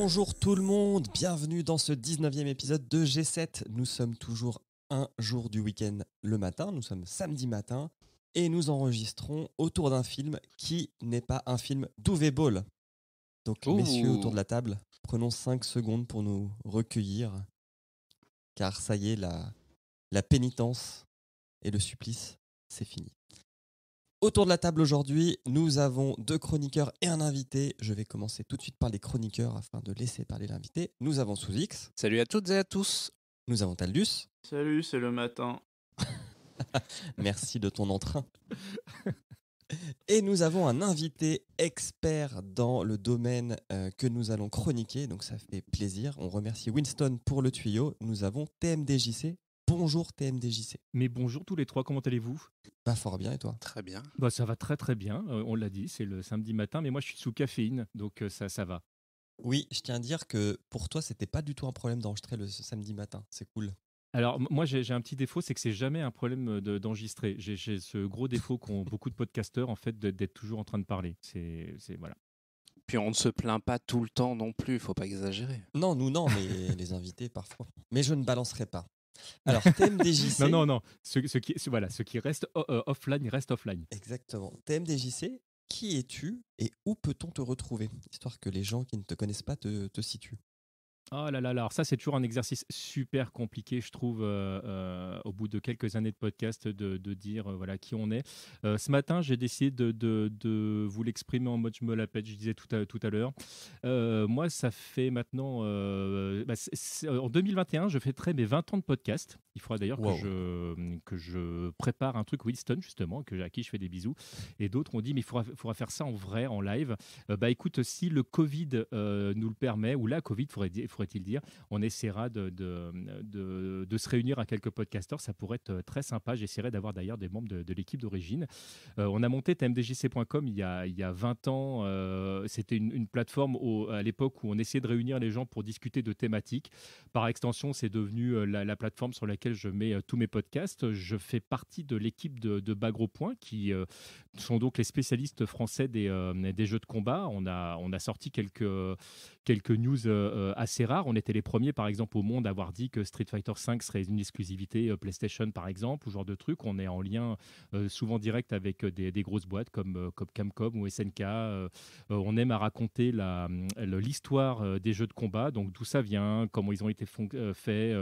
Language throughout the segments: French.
Bonjour tout le monde, bienvenue dans ce 19e épisode de G7. Nous sommes toujours un jour du week-end le matin, nous sommes samedi matin et nous enregistrons autour d'un film qui n'est pas un film d'Ouvé Ball. Donc messieurs autour de la table, prenons 5 secondes pour nous recueillir car ça y est, la, la pénitence et le supplice, c'est fini. Autour de la table aujourd'hui, nous avons deux chroniqueurs et un invité. Je vais commencer tout de suite par les chroniqueurs afin de laisser parler l'invité. Nous avons x Salut à toutes et à tous. Nous avons Taldus. Salut, c'est le matin. Merci de ton entrain. Et nous avons un invité expert dans le domaine euh, que nous allons chroniquer, donc ça fait plaisir. On remercie Winston pour le tuyau. Nous avons TMDJC. Bonjour TMDJC. Mais bonjour tous les trois, comment allez-vous Pas fort bien et toi Très bien. Bah, ça va très très bien, euh, on l'a dit, c'est le samedi matin, mais moi je suis sous caféine, donc euh, ça, ça va. Oui, je tiens à dire que pour toi, c'était pas du tout un problème d'enregistrer le samedi matin, c'est cool. Alors moi j'ai un petit défaut, c'est que c'est jamais un problème euh, d'enregistrer. j'ai ce gros défaut qu'ont beaucoup de podcasteurs en fait d'être toujours en train de parler. C'est voilà. Puis on ne se plaint pas tout le temps non plus, il faut pas exagérer. Non, nous non, mais les invités parfois. Mais je ne balancerai pas. Alors, TMDJC. non, non, non. Ce, qui, voilà, ce qui reste euh, offline reste offline. Exactement. TMDJC, qui es-tu et où peut-on te retrouver Histoire que les gens qui ne te connaissent pas te, te situent. Oh là là alors ça c'est toujours un exercice super compliqué, je trouve, euh, euh, au bout de quelques années de podcast, de, dire euh, voilà qui on est. ce matin, j'ai décidé de, vous l'exprimer en mode je me la pète, je disais tout à, tout à l'heure. moi, ça fait maintenant... Bah, en 2021, je fêterai mes 20 ans de podcast. Il faudra d'ailleurs que, je, prépare un truc Winston, justement, que, à qui je fais des bisous. Et d'autres ont dit, mais il faudra, faire ça en vrai, en live. bah écoute, si le Covid nous le permet, ou la Covid, il faudrait dire pourrait-il dire. On essaiera de, de, se réunir à quelques podcasteurs. Ça pourrait être euh, très sympa. J'essaierai d'avoir d'ailleurs des membres de, l'équipe d'origine. Euh, on a monté tmdjc.com il, y a, il y 20 ans. Euh, c'était une, plateforme à l'époque où on essayait de réunir les gens pour discuter de thématiques. Par extension, c'est devenu la, plateforme sur laquelle je mets tous mes podcasts. Je fais partie de l'équipe de, de Point qui sont donc les spécialistes français des, des jeux de combat. On a, on a sorti quelques, quelques news assez on était les premiers, par exemple, au monde à avoir dit que Street Fighter V serait une exclusivité euh, PlayStation, par exemple, ou genre de truc. On est en lien euh, souvent direct avec euh, des, grosses boîtes comme, comme Camcom ou SNK. on aime à raconter l'histoire des jeux de combat, donc d'où ça vient, comment ils ont été faits,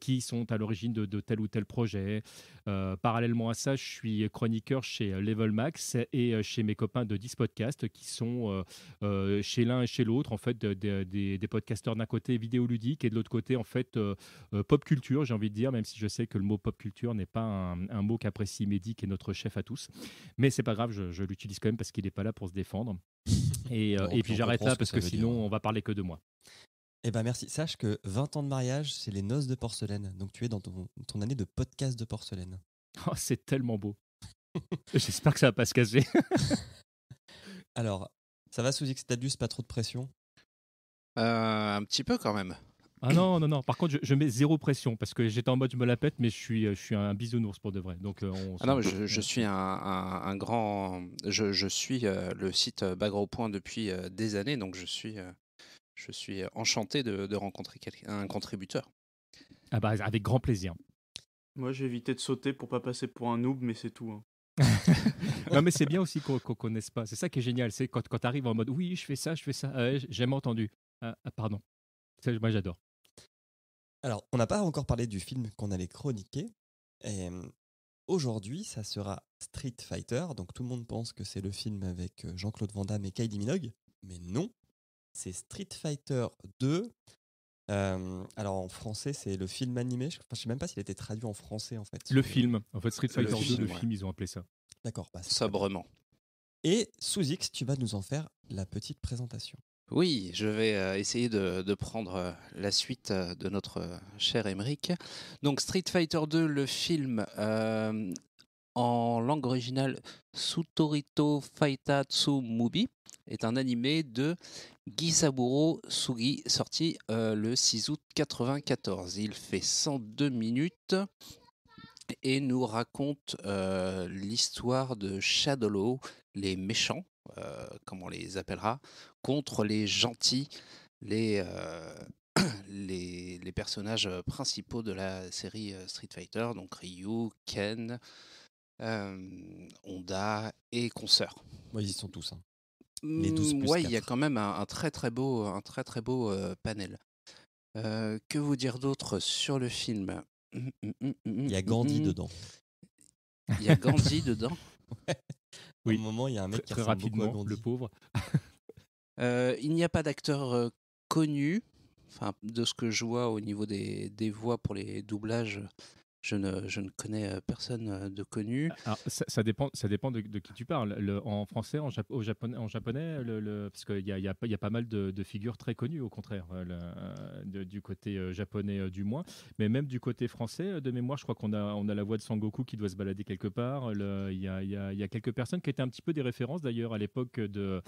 qui sont à l'origine de, tel ou tel projet. parallèlement à ça, je suis chroniqueur chez Level Max et chez mes copains de 10 podcasts qui sont chez l'un et chez l'autre, en fait, des, podcasters d'un côté vidéoludique et de l'autre côté, en fait, euh, euh, pop culture, j'ai envie de dire, même si je sais que le mot pop culture n'est pas un, mot qu'apprécie Mehdi, qui est notre chef à tous. Mais c'est pas grave, je, l'utilise quand même parce qu'il n'est pas là pour se défendre. Et, euh, et puis j'arrête là parce que, sinon, on va parler que de moi. Et eh ben merci. Sache que 20 ans de mariage, c'est les noces de porcelaine. Donc tu es dans ton, année de podcast de porcelaine. Oh, c'est tellement beau. J'espère que ça va pas se casser. Alors, ça va sous X-Status pas trop de pression euh, un petit peu quand même. Ah non, non, non. Par contre, je, mets zéro pression parce que j'étais en mode je me la pète, mais je suis, euh, je suis un bisounours pour de vrai. Donc, euh, ah non, je, suis un, grand. Je, suis le site Bagro Point depuis des années, donc je suis, je suis enchanté de, de rencontrer un contributeur. Ah bah, avec grand plaisir. Moi, j'ai évité de sauter pour pas passer pour un noob, mais c'est tout. Hein. non, mais c'est bien aussi qu'on ne connaisse pas. C'est ça qui est génial. C'est quand, quand tu arrives en mode oui, je fais ça, je fais ça. j'ai entendu. Ah, ah, pardon. moi, j'adore. Alors, on n'a pas encore parlé du film qu'on allait chroniquer. aujourd'hui, ça sera Street Fighter. Donc, tout le monde pense que c'est le film avec euh, Jean-Claude Van Damme et Kylie Minogue. Mais non, c'est Street Fighter 2. alors en français, c'est le film animé. Je ne sais même pas s'il a été traduit en français en fait. Le film. En fait, Street Fighter 2, le, film, ils ont appelé ça. D'accord. Bah, Sobrement. Et X, tu vas nous en faire la petite présentation. Oui, je vais euh, essayer de, prendre euh, la suite euh, de notre cher Emmerich. Donc Street Fighter 2, le film en langue originale Sutorito Faitatsu Mubi, est un animé de Gisaburo Sugi sorti le 6 août 1994. Il fait 102 minutes et nous raconte l'histoire de Shadolo, les méchants, comme on les appellera, contre les gentils, les, euh, les, les, personnages euh, principaux de la série euh, Street Fighter, donc Ryu, Ken, Honda et Consoeur. moi ils sont tous. Hein. Les 12 mmh, plus ouais, il y a quand même un, très très beau, un très très beau panel. que vous dire d'autre sur le film mmh, mmh, Il y a Gandhi dedans. Il y a Gandhi dedans. Oui. Au moment, il y a un mec qui qui très rapidement, Gandhi. le pauvre. Euh, il n'y a pas d'acteur euh, connu. Enfin, de ce que je vois au niveau des, des voix pour les doublages, je ne, je ne, connais euh, personne de connu. Ah, ah, ça, dépend, ça dépend de, de qui tu parles. en français, en, japonais, en japonais le, parce qu'il y a, y, y a, pas mal de, de, figures très connues, au contraire, du côté japonais du moins. Mais même du côté français, de mémoire, je crois qu'on a, on a la voix de Sangoku qui doit se balader quelque part. Il y a, y, a, quelques personnes qui étaient un petit peu des références, d'ailleurs, à l'époque de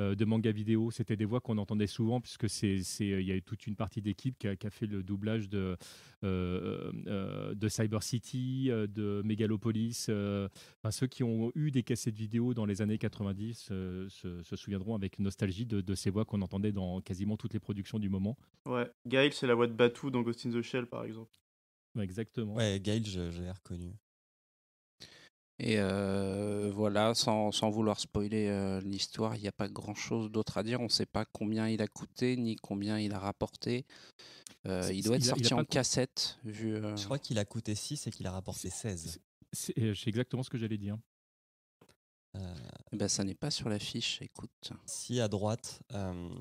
euh, de manga vidéo. C'était des voix qu'on entendait souvent, puisque euh, il y a eu toute une partie d'équipe qui, a fait le doublage de, euh, de Cyber City, de Megalopolis. Enfin, ceux qui ont eu des cassettes vidéo dans les années 90 se, souviendront avec nostalgie de, ces voix qu'on entendait dans quasiment toutes les productions du moment. Ouais, Gail, c'est la voix de Batou dans Ghost in the Shell, par exemple. Exactement. Ouais, Gail, je l'ai reconnu. Et euh, voilà, sans, sans, vouloir spoiler euh, l'histoire, il n'y a pas grand-chose d'autre à dire. On ne sait pas combien il a coûté ni combien il a rapporté. Euh, il doit être sorti en cassette. Vu, Je crois qu'il a coûté 6 et qu'il a rapporté 16. C'est exactement ce que j'allais dire. Eh ben, ça n'est pas sur l'affiche, écoute. Si, à droite.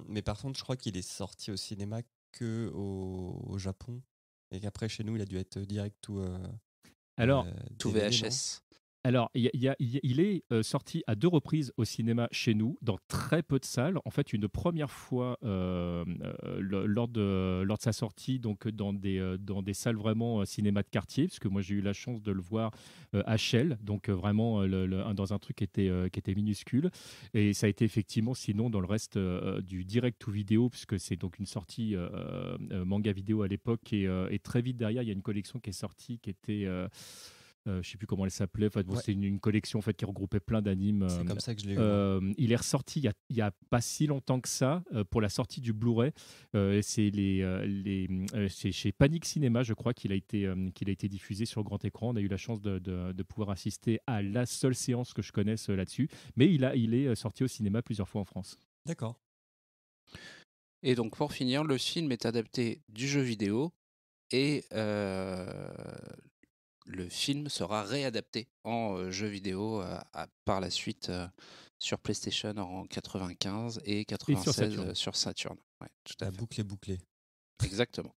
mais par contre, je crois qu'il est sorti au cinéma que au, au Japon. Et qu'après, chez nous, il a dû être direct ou. Alors, tout VHS alors, il, est sorti à deux reprises au cinéma chez nous, dans très peu de salles. En fait, une première fois euh, euh, lors, de, sa sortie, donc dans des, euh, salles vraiment cinéma de quartier, puisque que moi j'ai eu la chance de le voir à Shell, donc vraiment dans un truc qui était, minuscule. Et ça a été effectivement, sinon, dans le reste du direct ou vidéo, puisque c'est donc une sortie manga vidéo à l'époque. Et, et, très vite derrière, il y a une collection qui est sortie qui était. Euh, je ne sais plus comment elle s'appelait. C'est C'était une, collection en fait, qui regroupait plein d'animes. C'est euh, comme ça que je euh, il est ressorti il n'y a, pas si longtemps que ça pour la sortie du Blu-ray. c'est les, les chez Panic Cinéma, je crois, qu'il a, été, a été diffusé sur grand écran. On a eu la chance de, pouvoir assister à la seule séance que je connaisse là-dessus. Mais il, a, il est sorti au cinéma plusieurs fois en France. D'accord. Et donc pour finir, le film est adapté du jeu vidéo et le film sera réadapté en jeu vidéo par la suite sur PlayStation en 95 et 96 sur Saturn. Ouais, tout à fait. boucle Exactement.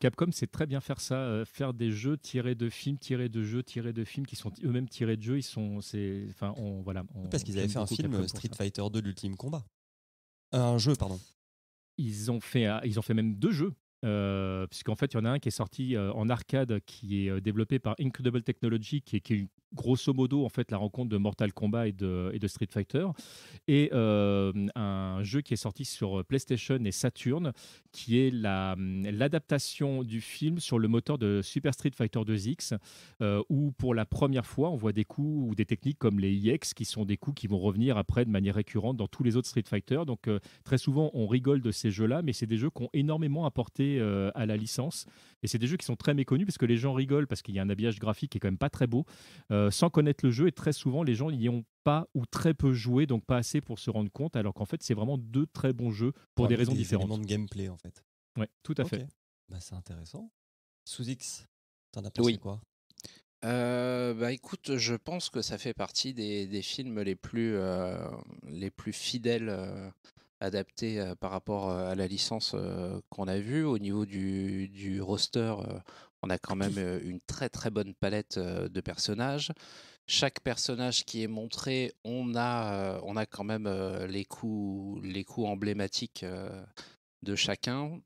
Capcom sait très bien faire ça, faire des jeux tirés de films, tirés de jeux, tirés de films qui sont eux-mêmes tirés de jeux. Ils sont, enfin, on, voilà. Parce qu'ils avaient fait un film Street Fighter 2, l'ultime combat. Un jeu, pardon. Ils ont fait, ils ont fait même deux jeux. Euh, puisqu'en fait, il y en a un qui est sorti euh, en arcade, qui est euh, développé par Incredible Technology, qui est, qui grosso modo en fait la rencontre de Mortal Kombat et de, Street Fighter et euh, un jeu qui est sorti sur euh, PlayStation et Saturn qui est mm, l'adaptation du film sur le moteur de Super Street Fighter 2X euh, où pour la première fois on voit des coups ou des techniques comme les EX qui sont des coups qui vont revenir après de manière récurrente dans tous les autres Street Fighter donc très souvent on rigole de ces jeux là mais c'est des jeux qui ont énormément apporté à la licence et c'est des jeux qui sont très méconnus parce que les gens rigolent parce qu'il y a un habillage graphique qui est quand même pas très beau, euh, sans connaître le jeu. Et très souvent, les gens n'y ont pas ou très peu joué, donc pas assez pour se rendre compte. Alors qu'en fait, c'est vraiment deux très bons jeux pour des raisons différentes. de gameplay en fait. Ouais, tout à fait. Bah, c'est intéressant. Sous X, t'en as pensé quoi euh, bah écoute, je pense que ça fait partie des, films les plus, euh, les plus fidèles adapté par rapport à la licence qu'on a vue. Au niveau du, roster, on a quand même une très très bonne palette de personnages. Chaque personnage qui est montré, on a, on a quand même les, coups, les emblématiques de chacun.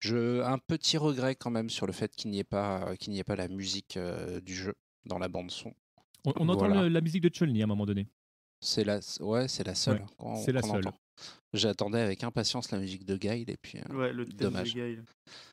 Je, un petit regret quand même sur le fait qu'il n'y ait, pas, qu'il n'y ait pas la musique du jeu dans la bande son. On, entend la musique de Chulny à un moment donné. C'est la, ouais, la seule. c'est la seule. J'attendais avec impatience la musique de Guile et puis euh, ouais, le dommage.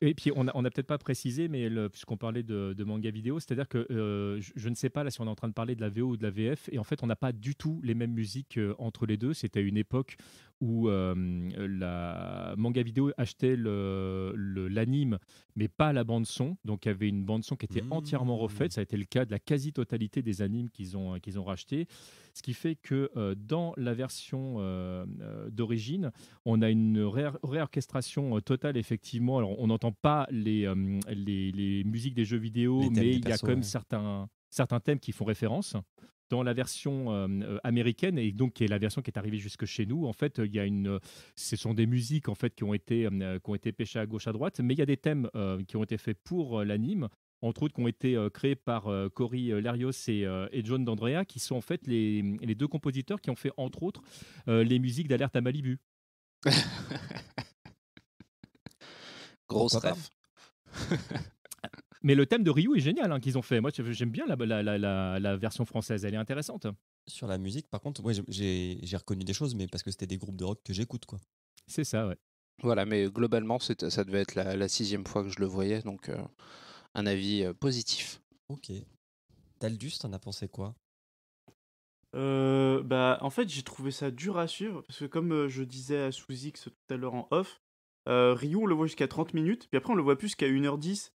et puis on a, peut-être pas précisé, mais puisqu'on parlait de, manga vidéo, c'est-à-dire que euh, je, ne sais pas si on est en train de parler de la VO ou de la VF, et en fait on n'a pas du tout les mêmes musiques euh, entre les deux. C'était une époque où euh, la manga vidéo achetait l'anime, le, mais pas la bande son. Donc il y avait une bande son qui était entièrement mmh. refaite. Ça a été le cas de la quasi-totalité des animes qu'ils ont, qu'ils ont rachetés. Ce qui fait que euh, dans la version euh, d'origine, on a une réorchestration totale, effectivement. Alors on n'entend pas les, les, musiques des jeux vidéo, mais il y a quand même certains, certains thèmes qui font référence. Dans la version euh, euh, américaine, et donc qui est la version qui est arrivée jusque chez nous, en fait, il y a une, ce sont des musiques en fait, qui, ont été, euh, qui ont été pêchées à gauche, à droite, mais il y a des thèmes qui ont été faits pour l'anime entre autres qui ont été créés par Cory Larios et, John D'Andrea, qui sont en fait les, les, deux compositeurs qui ont fait, entre autres, les musiques d'Alerte à Malibu. Grosse rêve. Mais le thème de Ryu est génial hein, qu'ils ont fait. Moi, j'aime bien la, la, version française, elle est intéressante. Sur la musique, par contre, ouais, j'ai reconnu des choses, mais parce que c'était des groupes de rock que j'écoute, quoi. C'est ça, ouais. Voilà, mais globalement, ça devait être la, sixième fois que je le voyais, donc euh, un avis euh, positif. Ok. Daldus, t'en as pensé quoi euh, bah, en fait, j'ai trouvé ça dur à suivre parce que, comme je disais à Souzix tout à l'heure en off, Ryu, on le voit jusqu'à 30 minutes, puis après, on le voit plus qu'à 1h10.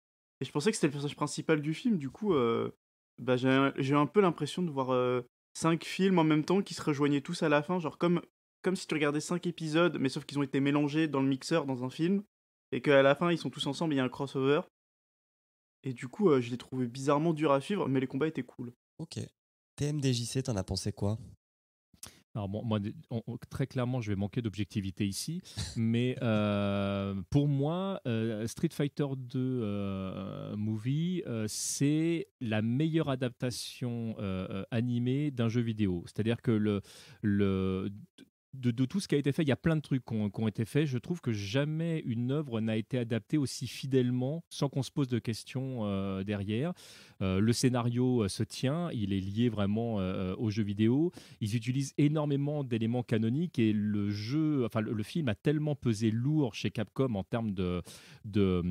Et je pensais que c'était le personnage principal du film, du coup, euh, bah, j'ai un peu l'impression de voir 5 euh, cinq films en même temps qui se rejoignaient tous à la fin, genre comme, comme si tu regardais cinq épisodes, mais sauf qu'ils ont été mélangés dans le mixeur dans un film, et qu'à la fin ils sont tous ensemble, il y a un crossover. Et du coup, euh, je l'ai trouvé bizarrement dur à suivre, mais les combats étaient cool. Ok. TMDJC, t'en as pensé quoi alors moi, très clairement, je vais manquer d'objectivité ici, mais euh, pour moi, euh, Street Fighter 2 euh, Movie, c'est la meilleure adaptation animée d'un jeu vidéo. C'est-à-dire que le, le, de, tout ce qui a été fait, il y a plein de trucs qui ont, été faits. Je trouve que jamais une œuvre n'a été adaptée aussi fidèlement, sans qu'on se pose de questions euh, derrière. Euh, le scénario euh, se tient, il est lié vraiment au jeux vidéo. Ils utilisent énormément d'éléments canoniques et le jeu, enfin le, film a tellement pesé lourd chez Capcom en termes de de,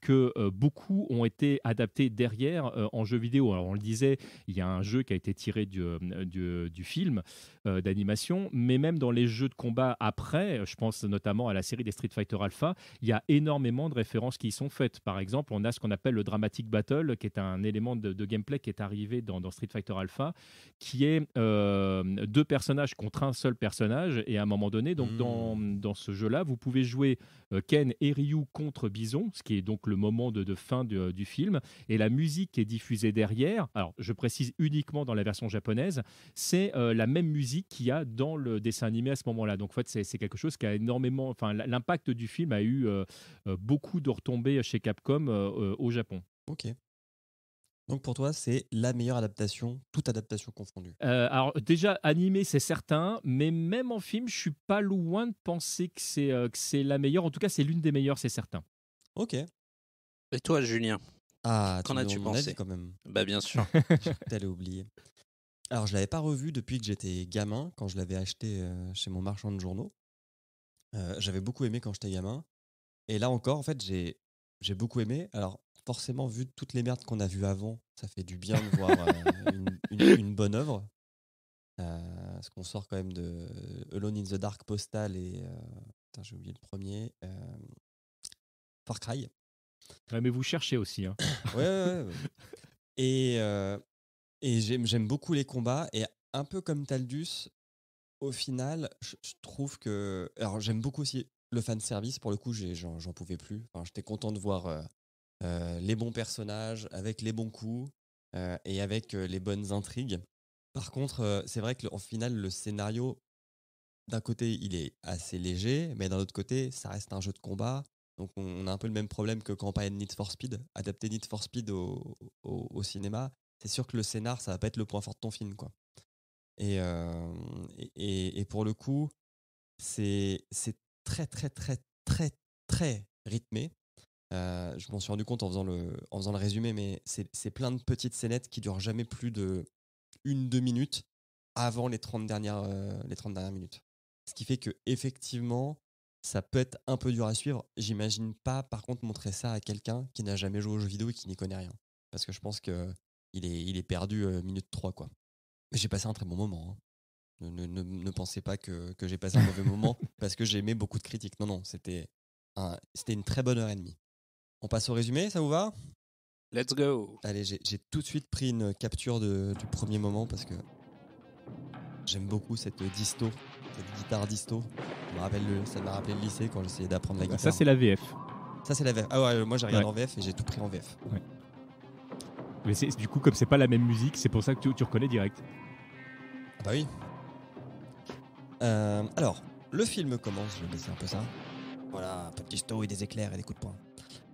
que beaucoup ont été adaptés derrière en jeu vidéo. Alors on le disait, il y a un jeu qui a été tiré du, du, du film d'animation, mais même dans les jeux de combat après, je pense notamment à la série des Street Fighter Alpha, il y a énormément de références qui sont faites. Par exemple, on a ce qu'on appelle le Dramatic Battle, qui est un élément de, gameplay qui est arrivé dans, Street Fighter Alpha, qui est euh, deux personnages contre un seul personnage. Et à un moment donné, donc mmh. dans ce jeu-là, vous pouvez jouer euh, Ken et contre Bison, ce qui est donc le moment de, fin du film. Et la musique qui est diffusée derrière, alors je précise uniquement dans la version japonaise, c'est euh, la même musique qu'il y a dans le dessin animé à ce moment-là. Donc en fait, c'est quelque chose qui a énormément, enfin l'impact du film a eu euh, beaucoup de retombées chez Capcom au Japon. Ok. Donc pour toi, c'est la meilleure adaptation, toute adaptation confondue. Euh, alors déjà animé, c'est certain, mais même en film, je suis pas loin de penser que c'est euh, la meilleure. En tout cas, c'est l'une des meilleures, c'est certain. Ok. Et toi, Julien Ah, qu'en as-tu pensé quand même Bah bien sûr. T'allais oublier. Alors je l'avais pas revu depuis que j'étais gamin, quand je l'avais acheté euh, chez mon marchand de journaux. J'avais beaucoup aimé quand j'étais gamin, et là encore, en fait, j'ai j'ai beaucoup aimé. Alors forcément, vu toutes les merdes qu'on a vues avant, ça fait du bien de voir euh, une, bonne œuvre. Euh, parce qu'on sort quand même de Alone in the Dark Postal et. Euh, j'ai oublié le premier. Far Cry. Ouais, mais vous cherchez aussi. Hein. ouais, ouais, ouais, Et, et j'aime beaucoup les combats. Et un peu comme Taldus, au final, je, trouve que. Alors, j'aime beaucoup aussi le fan service. Pour le coup, j'en pouvais plus. Enfin, J'étais content de voir euh, les bons personnages, avec les bons coups euh, et avec euh, les bonnes intrigues. Par contre, c'est vrai qu'en final, le scénario, d'un côté, il est assez léger, mais d'un autre côté, ça reste un jeu de combat. Donc on a un peu le même problème que quand on Need for Speed. Adapter Need for Speed au, cinéma, c'est sûr que le scénar, ça va pas être le point fort de ton film. Quoi. Et, et pour le coup, c'est très, très, très, très, très rythmé. Euh, je m'en suis rendu compte en faisant le, en faisant le résumé, mais c'est plein de petites scénettes qui durent jamais plus de une, deux minutes avant les 30 dernières, euh, les 30 dernières minutes. Ce qui fait que effectivement, ça peut être un peu dur à suivre. J'imagine pas, par contre, montrer ça à quelqu'un qui n'a jamais joué aux jeux vidéo et qui n'y connaît rien. Parce que je pense que il est, il est perdu euh, minute 3, quoi. j'ai passé un très bon moment. Hein. Ne, ne, pensez pas que, j'ai passé un mauvais moment parce que j'ai aimé beaucoup de critiques. Non, non, c'était un, une très bonne heure et demie. On passe au résumé, ça vous va Let's go Allez, j'ai tout de suite pris une capture du premier moment parce que j'aime beaucoup cette disto, cette guitare disto. Ça m'a rappelé le lycée quand j'essayais d'apprendre la guitare. Ça, c'est la VF. Ça, c'est la VF. Ah ouais, moi, j'ai rien en VF et j'ai tout pris en VF. Mais du coup, comme c'est pas la même musique, c'est pour ça que tu, reconnais direct. Ah bah oui. Euh, alors, le film commence, je vais baisser un peu ça. Voilà, un peu de disto et des éclairs et des coups de poing.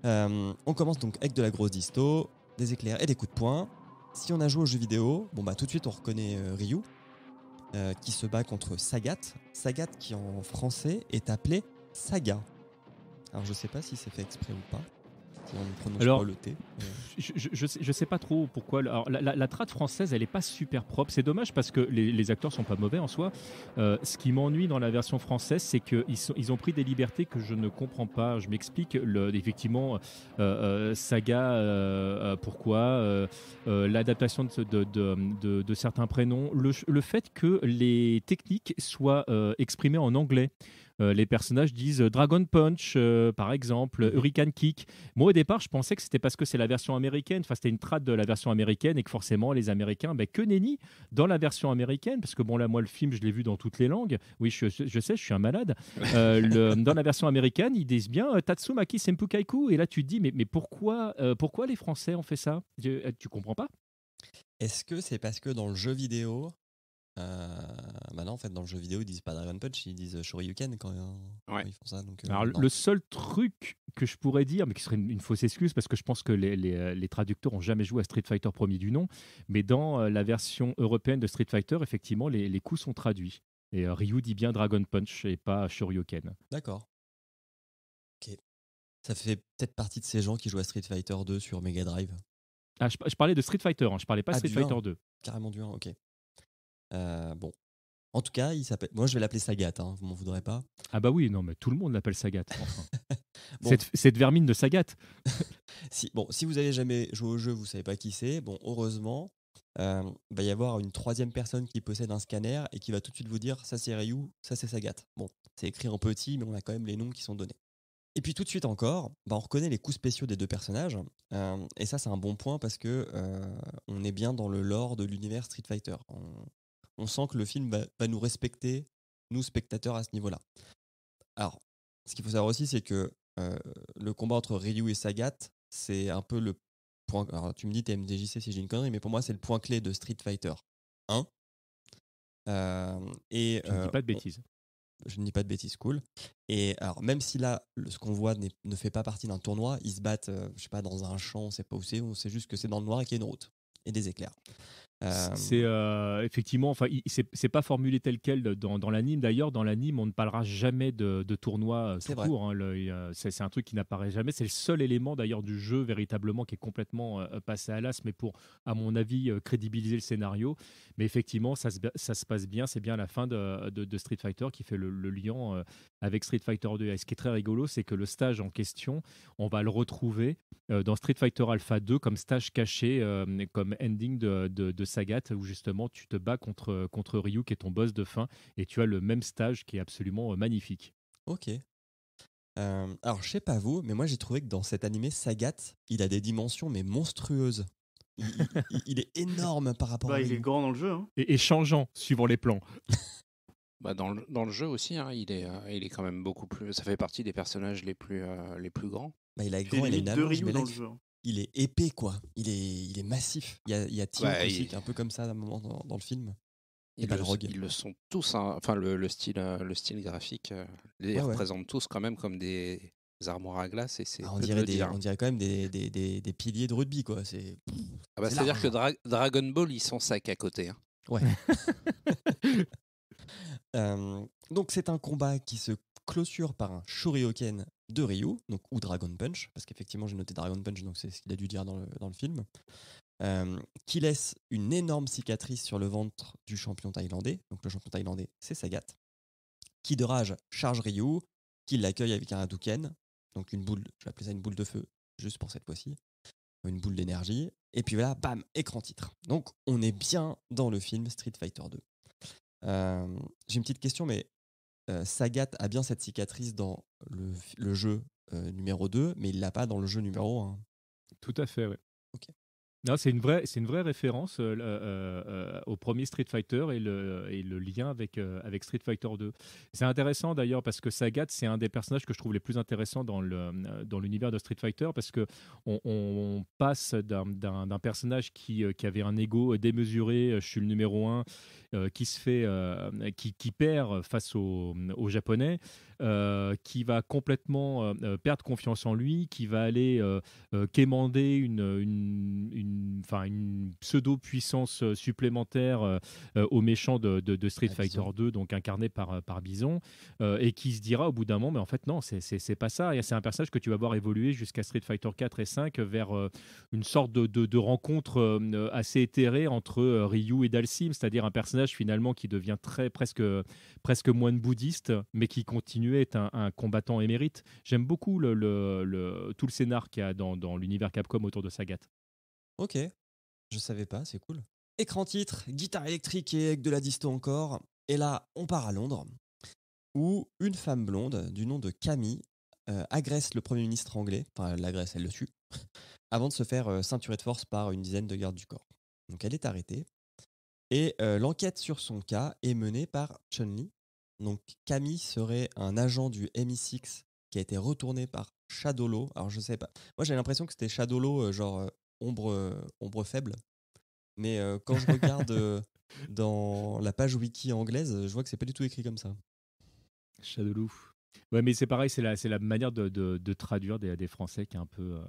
Euh, on commence donc avec de la grosse disto, des éclairs et des coups de poing. Si on a joué au jeu vidéo, bon bah tout de suite on reconnaît euh, Ryu euh, qui se bat contre Sagat. Sagat qui en français est appelé Saga. Alors je sais pas si c'est fait exprès ou pas. Alors, euh. Je ne je, sais pas trop pourquoi. Alors, la, la, trad française, elle n'est pas super propre. C'est dommage parce que les, les acteurs sont pas mauvais en soi. Euh, ce qui m'ennuie dans la version française, c'est qu'ils ils ont pris des libertés que je ne comprends pas. Je m'explique. Effectivement, euh, saga, pourquoi l'adaptation de, de, de, de, certains prénoms, le, le, fait que les techniques soient exprimées en anglais. Euh, les personnages disent euh, Dragon Punch, euh, par exemple, mhm. Hurricane Kick. Moi, au départ, je pensais que c'était parce que c'est la version américaine, enfin, c'était une trad de la version américaine et que forcément, les Américains, ben, que nenni dans la version américaine, parce que bon, là, moi, le film, je l'ai vu dans toutes les langues. Oui, je, sais, je suis un malade. dans la version américaine, ils disent bien Tatsumaki Senpukaiku. Et là, tu te dis, mais, mais pourquoi, pourquoi les Français ont fait ça tu, tu comprends pas est-ce que c'est parce que dans le jeu vidéo, Maintenant, euh, bah en fait, dans le jeu vidéo, ils disent pas Dragon Punch, ils disent Shoryuken quand, euh, ils font ça. Euh, le seul truc que je pourrais dire, mais qui serait une, fausse excuse, parce que je pense que les, traducteurs ont jamais joué à Street Fighter premier du nom, mais dans la version européenne de Street Fighter, effectivement, les, coups sont traduits. Et Ryu dit bien Dragon Punch et pas Shoryuken. D'accord. Ok. Ça fait peut-être partie de ces gens qui jouent à Street Fighter 2 sur Mega Drive. Ah, je, parlais de Street Fighter, hein, je parlais pas de ah, Street Fighter 2. Carrément du 1, ok. Euh, bon. En tout cas, il s'appelle. Moi, je vais l'appeler Sagat. Hein. Vous m'en voudrez pas. Ah bah oui, non, mais tout le monde l'appelle Sagat. cette, vermine de Sagat. si, bon, si vous avez jamais joué au jeu, vous savez pas qui c'est. Bon, heureusement, euh, va y avoir une troisième personne qui possède un scanner et qui va tout de suite vous dire ça c'est Ryu, ça c'est Sagat. Bon, c'est écrit en petit, mais on a quand même les noms qui sont donnés. Et puis tout de suite encore, bah, on reconnaît les coups spéciaux des deux personnages. Euh, et ça, c'est un bon point parce que on est bien dans le lore de l'univers Street Fighter on sent que le film va, nous respecter, nous spectateurs, à ce niveau-là. Alors, ce qu'il faut savoir aussi, c'est que euh, le combat entre Ryu et Sagat, c'est un peu le point. Alors, tu me dis, t'es MDJC si j'ai une connerie, mais pour moi, c'est le point clé de Street Fighter 1. Euh, et, je ne dis pas de euh, bêtises. je ne dis pas de bêtises, cool. Et alors, même si là, ce qu'on voit ne fait pas partie d'un tournoi, ils se battent, je sais pas, dans un champ, on sait pas où c'est, on sait juste que c'est dans le noir et qu'il y a une route et des éclairs. Euh, c'est euh, effectivement, enfin, c'est pas formulé tel quel dans, l'anime. D'ailleurs, dans l'anime, on ne parlera jamais de, tournoi C'est c'est un truc qui n'apparaît jamais. C'est le seul élément d'ailleurs du jeu véritablement qui est complètement euh, passé à l'as, mais pour, à mon avis, crédibiliser le scénario. Mais effectivement, ça se, passe bien. C'est bien la fin de, Street Fighter qui fait le, lien avec Street Fighter 2. Et ce qui est très rigolo, c'est que le stage en question, on va le retrouver dans Street Fighter Alpha 2 comme stage caché, comme ending de Sagat où justement tu te bats contre, contre Ryu qui est ton boss de fin et tu as le même stage qui est absolument euh, magnifique. Ok. Euh, alors je sais pas vous, mais moi j'ai trouvé que dans cet animé Sagat, il a des dimensions mais monstrueuses. Il, est énorme par rapport bah, à. Il est grand dans le jeu. Hein. Et, changeant suivant les plans. Bah dans, le, jeu aussi, hein, il, est, euh, il est quand même beaucoup plus. Ça fait partie des personnages les plus, les plus grands. Bah, il est grand, il dans le jeu. Hein il est épais, quoi. Il est, il est massif. Il y a, il Tim aussi, un peu comme ça à un moment dans, le film. Et ils, le, le sont tous, hein. enfin le, style, euh, le style graphique, euh, les représente représentent tous quand même comme des armoires à glace. Et c'est ah, on, dirait on dirait quand même des, des, des, des piliers de rugby. quoi. C'est ah bah, à dire que Dragon Ball, ils sont sacs à côté. Hein. Ouais. Euh, donc c'est un combat qui se clôture par un Shoryuken de Ryu, donc, ou Dragon Punch, parce qu'effectivement j'ai noté Dragon Punch, donc c'est ce qu'il a dû dire dans le, film, euh, qui laisse une énorme cicatrice sur le ventre du champion thaïlandais, donc le champion thaïlandais c'est Sagat, qui de rage charge Ryu, qui l'accueille avec un Hadouken, donc une boule, je vais appeler ça une boule de feu, juste pour cette fois-ci, une boule d'énergie, et puis voilà, bam, écran titre. Donc on est bien dans le film Street Fighter 2. Euh, j'ai une petite question, mais euh, Sagat a bien cette cicatrice dans le, jeu euh, numéro 2, mais il l'a pas dans le jeu numéro 1. Tout à fait, oui c'est une vraie, c'est une vraie référence euh, euh, euh, au premier Street Fighter et le, et le lien avec, avec Street Fighter 2. C'est intéressant d'ailleurs parce que Sagat, c'est un des personnages que je trouve les plus intéressants dans, le, dans l'univers de Street Fighter parce que on, passe d'un, personnage qui, qui avait un ego démesuré, je suis le numéro 1, qui se fait, qui, perd face aux, aux Japonais euh, qui va complètement euh, euh, perdre confiance en lui, qui va aller quémander une, une, une, une pseudo-puissance supplémentaire aux méchants de, de, Street Fighter 2, donc incarné par, par Bison, et qui se dira au bout d'un moment, mais en fait non, c'est pas ça. C'est un personnage que tu vas voir évoluer jusqu'à Street Fighter 4 et 5 vers une sorte de, de, rencontre assez éthérée entre Ryu et Dalsim, c'est-à-dire un personnage finalement qui devient très presque presque moine bouddhiste, mais qui continue est un, combattant émérite. J'aime beaucoup le, tout le scénar qu'il y a dans, l'univers Capcom autour de Sagat. Ok, je savais pas, c'est cool. Écran titre, guitare électrique et avec de la disto encore. Et là, on part à Londres, où une femme blonde du nom de Camille euh, agresse le Premier ministre anglais, enfin l'agresse, elle le tue, avant de se faire euh, ceinturer de force par une dizaine de gardes du corps. Donc elle est arrêtée, et euh, l'enquête sur son cas est menée par Chun-Li, donc Camille serait un agent du MI6 qui a été retourné par Shadolo. Alors je sais pas. Moi j'ai l'impression que c'était Shadolo, euh, genre euh, ombre, euh, ombre faible. Mais quand je regarde dans la page wiki anglaise, je vois que c'est pas du tout écrit comme ça. Shadolo. Ouais, mais c'est pareil, c'est la, la manière de, de, de traduire des, des, Français qui est un peu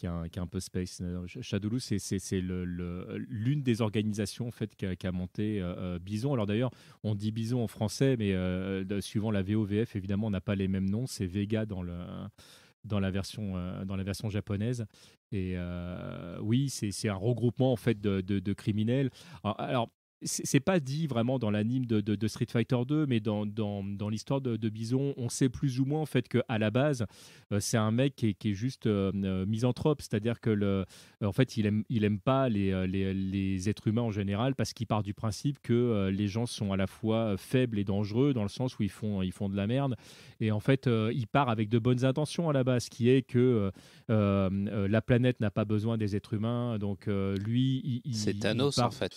qui est, un, peu space. Shadoulou, c'est l'une le, l'une des organisations en fait, qu'a monté euh, euh, Bison. Alors d'ailleurs, on dit Bison en français, mais euh, suivant la VOVF, évidemment, on n'a pas les mêmes noms. C'est Vega dans, le, dans, la version, dans la version japonaise. Et oui, c'est un regroupement en fait, de, de, criminels. alors c'est pas dit vraiment dans l'anime de, Street Fighter 2, mais dans, dans, l'histoire de, Bison, on sait plus ou moins en fait que à la base, euh, c'est un mec qui est, juste euh, euh, misanthrope, c'est-à-dire que le, en fait, il aime, il aime pas les, les, les êtres humains en général parce qu'il part du principe que les gens sont à la fois faibles et dangereux dans le sens où ils font, ils font de la merde. Et en fait, il part avec de bonnes intentions à la base, qui est que la planète n'a pas besoin des êtres humains, donc lui, il, c'est Thanos il en fait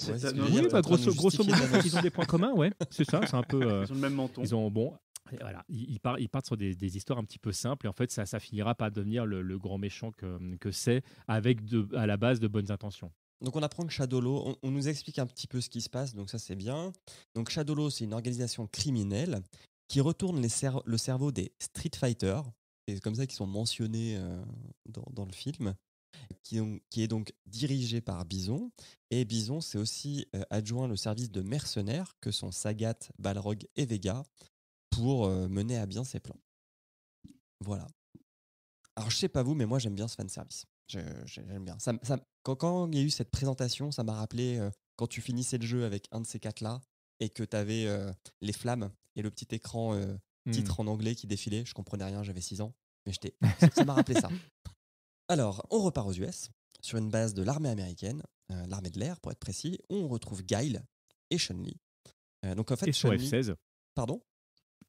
grosso, modo, ils ont des points communs, ouais, c'est ça, c'est un peu. Euh, ils ont le même menton. Ils bon, voilà, ils, partent, sur des, histoires un petit peu simples et en fait ça, ça finira par devenir le, grand méchant que, que c'est avec à la base de bonnes intentions. Donc on apprend que Shadolo, on, on, nous explique un petit peu ce qui se passe, donc ça c'est bien. Donc Shadowlo, c'est une organisation criminelle qui retourne le cerveau des Street Fighters, c'est comme ça qu'ils sont mentionnés euh, dans, dans, le film qui, est donc dirigé par Bison. Et Bison c'est aussi euh, adjoint le service de mercenaires que sont Sagat, Balrog et Vega pour euh, mener à bien ses plans. Voilà. Alors je sais pas vous, mais moi j'aime bien ce fanservice. J'aime bien. Ça, quand, il y a eu cette présentation, ça m'a rappelé euh, quand tu finissais le jeu avec un de ces quatre-là et que tu avais les flammes et le petit écran mmh. titre en anglais qui défilait. Je comprenais rien, j'avais 6 ans, mais j'étais. Ça m'a rappelé ça. Alors, on repart aux US, sur une base de l'armée américaine, euh, l'armée de l'air pour être précis, où on retrouve Guile et chun euh, donc en fait, et son F-16. Pardon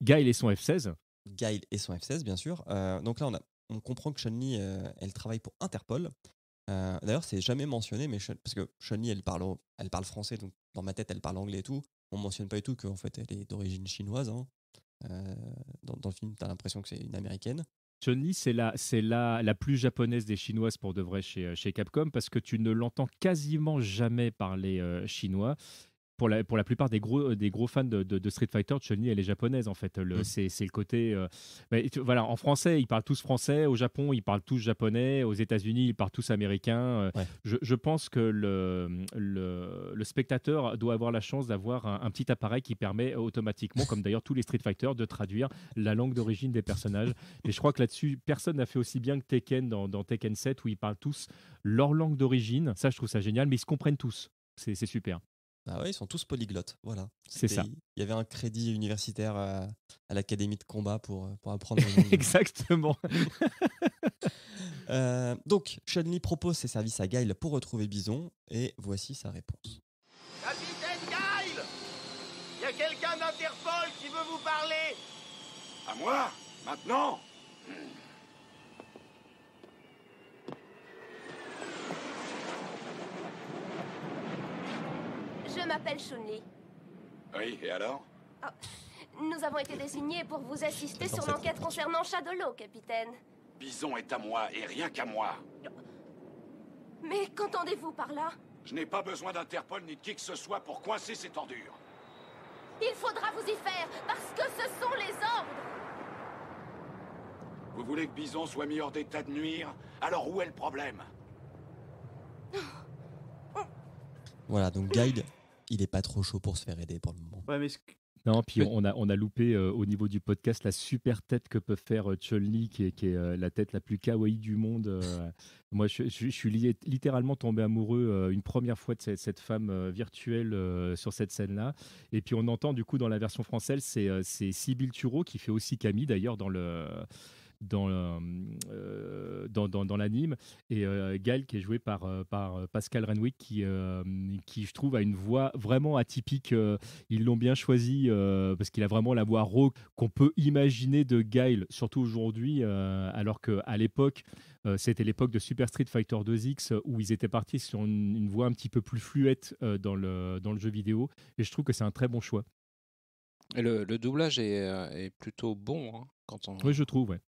Guile et son F-16. Guile et son F-16, bien sûr. Euh, donc là, on, a, on comprend que chun elle travaille pour Interpol. D'ailleurs, c'est jamais mentionné, mais parce que chun elle parle, elle parle français, donc dans ma tête, elle parle anglais et tout. On mentionne pas du tout qu'en fait, elle est d'origine chinoise. Hein. Dans, dans, le film, tu as l'impression que c'est une américaine. Chun-Li, c'est la, c'est la, plus japonaise des chinoises pour de vrai euh, chez, Capcom parce que tu ne l'entends quasiment jamais parler euh, chinois pour la, plupart des gros, des gros fans de, Street Fighter, Chun-Li, elle est japonaise en fait. Le, mm. c'est, le côté. Euh, voilà, en français, ils parlent tous français. Au Japon, ils parlent tous japonais. Aux États-Unis, ils parlent tous américains. Euh, je, pense que le, le, spectateur doit avoir la chance d'avoir un, petit appareil qui permet automatiquement, comme d'ailleurs tous les Street Fighter, de traduire la langue d'origine des personnages. Et je crois que là-dessus, personne n'a fait aussi bien que Tekken dans, Tekken 7, où ils parlent tous leur langue d'origine. Ça, je trouve ça génial, mais ils se comprennent tous. c'est super. Ah oui, ils sont tous polyglottes, voilà. C'est ça. Il y avait un crédit universitaire à, l'académie de combat pour, euh, apprendre. Exactement. Euh, donc, chun propose ses services à Gail pour retrouver Bison, et voici sa réponse. Capitaine Il y a quelqu'un d'Interpol qui veut vous parler À moi Maintenant Je m'appelle chun Oui, et alors ah, Nous avons été désignés pour vous assister sur l'enquête concernant Shadowlo, capitaine. Bison est à moi, et rien qu'à moi. Mais qu'entendez-vous par là Je n'ai pas besoin d'Interpol ni de qui que ce soit pour coincer cette ordure. Il faudra vous y faire, parce que ce sont les ordres Vous voulez que Bison soit mis hors d'état de nuire Alors où est le problème Voilà, donc Guide il est pas trop chaud pour se faire aider pour le moment. non, puis on a, on a loupé euh, au niveau du podcast la super tête que peut faire euh, Chun-Li, qui est, euh, la tête la plus kawaii du monde. moi, je, suis littéralement tombé amoureux une première fois de cette, femme virtuelle sur cette scène-là. Et puis on entend du coup dans la version française, c'est Sybille Thureau, qui fait aussi Camille d'ailleurs dans le euh, euh, dans, dans, dans, l'anime. Et euh, qui est joué par, euh, par Pascal Renwick, qui, qui, je trouve, a une voix vraiment atypique. Ils l'ont bien choisi parce qu'il a vraiment la voix rauque qu'on peut imaginer de gaël surtout aujourd'hui, alors qu'à l'époque, c'était l'époque de Super Street Fighter 2X où ils étaient partis sur une, voix un petit peu plus fluette dans, le, dans le jeu vidéo. Et je trouve que c'est un très bon choix. le, le doublage est, est, plutôt bon hein, quand on. Oui, je trouve. Ouais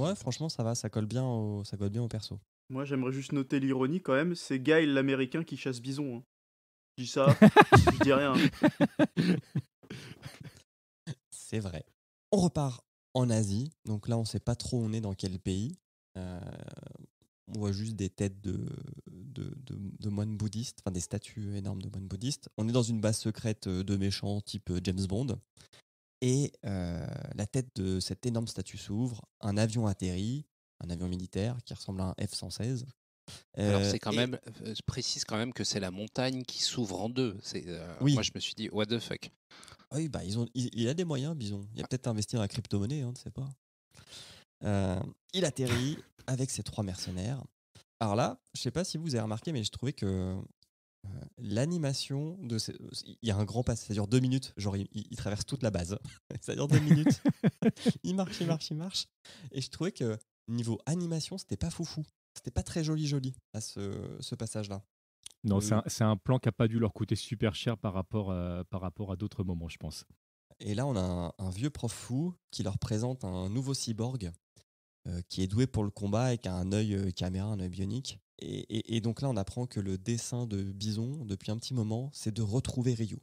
ouais, franchement, ça va, ça colle bien au, ça bien au perso. Moi, j'aimerais juste noter l'ironie quand même, c'est Gail l'américain qui chasse bison. Hein. Je dis ça, je dis rien. c'est vrai. On repart en Asie, donc là, on sait pas trop on est dans quel pays. Euh, on voit juste des têtes de, de moines bouddhistes, enfin des statues énormes de moines bouddhistes. On est dans une base secrète euh, de méchants type euh, James Bond et la tête de cette énorme statue s'ouvre, un avion atterrit, un avion militaire qui ressemble à un F-116. Alors c'est quand même, je précise quand même que c'est la montagne qui s'ouvre en deux. C'est, oui. Moi je me suis dit, what the fuck Oui, bah, ils ont, il, a des moyens, Bison. Il a ah. peut-être investi dans la crypto-monnaie, hein, on ne sait pas. il atterrit avec ses trois mercenaires. Alors là, je ne sais pas si vous avez remarqué, mais je trouvais que L'animation de. Il y a un grand passage, ça dure deux minutes, genre il, traverse toute la base. ça dure deux minutes. il marche, il marche, il marche. Et je trouvais que niveau animation, c'était pas foufou. C'était pas très joli, joli à ce, passage-là. Non, euh, c'est un, plan qui a pas dû leur coûter super cher par rapport, à, euh, par rapport à d'autres moments, je pense. Et là, on a un, vieux prof fou qui leur présente un nouveau cyborg euh, qui est doué pour le combat et qui a un œil euh, caméra, un œil bionique. Et, donc là, on apprend que le dessin de Bison, depuis un petit moment, c'est de retrouver Ryu.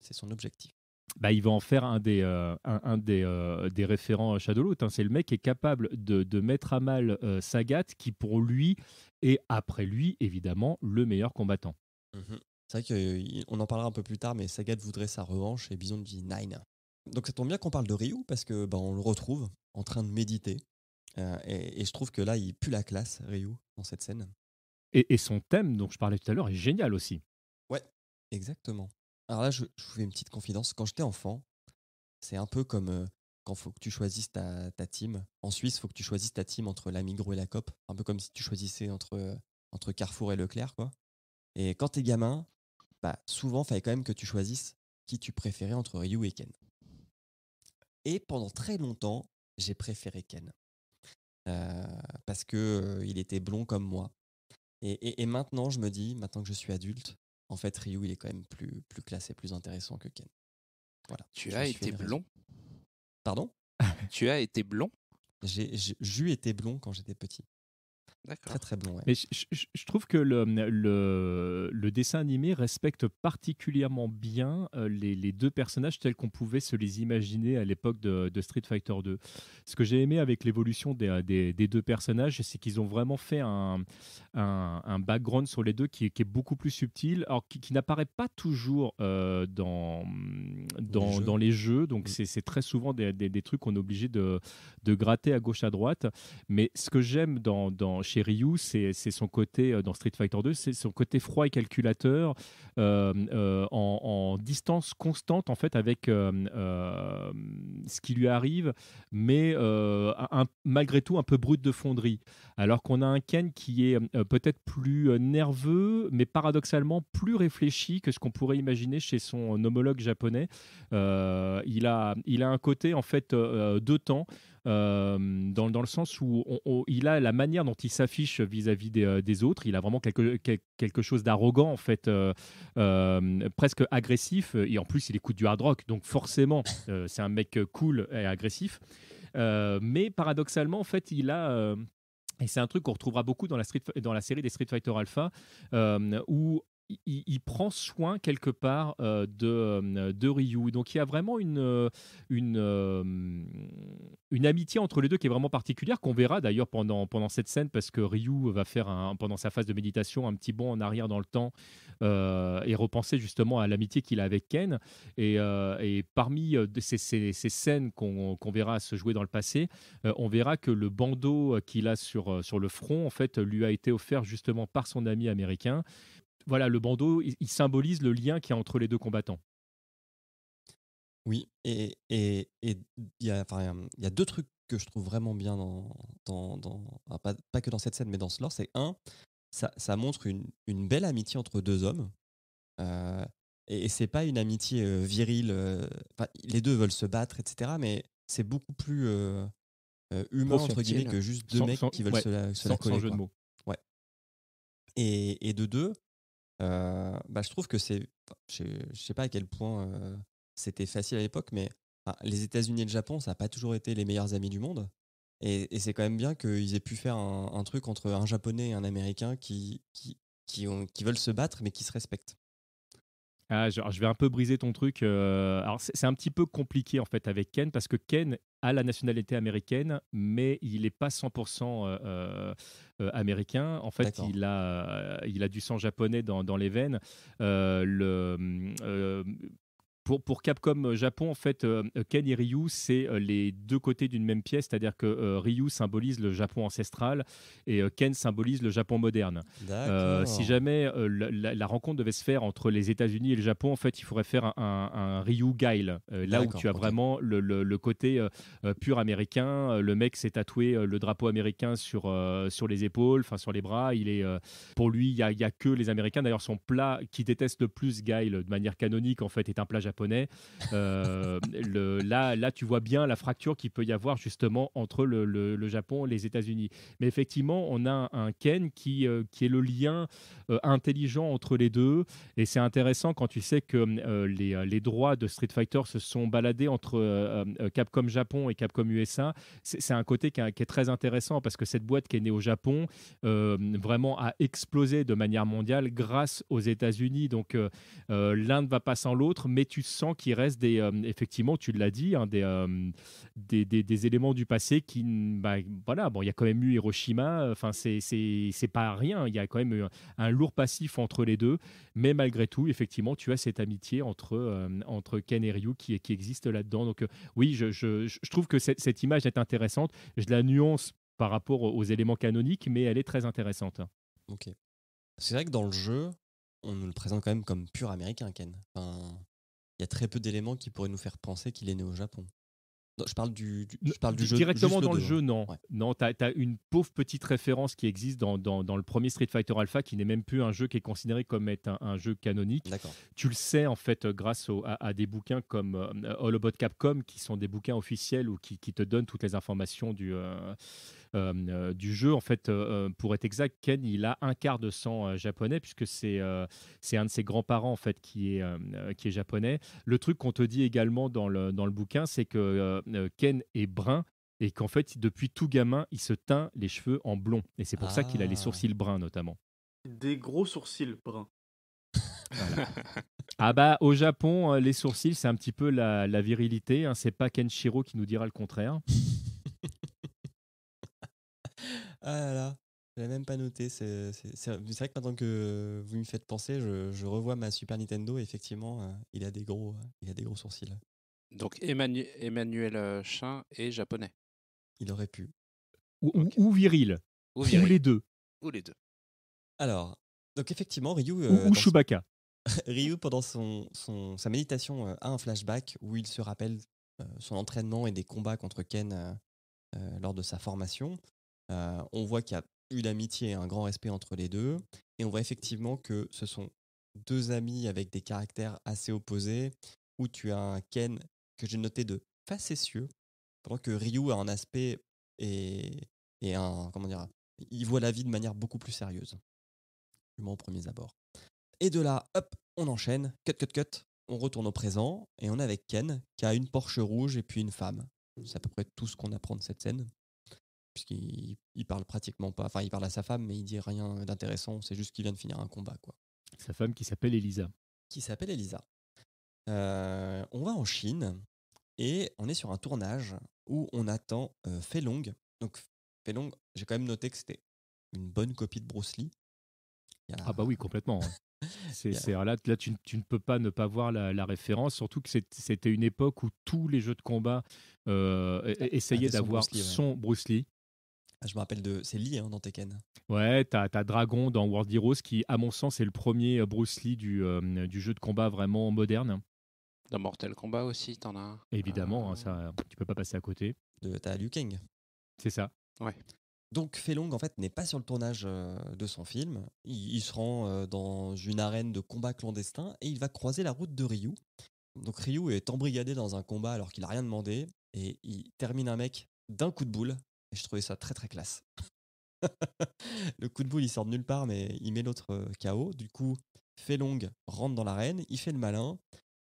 C'est son objectif. Bah, il va en faire un des, euh, un, des, référents Shadowlot. Hein. C'est le mec qui est capable de, mettre à mal Sagat, qui pour lui est, après lui, évidemment, le meilleur combattant. Mhm. C'est vrai qu'on en parlera un peu plus tard, mais Sagat voudrait sa revanche et Bison dit Nine. Donc ça tombe bien qu'on parle de Ryu parce que bah, on le retrouve en train de méditer euh, et, je trouve que là, il pue la classe, Ryu, dans cette scène. Et, son thème dont je parlais tout à l'heure est génial aussi. Ouais, exactement. Alors là, je, vous fais une petite confidence. Quand j'étais enfant, c'est un peu comme euh, quand faut que tu choisisses ta, team. En Suisse, il faut que tu choisisses ta team entre la Migros et la COP. Un peu comme si tu choisissais entre, euh, entre Carrefour et Leclerc. Quoi. Et quand t'es gamin, bah, souvent, il fallait quand même que tu choisisses qui tu préférais entre Ryu et Ken. Et pendant très longtemps, j'ai préféré Ken. Euh, parce que euh, il était blond comme moi. Et, maintenant, je me dis, maintenant que je suis adulte, en fait, Ryu, il est quand même plus, plus classe et plus intéressant que Ken. Voilà. Tu as été blond Pardon Tu as été blond J'ai, J'eus été blond quand j'étais petit. Très très bon. Mais je, trouve que le, dessin animé respecte particulièrement bien euh, les, deux personnages tels qu'on pouvait se les imaginer à l'époque de, Street Fighter 2. Ce que j'ai aimé avec l'évolution des, deux personnages, c'est qu'ils ont vraiment fait un, background sur les deux qui, est beaucoup plus subtil, alors qui, n'apparaît pas toujours euh, dans, dans, les jeux. donc mm. c'est très souvent des, trucs qu'on est obligé de, de gratter à gauche à droite. Mais ce que j'aime dans, dans, chez Ryu, c'est son côté euh, dans Street Fighter 2, c'est son côté froid et calculateur euh, euh, en, distance constante en fait avec ce qui lui arrive, mais malgré tout un peu brut de fonderie. Alors qu'on a un Ken qui est peut-être plus nerveux, mais paradoxalement plus réfléchi que ce qu'on pourrait imaginer chez son homologue japonais. il a il a un côté en fait de temps. Euh, dans, le sens où il a la manière dont il s'affiche vis-à-vis des, euh, autres. Il a vraiment quelque, quelque chose d'arrogant, en fait, euh, presque agressif. Et en plus, il écoute du hard rock, donc forcément, c'est un mec cool et agressif. mais paradoxalement, en fait, il a... Et c'est un truc qu'on retrouvera beaucoup dans la, street, dans la série des Street Fighter Alpha, où il, prend soin quelque part euh, de, euh, de Ryu. Donc il y a vraiment euh, une, amitié entre les deux qui est vraiment particulière, qu'on verra d'ailleurs pendant, cette scène, parce que Ryu va faire pendant sa phase de méditation un petit bond en arrière dans le temps et repenser justement à l'amitié qu'il a avec Ken. Et, parmi ces, scènes qu'on verra se jouer dans le passé, on verra que le bandeau qu'il a sur, sur le front, en fait, lui a été offert justement par son ami américain voilà, le bandeau, il, symbolise le lien qu'il y a entre les deux combattants. Oui, et il et, il y, a, deux trucs que je trouve vraiment bien dans, dans, pas, que dans cette scène, mais dans ce lore, c'est un, ça, ça montre une, belle amitié entre deux hommes. Euh, et, c'est pas une amitié euh, virile. Euh, les deux veulent se battre, etc. Mais c'est beaucoup plus humain entre guillemets que juste deux mecs qui veulent se, la, se la coller, jeu de mots. Ouais. Et, et de deux, euh, bah, je trouve que c'est, je, sais pas à quel point euh, c'était facile à l'époque, mais les États-Unis et le Japon, ça n'a pas toujours été les meilleurs amis du monde. Et, c'est quand même bien qu'ils aient pu faire un, truc entre un Japonais et un Américain qui, qui, qui, ont, qui veulent se battre mais qui se respectent. Ah, je, vais un peu briser ton truc. Euh, alors c'est un petit peu compliqué en fait avec Ken parce que Ken a la nationalité américaine, mais il n'est pas 100% euh, euh, américain. En fait, il a, il a du sang japonais dans, les veines. le, pour, pour Capcom euh, Japon, en fait, euh, Ken et Ryu, c'est euh, les deux côtés d'une même pièce, c'est-à-dire que Ryu symbolise le Japon ancestral et Ken symbolise le Japon moderne. si jamais la, rencontre devait se faire entre les États-Unis et le Japon, en fait, il faudrait faire un, Ryu Gail, là où tu as vraiment le, le, côté pur américain. Le mec s'est tatoué le drapeau américain sur, sur les épaules, enfin sur les bras. Il est, pour lui, il n'y a, a, que les Américains. D'ailleurs, son plat qui déteste le plus Gail de manière canonique, en fait, est un plat japonais euh, là, là, tu vois bien la fracture qu'il peut y avoir justement entre le, Japon et les États-Unis. Mais effectivement, on a un Ken qui, euh, qui est le lien euh, intelligent entre les deux. Et c'est intéressant quand tu sais que les, les, droits de Street Fighter se sont baladés entre Capcom Japon et Capcom USA. C'est un côté qui, est très intéressant parce que cette boîte qui est née au Japon vraiment a explosé de manière mondiale grâce aux États-Unis. Donc l'un ne va pas sans l'autre, mais tu sens qu'il reste des, euh, effectivement, tu l'as dit, hein, euh, des, des, des, éléments du passé qui, bah, voilà, bon, il y a quand même eu Hiroshima, euh, enfin, c'est, c'est, c'est pas rien, il y a quand même eu un, lourd passif entre les deux, mais malgré tout, effectivement, tu as cette amitié entre, entre Ken et Ryu qui, qui existe là-dedans. Donc, oui, je, je, je, trouve que cette, cette image est intéressante, je la nuance par rapport aux éléments canoniques, mais elle est très intéressante. Ok. C'est vrai que dans le jeu, on nous le présente quand même comme pur américain, Ken. Enfin, il y a très peu d'éléments qui pourraient nous faire penser qu'il est né au Japon. je parle du, jeu. Directement dans le, jeu, non. Non, tu as, une pauvre petite référence qui existe dans, le premier Street Fighter Alpha, qui n'est même plus un jeu qui est considéré comme être un, jeu canonique. Tu le sais, en fait, grâce à, des bouquins comme euh, All About Capcom, qui sont des bouquins officiels ou qui, te donnent toutes les informations du, euh, euh, euh, du jeu. En fait, euh, pour être exact, Ken, il a un quart de sang japonais puisque c'est c'est un de ses grands-parents en fait qui est, qui est japonais. Le truc qu'on te dit également dans le, dans le bouquin, c'est que Ken est brun et qu'en fait, depuis tout gamin, il se teint les cheveux en blond. Et c'est pour ça qu'il a les ah. sourcils bruns notamment. Des gros sourcils bruns. ah bah au Japon, les sourcils, c'est un petit peu la, virilité. Hein. C'est pas Kenshiro qui nous dira le contraire. Ah là là, je l'ai même pas noté. C'est vrai que maintenant que vous me faites penser, je, revois ma Super Nintendo et effectivement, euh, il a des gros, euh, il a des gros sourcils. Donc Emmanuel, Emmanuel euh, est japonais. Il aurait pu. Ou, viril. ou, les deux. Ou les deux. Alors, donc effectivement, Ryu. ou Chewbacca. Ryu, pendant sa méditation, a un flashback où il se rappelle son entraînement et des combats contre Ken lors de sa formation. Euh, on voit qu'il y a une amitié et un grand respect entre les deux. Et on voit effectivement que ce sont deux amis avec des caractères assez opposés, où tu as un Ken que j'ai noté de facétieux, pendant que Ryu a un aspect et, et un. Comment dire Il voit la vie de manière beaucoup plus sérieuse, du moins au premier abord. Et de là, hop, on enchaîne, cut, cut, cut, on retourne au présent, et on est avec Ken, qui a une Porsche rouge et puis une femme. C'est à peu près tout ce qu'on apprend de cette scène puisqu'il parle pratiquement pas. Enfin, il parle à sa femme, mais il dit rien d'intéressant. C'est juste qu'il vient de finir un combat, quoi. Sa femme qui s'appelle Elisa. Qui s'appelle Elisa. Euh, on va en Chine et on est sur un tournage où on attend euh, Fei Long. Donc, Fei Long, j'ai quand même noté que c'était une bonne copie de Bruce Lee. Ah, bah oui, complètement. Hein. C'est, ah là, là tu, tu, ne peux pas ne pas voir la, référence, surtout que c'était une époque où tous les jeux de combat essayaient d'avoir son Bruce Lee. Ah, je me rappelle de. C'est Lee hein, dans Tekken. Ouais, t'as Dragon dans World Heroes qui, à mon sens, est le premier euh, Bruce Lee du, euh, du jeu de combat vraiment moderne. Dans Mortal Kombat aussi, t'en as Évidemment, hein, ah. ça, tu peux pas passer à côté. T'as Liu Kang. C'est ça. Ouais. Donc Felong en fait n'est pas sur le tournage euh, de son film. Il, se rend dans une arène de combat clandestin et il va croiser la route de Ryu. Donc Ryu est embrigadé dans un combat alors qu'il a rien demandé et il termine un mec d'un coup de boule et je trouvais ça très très classe. le coup de boule, il sort de nulle part, mais il met l'autre euh, KO. Du coup, Felong rentre dans l'arène, il fait le malin.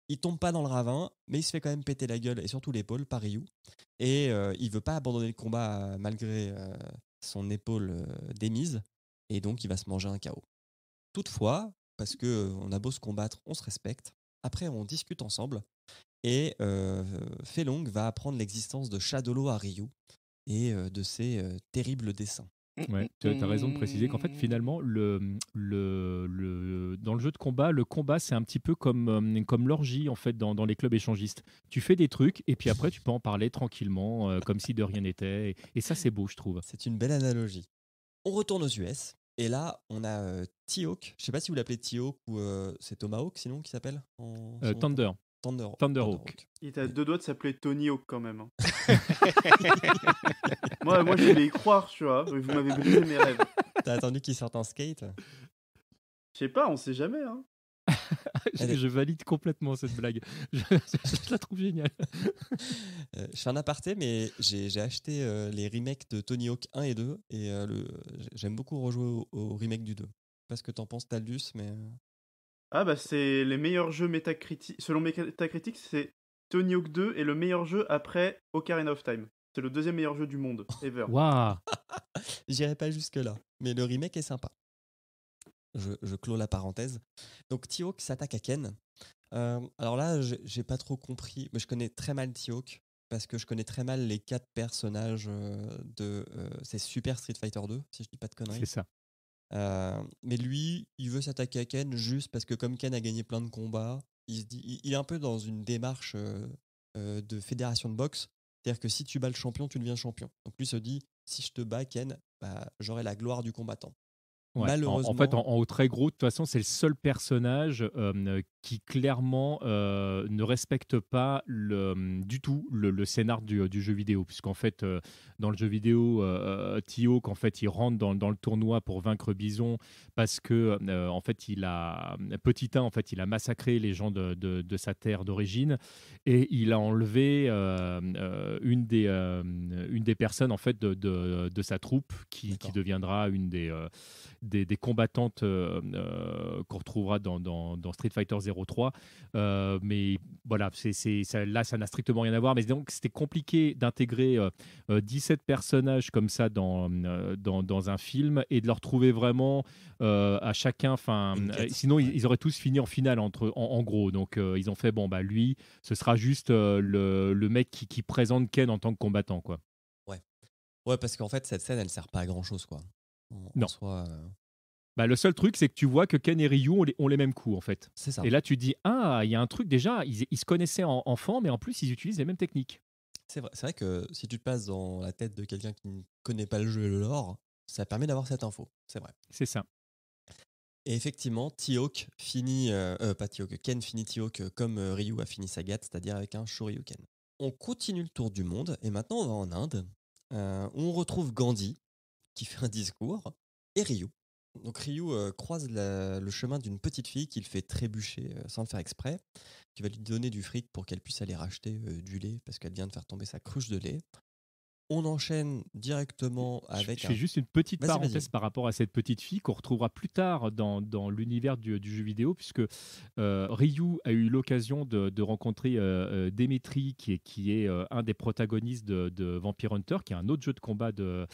Il tombe pas dans le ravin, mais il se fait quand même péter la gueule et surtout l'épaule par Ryu. Et euh, il veut pas abandonner le combat euh, malgré son épaule démise. Et donc, il va se manger un KO. Toutefois, parce que on a beau se combattre, on se respecte. Après, on discute ensemble. Et Felong va apprendre l'existence de Shadolo à Ryu, et de ses terribles dessins. Mmh, ouais, mmh, tu as mmh, raison de préciser qu'en fait, finalement, le, le, dans le jeu de combat, le combat, c'est un petit peu comme, comme l'orgie, en fait, dans, dans, les clubs échangistes. Tu fais des trucs, et puis après, tu peux en parler tranquillement, comme si de rien n'était. Et, ça, c'est beau, je trouve. C'est une belle analogie. On retourne aux US, et là, on a euh, T-Hawk. Je sais pas si vous l'appelez T-Hawk ou c'est Tomahawk, sinon, qui s'appelle en... Thunder. Thunder, Thunderhawk. Il était deux doigts de s'appeler Tony Hawk quand même. Hein. moi, moi, je voulais y croire, tu vois. Vous m'avez brisé mes rêves. T'as attendu qu'il sorte en skate Je sais pas, on sait jamais. Hein. je, valide complètement cette blague. Je, la trouve géniale. Euh, je fais un aparté, mais j'ai acheté euh, les remakes de Tony Hawk 1 et 2 et euh, j'aime beaucoup rejouer au, remake du 2. Je sais pas ce que t'en penses, Taldus, mais. Ah bah c'est les meilleurs jeux Metacritic. Selon Metacritic, c'est Tony Hawk 2 et le meilleur jeu après Ocarina of Time. C'est le deuxième meilleur jeu du monde ever. Waouh J'irai pas jusque là, mais le remake est sympa. Je, je clôt la parenthèse. Donc t s'attaque à Ken. Euh, alors là, j'ai pas trop compris, mais je connais très mal t parce que je connais très mal les quatre personnages euh, de. Euh, c'est Super Street Fighter 2, si je dis pas de conneries. C'est ça. Euh, mais lui, il veut s'attaquer à Ken juste parce que comme Ken a gagné plein de combats, il, est un peu dans une démarche euh, euh, de fédération de boxe. C'est-à-dire que si tu bats le champion, tu deviens champion. Donc lui se dit, si je te bats Ken, bah, j'aurai la gloire du combattant. Malheureusement. En, fait, en, haut très gros, de toute façon, c'est le seul personnage qui clairement euh, ne respecte pas le, hum, du tout le, scénar du, jeu vidéo, puisqu'en fait, euh, dans le jeu vidéo, euh, euh Tio, qu'en fait, il rentre dans, le tournoi pour vaincre Bison parce que, en fait, il a hum, petit en fait, il a massacré les gens de, sa terre d'origine et il a enlevé une des une des personnes en fait de, sa troupe qui, qui, deviendra une des des, combattantes qu'on retrouvera dans, dans Street Fighter 0 3, euh, mais voilà, c'est, là, ça n'a strictement rien à voir. Mais donc, c'était compliqué d'intégrer 17 euh, euh, personnages comme ça dans, dans, dans, un film et de leur trouver vraiment à chacun. sinon, ils, auraient tous fini en finale, entre, en, en gros. Donc, ils ont fait bon, bah, lui, ce sera juste le, le, mec qui, qui présente Ken en tant que combattant, quoi. Ouais, ouais parce qu'en fait, cette scène, elle sert pas à grand chose, quoi. non. Bah, le seul truc, c'est que tu vois que Ken et Ryu ont les, mêmes coups, en fait. C'est ça. Et là, tu dis, ah, il y a un truc déjà, ils, se connaissaient en, enfant, mais en plus, ils utilisent les mêmes techniques. C'est vrai, vrai, que si tu te passes dans la tête de quelqu'un qui ne connaît pas le jeu et le lore, ça permet d'avoir cette info. C'est vrai. C'est ça. Et effectivement, finit, euh, euh, pas Ken finit t euh, comme Ryu a fini Sagat, c'est-à-dire avec un Shoryuken. On continue le tour du monde et maintenant on va en Inde, où on retrouve Gandhi qui fait un discours et Ryu donc Ryu euh, croise le chemin d'une petite fille qu'il fait trébucher euh, sans le faire exprès, qui va lui donner du fric pour qu'elle puisse aller racheter euh, du lait parce qu'elle vient de faire tomber sa cruche de lait. On enchaîne directement avec. Je fais juste une petite parenthèse par rapport à cette petite fille qu'on retrouvera plus tard dans, l'univers du, jeu vidéo, puisque Ryu a eu l'occasion de, rencontrer Dimitri qui est, un des protagonistes de, Vampire Hunter, qui est un autre jeu de combat de,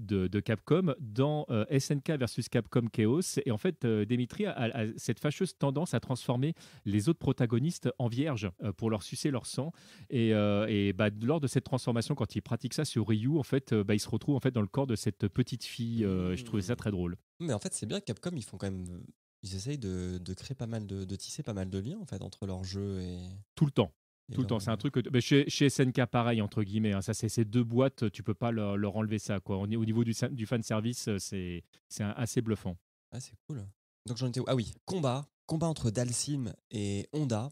de, Capcom dans euh, SNK versus Capcom Chaos. Et en fait, euh, Dimitri a, cette fâcheuse tendance à transformer les autres protagonistes en vierges euh, pour leur sucer leur sang. Et, et bah, lors de cette transformation, quand il pratique ça sur Ryu, en fait, bah, il se retrouve en fait dans le corps de cette petite fille. Je trouvais ça mmh. très drôle. Mais en fait, c'est bien que Capcom, ils font quand même ils essayent de, créer pas mal de, de, tisser pas mal de liens en fait entre leurs jeux et tout le temps tout le temps, c'est euh, un truc chez, SNK pareil entre guillemets. Hein, ça, c'est ces deux boîtes, tu peux pas leur, enlever ça Au niveau du, du fan service, euh, c'est assez bluffant. Ah c'est cool. Donc j'en étais Ah oui, combat, combat entre Dalsim et Honda.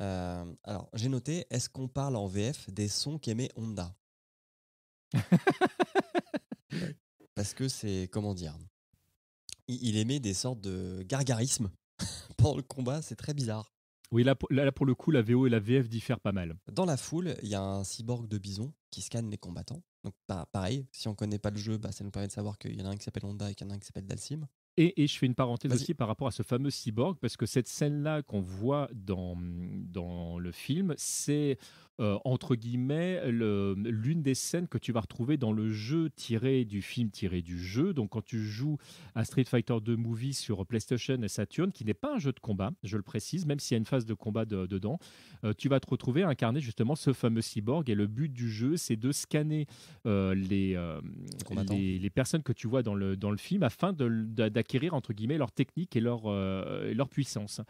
Euh, alors j'ai noté, est-ce qu'on parle en VF des sons qu'aimait Honda Parce que c'est comment dire il, aimait des sortes de gargarismes pendant le combat, c'est très bizarre. Oui, là, pour le coup, la VO et la VF diffèrent pas mal. Dans la foule, il y a un cyborg de bison qui scanne les combattants. Donc pareil, si on connaît pas le jeu, bah, ça nous permet de savoir qu'il y en a un qui s'appelle Honda et qu'il y en a un qui s'appelle Dalsim. Et, je fais une parenthèse aussi par rapport à ce fameux cyborg, parce que cette scène-là qu'on voit dans, dans le film, c'est euh, entre guillemets l'une des scènes que tu vas retrouver dans le jeu tiré du film tiré du jeu. Donc quand tu joues à Street Fighter 2 Movie sur PlayStation et Saturn, qui n'est pas un jeu de combat, je le précise, même s'il y a une phase de combat dedans, euh, tu vas te retrouver à incarner justement ce fameux cyborg. Et le but du jeu, c'est de scanner euh, les, les, personnes que tu vois dans le, dans le film afin de, de acquérir entre guillemets leur technique et leur, euh, leur puissance.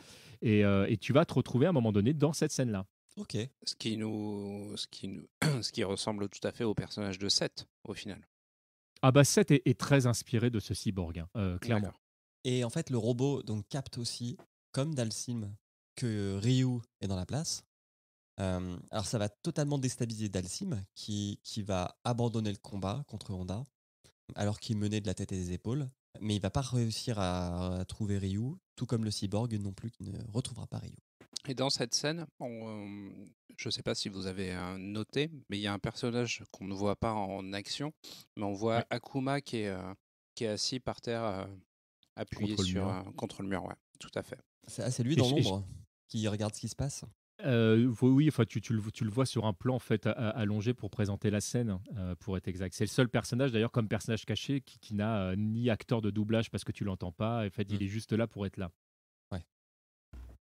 Euh, et, tu vas te retrouver à un moment donné dans cette scène-là. Ok. Ce qui nous, ce qui ce qui ressemble tout à fait au personnage de Seth au final. Ah bah Seth est, très inspiré de ce cyborg, hein, euh, clairement. Et en fait, le robot donc capte aussi, comme Dalsim, que Ryu est dans la place. alors ça va totalement déstabiliser Dalsim, qui, qui va abandonner le combat contre Honda, alors qu'il menait de la tête et des épaules mais il va pas réussir à, trouver Ryu, tout comme le cyborg non plus qui ne retrouvera pas Ryu. Et dans cette scène, euh, je ne sais pas si vous avez euh, noté, mais il y a un personnage qu'on ne voit pas en action, mais on voit Akuma euh, qui est, assis par terre, appuyé contre sur, le mur. contre le mur. tout à fait. c'est ah, lui dans l'ombre qui regarde ce qui se passe euh, oui, enfin, tu, le, le, vois sur un plan en fait allongé pour présenter la scène, euh, pour être exact. C'est le seul personnage d'ailleurs comme personnage caché qui, n'a euh, ni acteur de doublage parce que tu l'entends pas. En fait, il mmh. est juste là pour être là.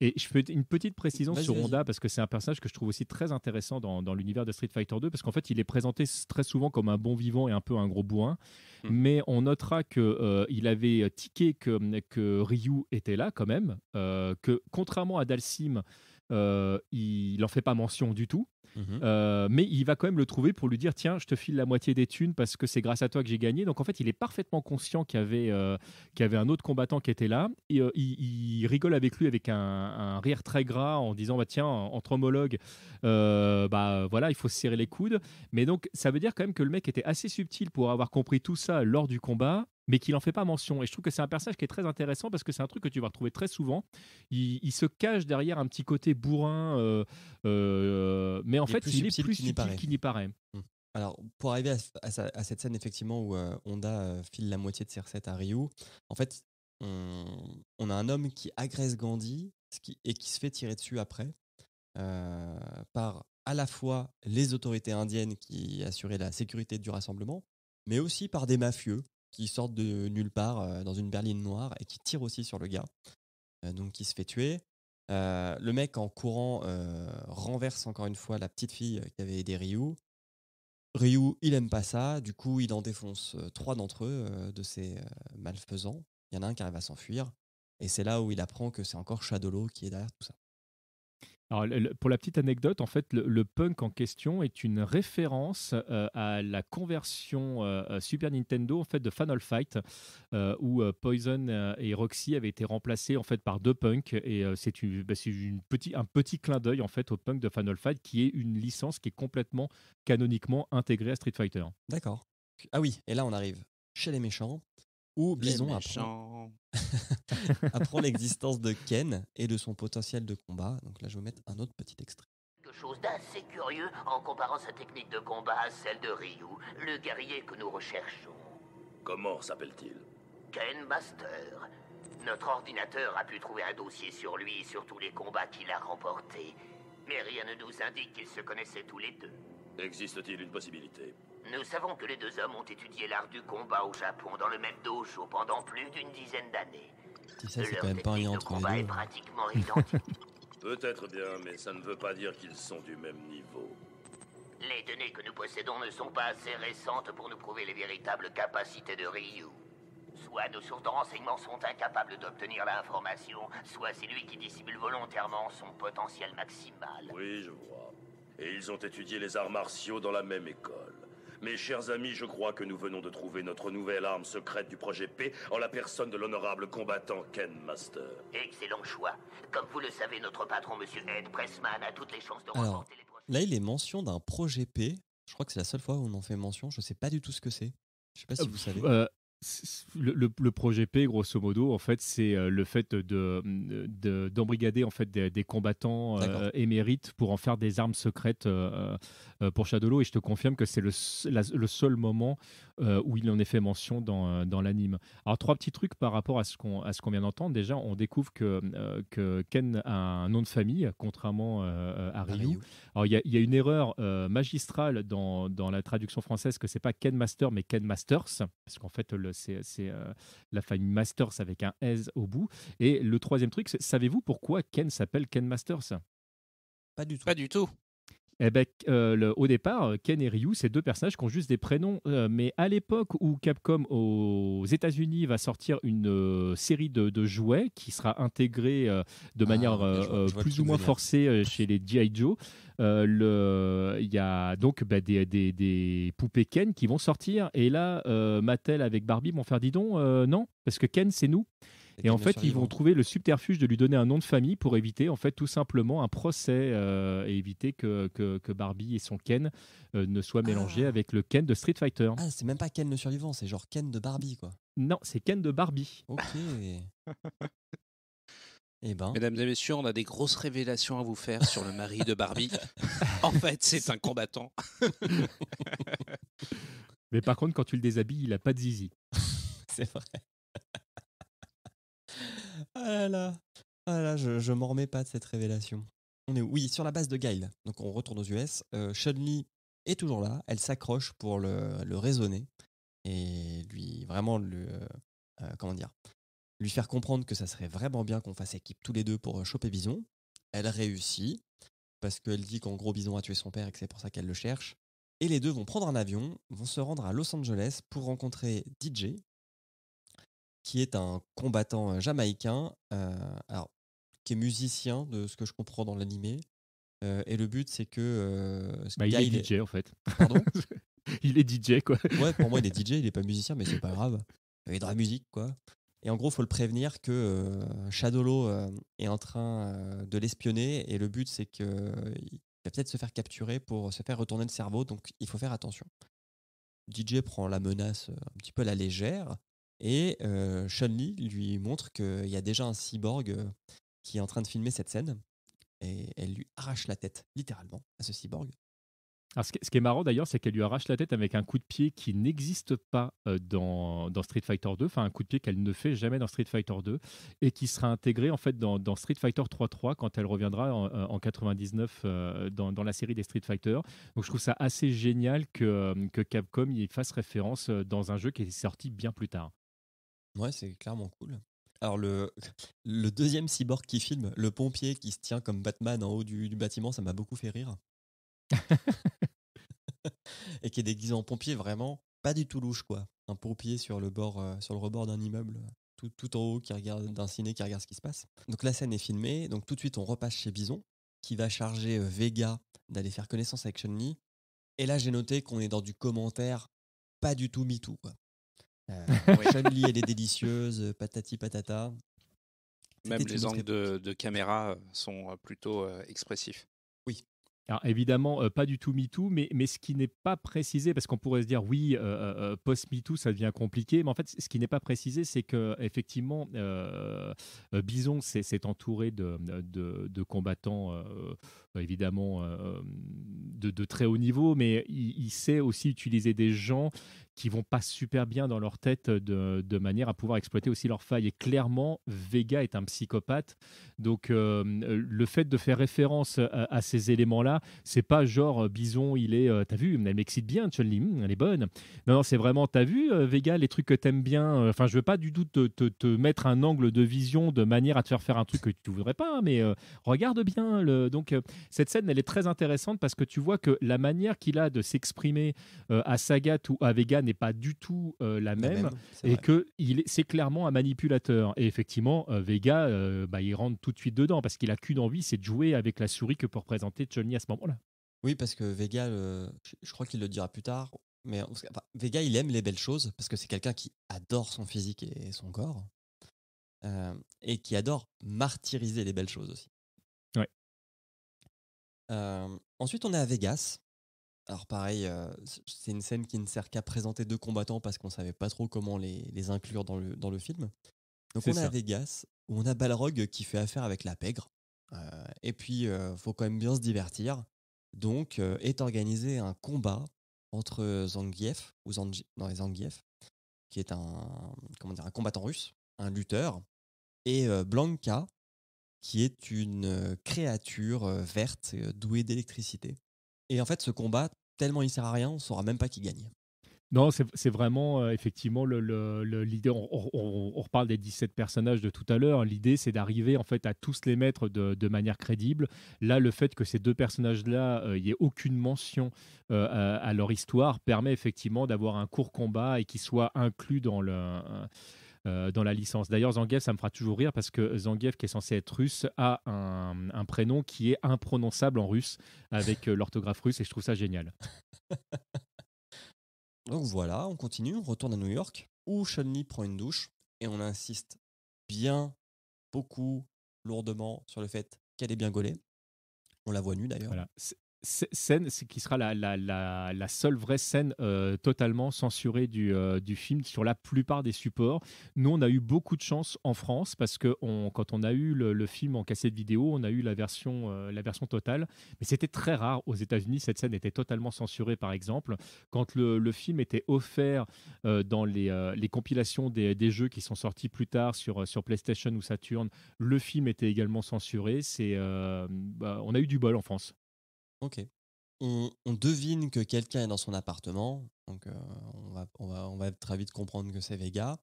Et je fais une petite précision sur Honda parce que c'est un personnage que je trouve aussi très intéressant dans, l'univers de Street Fighter 2 parce qu'en fait il est présenté très souvent comme un bon vivant et un peu un gros bourrin. Mmh. Mais on notera qu'il il avait tiqué que, que Ryu était là quand même, que contrairement à Dalsim euh, il n'en fait pas mention du tout. Mhm. Euh, mais il va quand même le trouver pour lui dire tiens, je te file la moitié des thunes parce que c'est grâce à toi que j'ai gagné. Donc en fait, il est parfaitement conscient qu'il y avait, euh, qu'il avait un autre combattant qui était là. Et euh, il, rigole avec lui avec un, rire très gras en disant bah tiens, entre homologues, bah voilà, il faut se serrer les coudes. Mais donc ça veut dire quand même que le mec était assez subtil pour avoir compris tout ça lors du combat mais qu'il n'en fait pas mention. Et je trouve que c'est un personnage qui est très intéressant parce que c'est un truc que tu vas retrouver très souvent. Il, se cache derrière un petit côté bourrin, euh, euh, en fait, il est plus subtil qu'il n'y paraît. Hmm. Alors, pour arriver à, cette scène, effectivement, où euh, Honda euh, file la moitié de ses recettes à Ryu, en fait, on, a un homme qui agresse Gandhi et qui se fait tirer dessus après euh, par à la fois les autorités indiennes qui assuraient la sécurité du rassemblement, mais aussi par des mafieux qui sortent de nulle part dans une berline noire et qui tirent aussi sur le gars. donc, qui se fait tuer. Euh, le mec en courant euh, renverse encore une fois la petite fille euh, qui avait aidé Ryu. Ryu, il aime pas ça, du coup il en défonce trois d'entre eux, de ces malfaisants. Il y en a un qui arrive à s'enfuir, et c'est là où il apprend que c'est encore Shadolo qui est derrière tout ça pour la petite anecdote, en fait, le, punk en question est une référence euh, à la conversion euh, euh, Super Nintendo en fait de Final Fight, où Poison et Roxy avaient été remplacés en fait par deux punks, et c'est bah, un petit clin d'œil en fait au punk de Final Fight, qui est une licence qui est complètement canoniquement intégrée à Street Fighter. D'accord. Ah oui, et là on arrive chez les méchants. Ou Bison apprend, l'existence de Ken et de son potentiel de combat. Donc là, je vais mettre un autre petit extrait. Quelque chose d'assez curieux en comparant sa technique de combat à celle de Ryu, le guerrier que nous recherchons. Comment s'appelle-t-il Ken Master. Notre ordinateur a pu trouver un dossier sur lui et sur tous les combats qu'il a remportés, mais rien ne nous indique qu'ils se connaissaient tous les deux. Existe-t-il une possibilité nous savons que les deux hommes ont étudié l'art du combat au Japon dans le même dojo pendant plus d'une dizaine d'années. Ça, c'est quand même pas rien entre Est pratiquement identique. Peut-être bien, mais ça ne veut pas dire qu'ils sont du même niveau. Les données que nous possédons ne sont pas assez récentes pour nous prouver les véritables capacités de Ryu. Soit nos sources de renseignements sont incapables d'obtenir l'information, soit c'est lui qui dissimule volontairement son potentiel maximal. Oui, je vois. Et ils ont étudié les arts martiaux dans la même école. Mes chers amis, je crois que nous venons de trouver notre nouvelle arme secrète du projet P en la personne de l'honorable combattant Ken Master. Excellent choix. Comme vous le savez, notre patron, Monsieur Ed Pressman, a toutes les chances de Alors, les Là, il est mention d'un projet P. Je crois que c'est la seule fois où on en fait mention. Je ne sais pas du tout ce que c'est. Je sais pas si euh, vous savez. Euh, le, projet P, grosso modo, en fait, c'est euh, le fait d'embrigader en fait des, combattants euh, émérites pour en faire des armes secrètes euh, pour Shadowlo. Et je te confirme que c'est le, seul moment où il en est fait mention dans, l'anime. Alors trois petits trucs par rapport à ce qu'on vient d'entendre. Déjà, on découvre que que Ken a un nom de famille, contrairement à ah, Ryu. Alors il y, a une erreur magistrale dans, dans la traduction française que c'est pas Ken Master mais Ken Masters, parce qu'en fait le euh, c'est euh, la famille Masters avec un S au bout. Et le troisième truc, savez-vous pourquoi Ken s'appelle Ken Masters Pas du tout. Pas du tout. Eh ben, euh, au départ, euh, Ken et Ryu, ces deux personnages qui ont juste des prénoms. Euh, mais à l'époque où Capcom aux États-Unis va sortir une série de, jouets qui sera intégrée de ah, manière plus ou moins forcée chez les G.I. Joe, il y a donc bah, des, des, poupées Ken qui vont sortir. Et là, Mattel avec Barbie vont faire dis donc, non, parce que Ken, c'est nous. Et en fait, ils vont trouver le subterfuge de lui donner un nom de famille pour éviter, en fait, tout simplement un procès euh, et éviter que, que, Barbie et son Ken euh, ne soient mélangés ah. avec le Ken de Street Fighter. Ah, c'est même pas Ken le survivant, c'est genre Ken de Barbie, quoi. Non, c'est Ken de Barbie. Ok. Eh ben. Mesdames et messieurs, on a des grosses révélations à vous faire sur le mari de Barbie. en fait, c'est un combattant. Mais par contre, quand tu le déshabilles, il n'a pas de zizi. c'est vrai. Ah là, ah là je, je m'en remets pas de cette révélation. On est Oui, sur la base de Gail. Donc on retourne aux US. Euh, est toujours là. Elle s'accroche pour le, raisonner et lui vraiment le euh, euh, comment dire lui faire comprendre que ça serait vraiment bien qu'on fasse équipe tous les deux pour euh, choper Bison. Elle réussit parce qu'elle dit qu'en gros Bison a tué son père et que c'est pour ça qu'elle le cherche. Et les deux vont prendre un avion, vont se rendre à Los Angeles pour rencontrer DJ, qui est un combattant jamaïcain, alors, qui est musicien de ce que je comprends dans l'animé. et le but, c'est que. Bah, il est DJ en fait. Il est DJ quoi. Ouais, pour moi, il est DJ, il n'est pas musicien, mais c'est pas grave. Il est de la musique quoi. Et en gros, il faut le prévenir que euh, Shadolo est en train de l'espionner et le but c'est qu'il va peut-être se faire capturer pour se faire retourner le cerveau, donc il faut faire attention. DJ prend la menace un petit peu à la légère et chun Sean lui montre qu'il y a déjà un cyborg qui est en train de filmer cette scène. Et elle lui arrache la tête, littéralement, à ce cyborg. ce, qui est marrant d'ailleurs, c'est qu'elle lui arrache la tête avec un coup de pied qui n'existe pas dans, Street Fighter 2, enfin un coup de pied qu'elle ne fait jamais dans Street Fighter 2 et qui sera intégré en fait dans, Street Fighter 3 quand elle reviendra en, en 99 dans, dans, la série des Street Fighter. Donc je trouve ça assez génial que, que Capcom y fasse référence dans un jeu qui est sorti bien plus tard. Ouais, c'est clairement cool. Alors le, deuxième cyborg qui filme, le pompier qui se tient comme Batman en haut du, bâtiment, ça m'a beaucoup fait rire. et qui est déguisé en pompier, vraiment pas du tout louche quoi. Un pompier sur le bord, euh, sur le rebord d'un immeuble, tout, en haut, qui regarde d'un ciné, qui regarde ce qui se passe. Donc la scène est filmée, donc tout de suite on repasse chez Bison, qui va charger euh, Vega d'aller faire connaissance avec Chun-Li. Et là j'ai noté qu'on est dans du commentaire pas du tout MeToo quoi. Chablis, euh, elle est délicieuse, euh, patati patata. Même les angles de, caméra euh, sont plutôt expressifs. Oui. Alors évidemment, pas du tout MeToo, mais, mais ce qui n'est pas précisé, parce qu'on pourrait se dire oui, post-MeToo, ça devient compliqué, mais en fait, ce qui n'est pas précisé, c'est que effectivement, Bison s'est entouré de, de, combattants bah, évidemment euh, euh, de, très haut niveau, mais il, sait aussi utiliser des gens qui vont pas super bien dans leur tête de, manière à pouvoir exploiter aussi leurs failles. Et clairement, Vega est un psychopathe. Donc euh, le fait de faire référence à, ces éléments-là, c'est pas genre Bison, il est, t'as vu, elle m'excite bien, chun li hmm, elle est bonne. Non, non, c'est vraiment, t'as vu, Vega, les trucs que t'aimes bien. Enfin, je veux pas du tout te, mettre un angle de vision de manière à te faire faire un truc que tu voudrais pas, hein, mais regarde bien. Le, donc cette scène, elle est très intéressante parce que tu vois que la manière qu'il a de s'exprimer euh, à Sagat ou à Vega n'est pas du tout euh, la, même, et que il c'est clairement un manipulateur. Et effectivement, euh, Vega, bah, il rentre tout de suite dedans parce qu'il a qu'une envie, c'est de jouer avec la souris que pour représenter johnny à ce moment-là. Oui, parce que Vega, je crois qu'il le dira plus tard, mais Vega, il aime les belles choses parce que c'est quelqu'un qui adore son physique et son corps et qui adore martyriser les belles choses aussi ensuite, on est à Vegas. Alors pareil, c'est une scène qui ne sert qu'à présenter deux combattants parce qu'on ne savait pas trop comment les, les inclure dans le, dans le, film. Donc on est à Vegas, où on a Balrog qui fait affaire avec la pègre. et puis, il faut quand même bien se divertir. Donc est organisé un combat entre Zangief, ou dans non, Zangief qui est un, comment dire, un combattant russe, un lutteur, et Blanca, qui est une créature verte douée d'électricité. Et en fait, ce combat, tellement il sert à rien, on ne saura même pas qui gagne. Non, c'est vraiment effectivement l'idée. on, reparle des 17 personnages de tout à l'heure. L'idée, c'est d'arriver en fait à tous les mettre de, manière crédible. Là, le fait que ces deux personnages-là, il ait aucune mention à, leur histoire, permet effectivement d'avoir un court combat et qu'ils soient inclus dans le. Euh, dans la licence. D'ailleurs, Zangief, ça me fera toujours rire parce que Zangief, qui est censé être russe, a un, prénom qui est imprononçable en russe avec euh, l'orthographe russe et je trouve ça génial. Donc voilà, on continue, on retourne à New York où chun prend une douche et on insiste bien, beaucoup, lourdement sur le fait qu'elle est bien gaulée. On la voit nue d'ailleurs. Voilà scène qui sera la, seule vraie scène euh, totalement censurée du, euh, du, film sur la plupart des supports. Nous, on a eu beaucoup de chance en France parce que quand on a eu le, film en cassette vidéo, on a eu la version, euh, la version totale. Mais c'était très rare aux États-Unis. Cette scène était totalement censurée, par exemple. Quand le, film était offert dans les, compilations des, jeux qui sont sortis plus tard sur, sur PlayStation ou Saturn, le film était également censuré. Bah, on a eu du bol en France. Ok. On, devine que quelqu'un est dans son appartement, donc on, va, très vite comprendre que c'est Vega.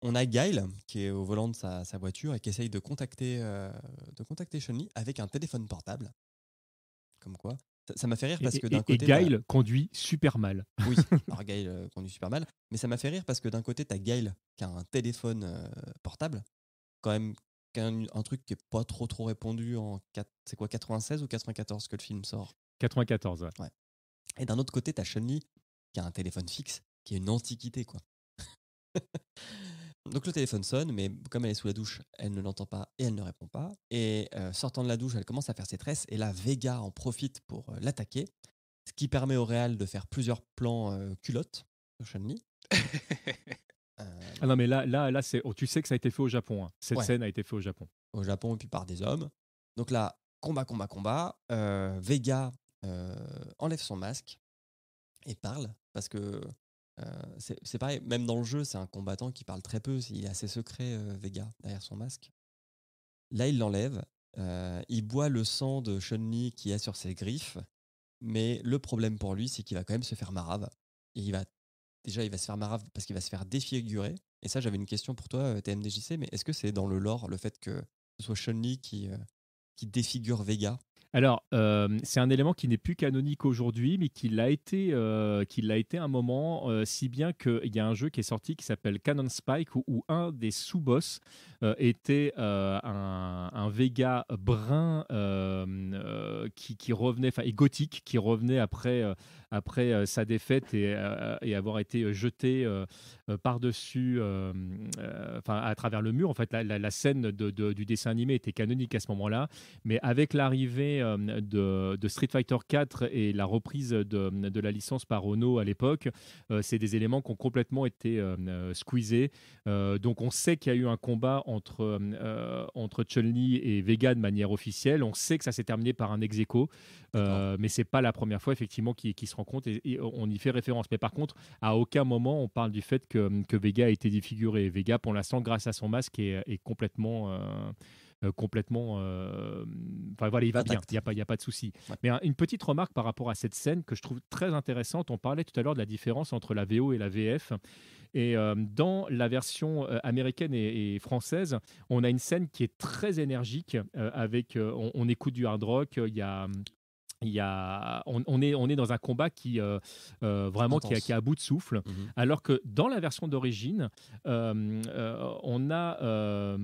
On a Gail qui est au volant de sa, voiture et qui essaye de contacter, de contacter avec un téléphone portable. Comme quoi. Ça m'a fait rire parce que d'un côté. Et Gail conduit super mal. Oui, alors Gail conduit super mal. Mais ça m'a fait rire parce que d'un côté, t'as Gail qui a un téléphone portable, quand même un, truc qui est pas trop trop répondu en c'est quoi 96 ou 94 que le film sort 94 ouais. Et d'un autre côté, t'as Chun-Li qui a un téléphone fixe qui est une antiquité quoi. Donc le téléphone sonne, mais comme elle est sous la douche, elle ne l'entend pas et elle ne répond pas. Et euh, sortant de la douche, elle commence à faire ses tresses. Et là, Vega en profite pour euh, l'attaquer, ce qui permet au Réal de faire plusieurs plans euh, culottes sur chun Euh, ah non, mais là, là, là c'est... tu sais que ça a été fait au Japon. Hein. Cette scène a été faite au Japon. Au Japon, et puis par des hommes. Donc là, combat, combat, combat. Euh, Vega euh, enlève son masque et parle, parce que c'est, c'est pareil, même dans le jeu, c'est un combattant qui parle très peu. Il est assez secret, Vega, derrière son masque. Là, il l'enlève. il boit le sang de Chun-Li qui est sur ses griffes. Mais le problème pour lui, c'est qu'il va quand même se faire marave. il va déjà, il va se faire marave parce qu'il va se faire défigurer. Et ça, j'avais une question pour toi, euh, TMDJC, mais est-ce que c'est dans le lore le fait que ce soit chun euh, qui défigure Vega alors, euh, c'est un élément qui n'est plus canonique aujourd'hui, mais qui l'a été, euh, qui été un moment, euh, si bien qu'il y a un jeu qui est sorti qui s'appelle Cannon Spike, où, un des sous-boss était un, Vega brun qui, revenait, et gothique, qui revenait après, après sa défaite et, avoir été jeté par-dessus, enfin, à travers le mur. En fait, la, scène du dessin animé était canonique à ce moment-là, mais avec l'arrivée euh, de, Street Fighter 4 et la reprise de, la licence par Ono à l'époque, euh, c'est des éléments qui ont complètement été euh, squeezés. donc on sait qu'il y a eu un combat entre, entre Chun-Li et Vega de manière officielle. On sait que ça s'est terminé par un ex aequo, mais c'est pas la première fois effectivement qui, se rend compte et, on y fait référence. Mais par contre, à aucun moment on parle du fait que, que Vega a été défiguré. Vega, pour l'instant, grâce à son masque, est, est complètement euh, complètement. Euh, enfin voilà, il va bien, il n'y a, pas de souci. Mais une petite remarque par rapport à cette scène que je trouve très intéressante. On parlait tout à l'heure de la différence entre la VO et la VF. Et euh, dans la version américaine et, française, on a une scène qui est très énergique avec. On, écoute du hard rock, il y a. Il a, on, est, on est dans un combat qui vraiment qui, est à bout de souffle, mhm. alors que dans la version d'origine, on a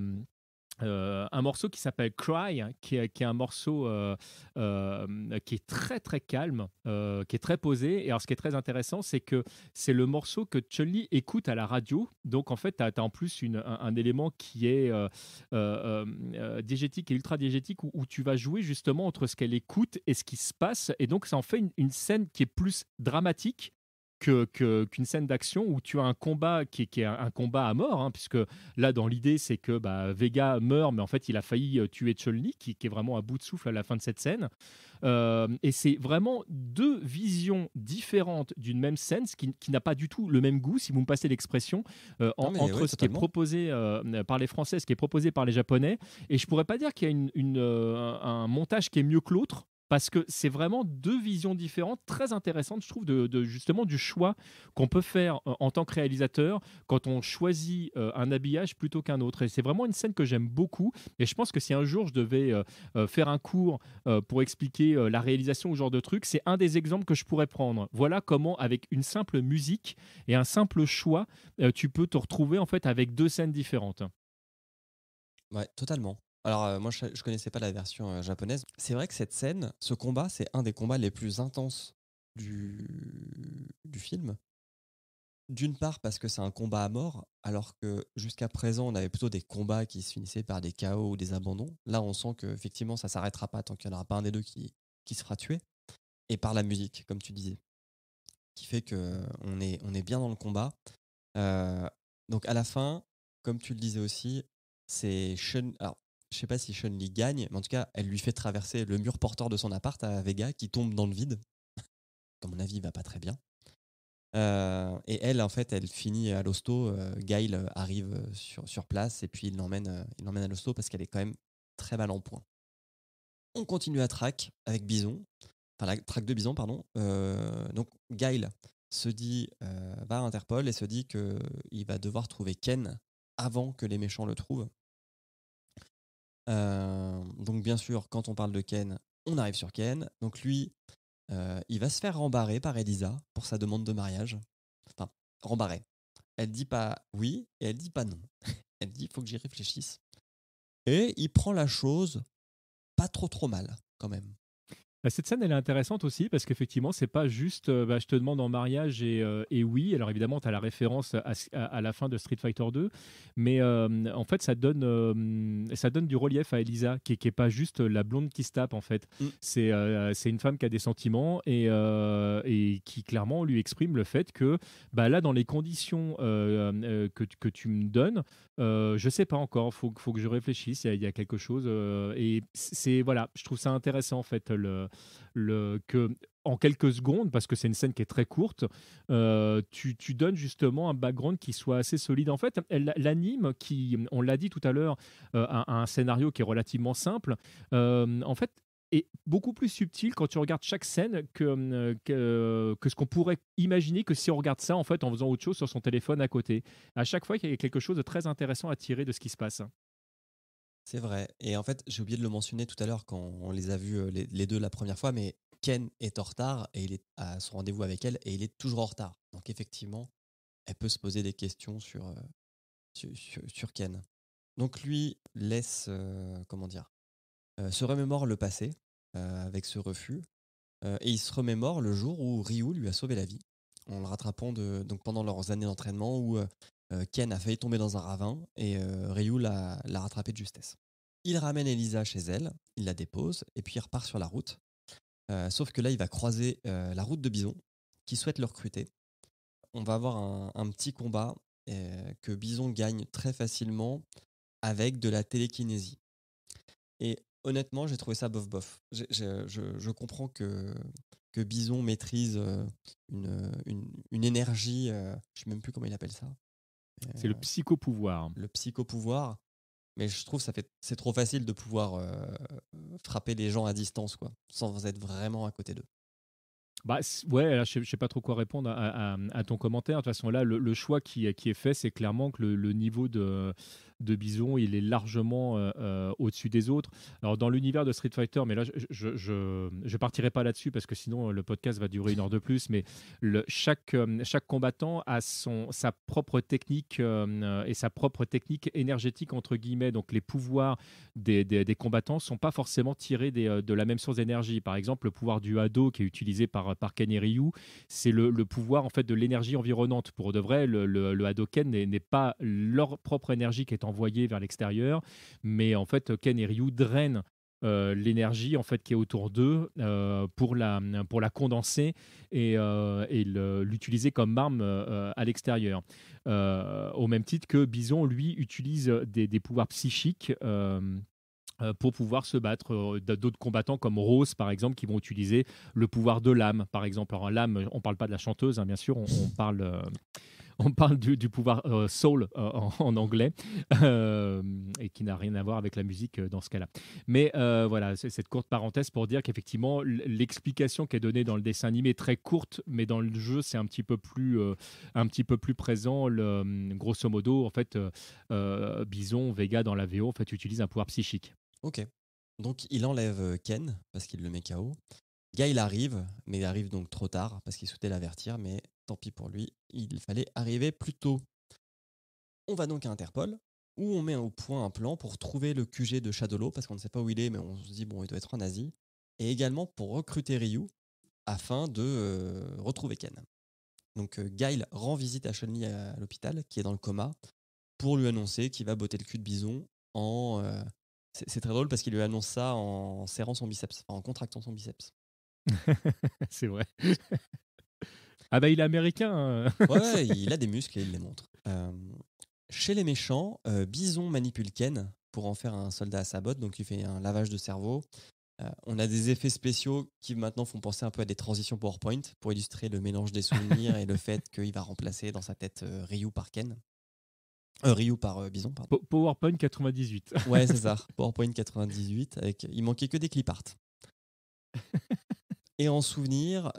euh, un morceau qui s'appelle Cry, qui est, un morceau euh, euh, qui est très très calme, qui est très posé. Et alors, ce qui est très intéressant, c'est que c'est le morceau que Chun-Li écoute à la radio. Donc, en fait, tu as, en plus un, élément qui est diégétique et ultra diégétique où, tu vas jouer justement entre ce qu'elle écoute et ce qui se passe. Et donc, ça en fait une scène qui est plus dramatique qu'une que, scène d'action où tu as un combat qui, est un combat à mort, hein, puisque là, dans l'idée, c'est que bah, Vega meurt, mais en fait, il a failli euh, tuer Cholny, qui, est vraiment à bout de souffle à la fin de cette scène. Euh, et c'est vraiment deux visions différentes d'une même scène, qui, n'a pas du tout le même goût, si vous me passez l'expression, euh, entre ce qui est proposé par les Français, ce qui est proposé par les Japonais. Et je pourrais pas dire qu'il y a une, un montage qui est mieux que l'autre parce que c'est vraiment deux visions différentes, très intéressantes, je trouve, de, justement du choix qu'on peut faire euh, en tant que réalisateur quand on choisit euh, un habillage plutôt qu'un autre. Et c'est vraiment une scène que j'aime beaucoup. Et je pense que si un jour je devais euh, faire un cours pour expliquer la réalisation ou ce genre de truc, c'est un des exemples que je pourrais prendre. Voilà comment, avec une simple musique et un simple choix, tu peux te retrouver en fait avec deux scènes différentes. Ouais, totalement. Alors euh, moi je, ne connaissais pas la version euh, japonaise. C'est vrai que cette scène, ce combat, c'est un des combats les plus intenses du, du film. D'une part parce que c'est un combat à mort, alors que jusqu'à présent on avait plutôt des combats qui se finissaient par des chaos ou des abandons. Là on sent que effectivement ça s'arrêtera pas tant qu'il n'y en aura pas un des deux qui, qui sera tué. Et par la musique, comme tu disais, qui fait que on est, on est bien dans le combat. Euh, donc à la fin, comme tu le disais aussi, c'est Shun je sais pas si Chun Li gagne, mais en tout cas, elle lui fait traverser le mur porteur de son appart à Vega qui tombe dans le vide. à mon avis, il va pas très bien. Euh, et elle, en fait, elle finit à l'hosto. Euh, Gail euh, arrive sur, place et puis il l'emmène, il à l'hosto parce qu'elle est quand même très mal en point. On continue à track avec Bison, enfin la track de Bison, pardon. donc Gail se dit, va à Interpol et se dit qu'il va devoir trouver Ken avant que les méchants le trouvent donc bien sûr, quand on parle de Ken, on arrive sur Ken. Donc lui, il va se faire rembarrer par Elisa pour sa demande de mariage. Enfin, rembarrer. Elle dit pas oui et elle dit pas non. elle dit, il faut que j'y réfléchisse. Et il prend la chose pas trop trop mal, quand même. Bah, cette scène, elle est intéressante aussi parce qu'effectivement, c'est pas juste euh, bah, je te demande en mariage et, euh, et oui. Alors évidemment, tu as la référence à, à, la fin de Street Fighter 2, mais euh, en fait, ça donne, ça donne du relief à Elisa qui, qui est pas juste la blonde qui se tape en fait. Mm. C'est c'est une femme qui a des sentiments et, et qui clairement lui exprime le fait que bah, là, dans les conditions que, que, tu me donnes, je sais pas encore, faut, faut que je réfléchisse, il y, y, a quelque chose. et c'est voilà, je trouve ça intéressant en fait. Le, le, que en quelques secondes, parce que c'est une scène qui est très courte, euh, tu, donnes justement un background qui soit assez solide. En fait, l'anime, qui, on l'a dit tout à l'heure, a, euh, un scénario qui est relativement simple. Euh, en fait, est beaucoup plus subtil quand tu regardes chaque scène que, que, ce qu'on pourrait imaginer que si on regarde ça en fait en faisant autre chose sur son téléphone à côté. À chaque fois, il y a quelque chose de très intéressant à tirer de ce qui se passe. C'est vrai. Et en fait, j'ai oublié de le mentionner tout à l'heure quand on les a vus les, deux la première fois, mais Ken est en retard et il est à son rendez-vous avec elle et il est toujours en retard. Donc effectivement, elle peut se poser des questions sur, sur, Ken. Donc lui laisse, comment dire, se remémore le passé avec ce refus et il se remémore le jour où Ryu lui a sauvé la vie en le rattrapant de, donc pendant leurs années d'entraînement où euh, Ken a failli tomber dans un ravin et euh, Ryu l'a rattrapé de justesse. Il ramène Elisa chez elle, il la dépose et puis il repart sur la route. Euh, sauf que là, il va croiser la route de Bison qui souhaite le recruter. On va avoir un, petit combat que Bison gagne très facilement avec de la télékinésie. Et honnêtement, j'ai trouvé ça bof-bof. Je, comprends que, Bison maîtrise une, une, une énergie, je ne sais même plus comment il appelle ça, c'est le euh, psychopouvoir. Le psychopouvoir. Mais je trouve ça fait c'est trop facile de pouvoir euh, frapper les gens à distance, quoi, sans être vraiment à côté d'eux. Bah, ouais, je ne sais pas trop quoi répondre à, ton commentaire. De toute façon, là, le, choix qui, qui est fait, c'est clairement que le niveau de, de Bison, il est largement euh, euh, au-dessus des autres. Alors, dans l'univers de Street Fighter, mais là, je je, partirai pas là-dessus parce que sinon, le podcast va durer une heure de plus. Mais le, chaque, euh, chaque combattant a son, sa propre technique et sa propre technique énergétique, entre guillemets. Donc, les pouvoirs des, des, des combattants sont pas forcément tirés de la même source d'énergie. Par exemple, le pouvoir du Hado qui est utilisé par, par Ken et Ryu, c'est le, pouvoir en fait de l'énergie environnante. Pour de vrai, le, le, le Hadoken n'est pas leur propre énergie qui est en envoyé vers l'extérieur. Mais en fait, Ken et Ryu drainent euh, l'énergie en fait qui est autour d'eux euh, pour la pour la condenser et, euh, et l'utiliser comme arme à l'extérieur au même titre que Bison lui utilise des, des pouvoirs psychiques pour pouvoir se battre. D'autres combattants comme Rose, par exemple, qui vont utiliser le pouvoir de l'âme, par exemple. Alors, l'âme, on parle pas de la chanteuse, hein, bien sûr, on, on parle on parle du, pouvoir euh, soul euh, en, anglais, euh, et qui n'a rien à voir avec la musique dans ce cas-là. Mais voilà, c'est cette courte parenthèse pour dire qu'effectivement, l'explication qui est donnée dans le dessin animé est très courte, mais dans le jeu, c'est un petit peu plus, présent. Le, hum, grosso modo, en fait, Bison, Vega dans la VO, en fait, utilise un pouvoir psychique. Ok. Donc il enlève Ken parce qu'il le met KO. Guy il arrive, mais il arrive donc trop tard parce qu'il souhaitait l'avertir, mais tant pis pour lui, il fallait arriver plus tôt. On va donc à Interpol, où on met au point un plan pour trouver le QG de Shadolo, parce qu'on ne sait pas où il est, mais on se dit, bon, il doit être en Asie, et également pour recruter Ryu, afin de euh, retrouver Ken. Donc euh, Gail Guile rend visite à Chun-Li à, l'hôpital, qui est dans le coma, pour lui annoncer qu'il va botter le cul de Bison en... Euh, c'est très drôle parce qu'il lui annonce ça en serrant son biceps, en contractant son biceps. c'est vrai. Ah bah il est américain. Hein. ouais, il a des muscles et il les montre. Euh, chez les méchants, euh, Bison manipule Ken pour en faire un soldat à sa botte, donc il fait un lavage de cerveau. Euh, on a des effets spéciaux qui maintenant font penser un peu à des transitions PowerPoint pour illustrer le mélange des souvenirs et le fait qu'il va remplacer dans sa tête Ryu par Ken. Ryu par Bison, pardon. PowerPoint 98. ouais, c'est ça. PowerPoint 98. Avec... Il manquait que des clip Et en souvenir,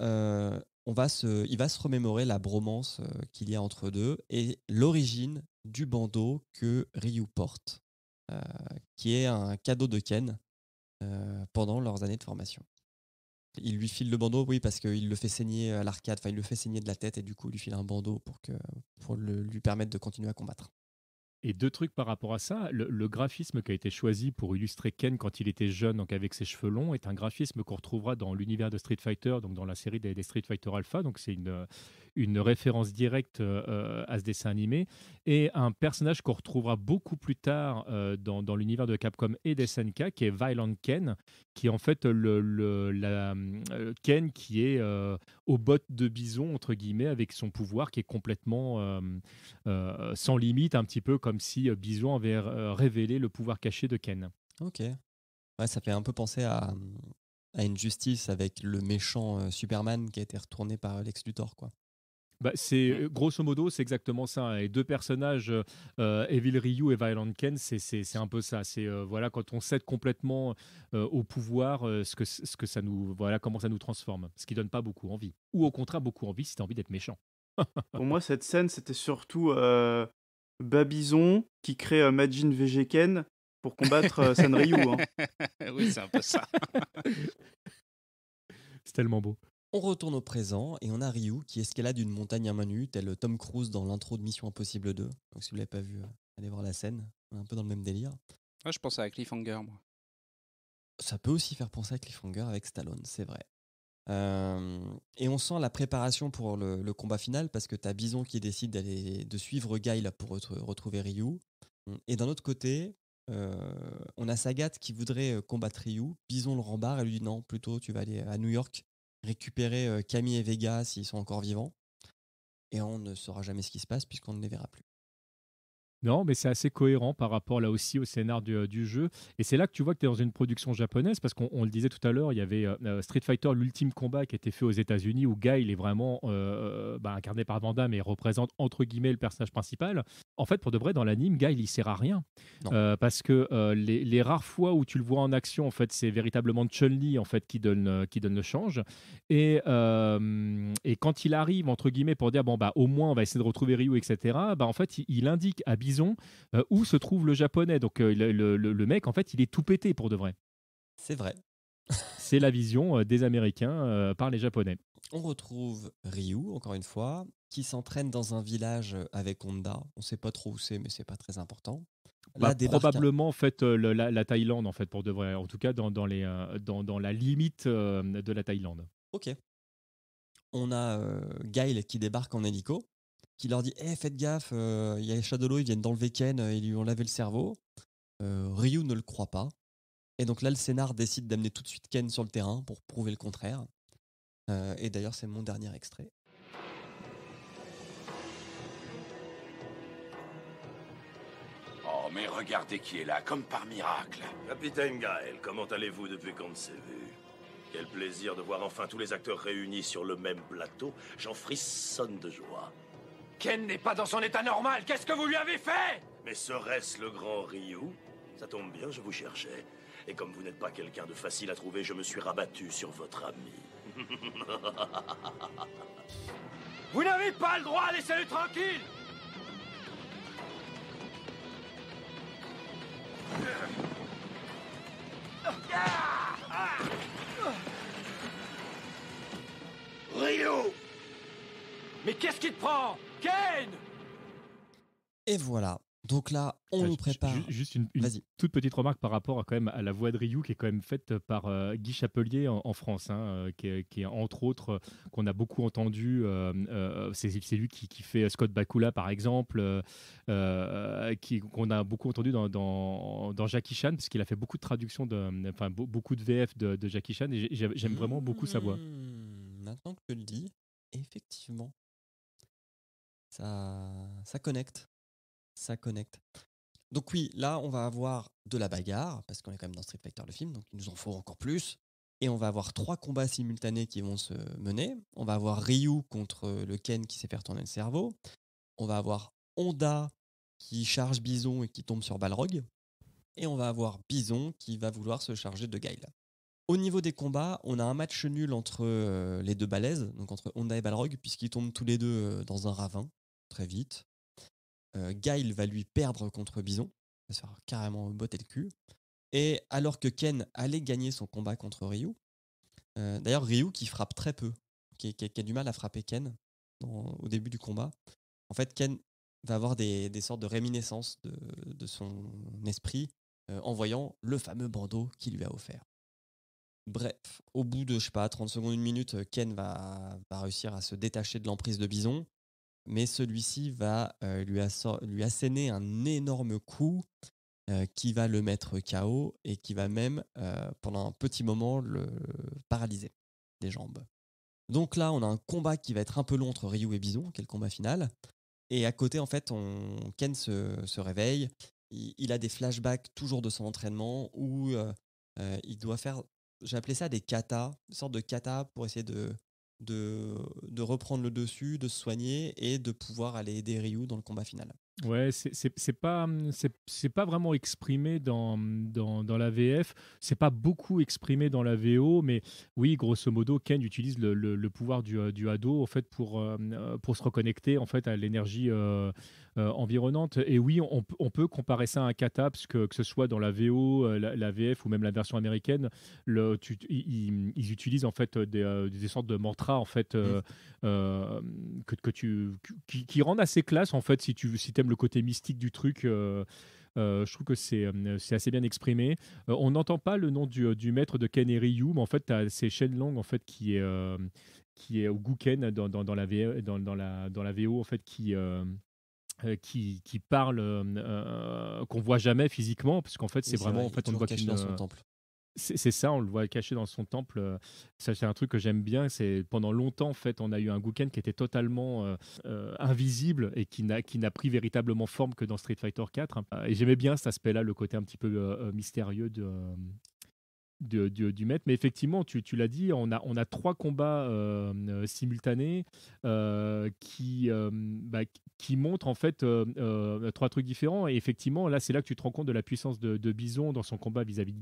va se, il va se remémorer la bromance euh, qu'il y a entre deux et l'origine du bandeau que Ryu porte, euh, qui est un cadeau de Ken euh, pendant leurs années de formation. Il lui file le bandeau, oui, parce qu'il le fait saigner à l'arcade, enfin il le fait saigner de la tête et du coup il lui file un bandeau pour, pour le, lui permettre de continuer à combattre. Et deux trucs par rapport à ça. Le, graphisme qui a été choisi pour illustrer Ken quand il était jeune, donc avec ses cheveux longs, est un graphisme qu'on retrouvera dans l'univers de Street Fighter, donc dans la série des, Street Fighter Alpha. Donc c'est une, une référence directe euh, à ce dessin animé. Et un personnage qu'on retrouvera beaucoup plus tard euh, dans, dans l'univers de Capcom et des SNK, qui est Violent Ken, qui est en fait le, euh, Ken qui est aux bottes de bison, entre guillemets, avec son pouvoir qui est complètement euh, euh, sans limite, un petit peu comme si euh, Bison avait révélé le pouvoir caché de Ken. Ok. ça fait un peu penser à, à une justice avec le méchant Superman qui a été retourné par Lex Luthor, quoi. Bah, c'est euh, grosso modo, c'est exactement ça. Hein. Et deux personnages, euh, euh, Evil Ryu et Violent Ken, c'est un peu ça. C'est voilà quand on cède complètement au pouvoir, ce que ce que ça nous voilà comment ça nous transforme, ce qui donne pas beaucoup envie. Ou au contraire, beaucoup envie si envie d'être méchant. Pour moi, cette scène, c'était surtout Babison qui crée Majin Vegeken pour combattre San Ryu. Hein. oui, c'est un peu ça. c'est tellement beau. On retourne au présent et on a Ryu qui escalade une montagne à main nue, tel Tom Cruise dans l'intro de Mission Impossible 2. Donc si vous l'avez pas vu, euh, allez voir la scène. On est un peu dans le même délire. Moi, je pense à Cliffhanger, moi. Ça peut aussi faire penser à Cliffhanger avec Stallone, c'est vrai. Euh, et on sent la préparation pour le, combat final parce que t'as Bison qui décide d'aller de suivre Guy pour retrouver Ryu. Et d'un autre côté, euh, on a Sagat qui voudrait combattre Ryu. Bison le rembarre et lui dit non, plutôt tu vas aller à New York récupérer euh, Camille et Vega s'ils sont encore vivants. Et on ne saura jamais ce qui se passe puisqu'on ne les verra plus. Non, mais c'est assez cohérent par rapport là aussi au scénar euh, du, jeu. Et c'est là que tu vois que tu es dans une production japonaise, parce qu'on le disait tout à l'heure, il y avait euh, euh, Street Fighter, l'ultime combat qui a été fait aux États-Unis, où Guy, il est vraiment bah, incarné par Van et représente entre guillemets le personnage principal. En fait, pour de vrai, dans l'anime, Guy, il sert à rien. parce que les, rares fois où tu le vois en action, en fait, c'est véritablement Chun-Li en fait, qui, donne, qui donne le change. Et, et quand il arrive, entre guillemets, pour dire, bon, bah, au moins, on va essayer de retrouver Ryu, etc., bah, en fait, il, indique à euh, où se trouve le japonais. Donc euh, le, mec, en fait, il est tout pété pour de vrai. C'est vrai. C'est la vision euh, des Américains par les Japonais. On retrouve Ryu, encore une fois, qui s'entraîne dans un village avec Honda. On sait pas trop où c'est, mais c'est pas très important. Là, bah, probablement en fait la, Thaïlande en fait pour de vrai. En tout cas dans, les, dans, la limite de la Thaïlande. Ok. On a euh, Gail qui débarque en hélico il leur dit Eh, faites gaffe, euh, il y a Shadolo, ils viennent d'enlever Ken, euh, ils lui ont lavé le cerveau. Euh, Ryu ne le croit pas. Et donc là, le scénar décide d'amener tout de suite Ken sur le terrain pour prouver le contraire. et d'ailleurs, c'est mon dernier extrait. Oh, mais regardez qui est là, comme par miracle. Capitaine Gael comment allez-vous depuis qu'on ne s'est vu Quel plaisir de voir enfin tous les acteurs réunis sur le même plateau. J'en frissonne de joie. Ken n'est pas dans son état normal. Qu'est-ce que vous lui avez fait Mais serait-ce le grand Ryu Ça tombe bien, je vous cherchais. Et comme vous n'êtes pas quelqu'un de facile à trouver, je me suis rabattu sur votre ami. vous n'avez pas le droit, laisser le tranquille Ryu Mais qu'est-ce qui te prend et voilà. Donc là, on ah, nous prépare. Juste une, toute petite remarque par rapport à, euh, quand même, à la voix de Ryu qui est quand même faite euh, par euh, Guy Chapelier en, France, hein, qui, est, entre autres, qu'on a beaucoup entendu. c'est lui qui, fait Scott Bakula par exemple, qu'on a beaucoup entendu dans, dans, Jackie Chan, parce qu'il a fait beaucoup de traductions, de, enfin beaucoup de VF de, de Jackie Chan, et j'aime vraiment beaucoup sa voix. Hmm, maintenant que tu le dis, effectivement, ça, connecte. Ça connecte. Donc oui, là, on va avoir de la bagarre, parce qu'on est quand même dans Street Fighter le film, donc il nous en faut encore plus. Et on va avoir trois combats simultanés qui vont se mener. On va avoir Ryu contre euh, le Ken qui s'est fait retourner le cerveau. On va avoir Honda qui charge Bison et qui tombe sur Balrog. Et on va avoir Bison qui va vouloir se charger de Guile. Au niveau des combats, on a un match nul entre euh, les deux balaises, donc entre Honda et Balrog, puisqu'ils tombent tous les deux euh, dans un ravin très vite. Euh, Guile va lui perdre contre Bison, va sera faire carrément botter le cul. Et alors que Ken allait gagner son combat contre Ryu, euh, d'ailleurs Ryu qui frappe très peu, qui, a du mal à frapper Ken au début du combat, en fait Ken va avoir des, sortes de réminiscences de, son esprit euh, en voyant le fameux bandeau qu'il lui a offert. Bref, au bout de, je sais pas, 30 secondes, une minute, Ken va réussir à se détacher de l'emprise de Bison mais celui-ci va euh, lui, asséner un énorme coup euh, qui va le mettre KO et qui va même, euh, pendant un petit moment, le paralyser des jambes. Donc là, on a un combat qui va être un peu long entre Ryu et Bison, quel combat final. Et à côté, en fait, on... Ken se, réveille. Il, a des flashbacks toujours de son entraînement où il doit faire, j'appelais ça des katas, une sorte de kata pour essayer de de, de reprendre le dessus, de se soigner et de pouvoir aller aider Ryu dans le combat final. Ouais, c'est pas pas vraiment exprimé dans, dans, dans la VF, c'est pas beaucoup exprimé dans la VO, mais oui, grosso modo, Ken utilise le, pouvoir du, euh, du, Hado en fait pour, euh, pour se reconnecter en fait à l'énergie euh, euh, environnante Et oui, on, peut comparer ça à un parce que, que ce soit dans la VO, euh, la, VF ou même la version américaine. ils, utilisent en fait des, euh, des, sortes de mantras en fait que, tu qui, rendent assez classe en fait si tu si aimes le côté mystique du truc. je trouve que c'est assez bien exprimé. on n'entend pas le nom du, maître de Ken Ryu, mais en fait, c'est longues, en fait, qui est, qui est au Guken dans, la, dans, la, dans la VO, en fait, qui, euh, qui, qui parle, euh, euh, qu'on voit jamais physiquement, parce qu'en fait, c'est vraiment, en fait, on le voit caché dans son temple. C'est ça, on le voit caché dans son temple. Ça, c'est un truc que j'aime bien. C'est pendant longtemps, en fait, on a eu un Gouken qui était totalement invisible et qui n'a qui n'a pris véritablement forme que dans Street Fighter 4. Hein. Et j'aimais bien cet aspect-là, le côté un petit peu mystérieux de, du, maître. Mais effectivement, tu, l'as dit, on a, on a trois combats euh, euh, simultanés euh, qui, bah, qui montrent en fait trois trucs différents. Et effectivement, là, c'est là que tu te rends compte de la puissance de, Bison dans son combat vis-à-vis de de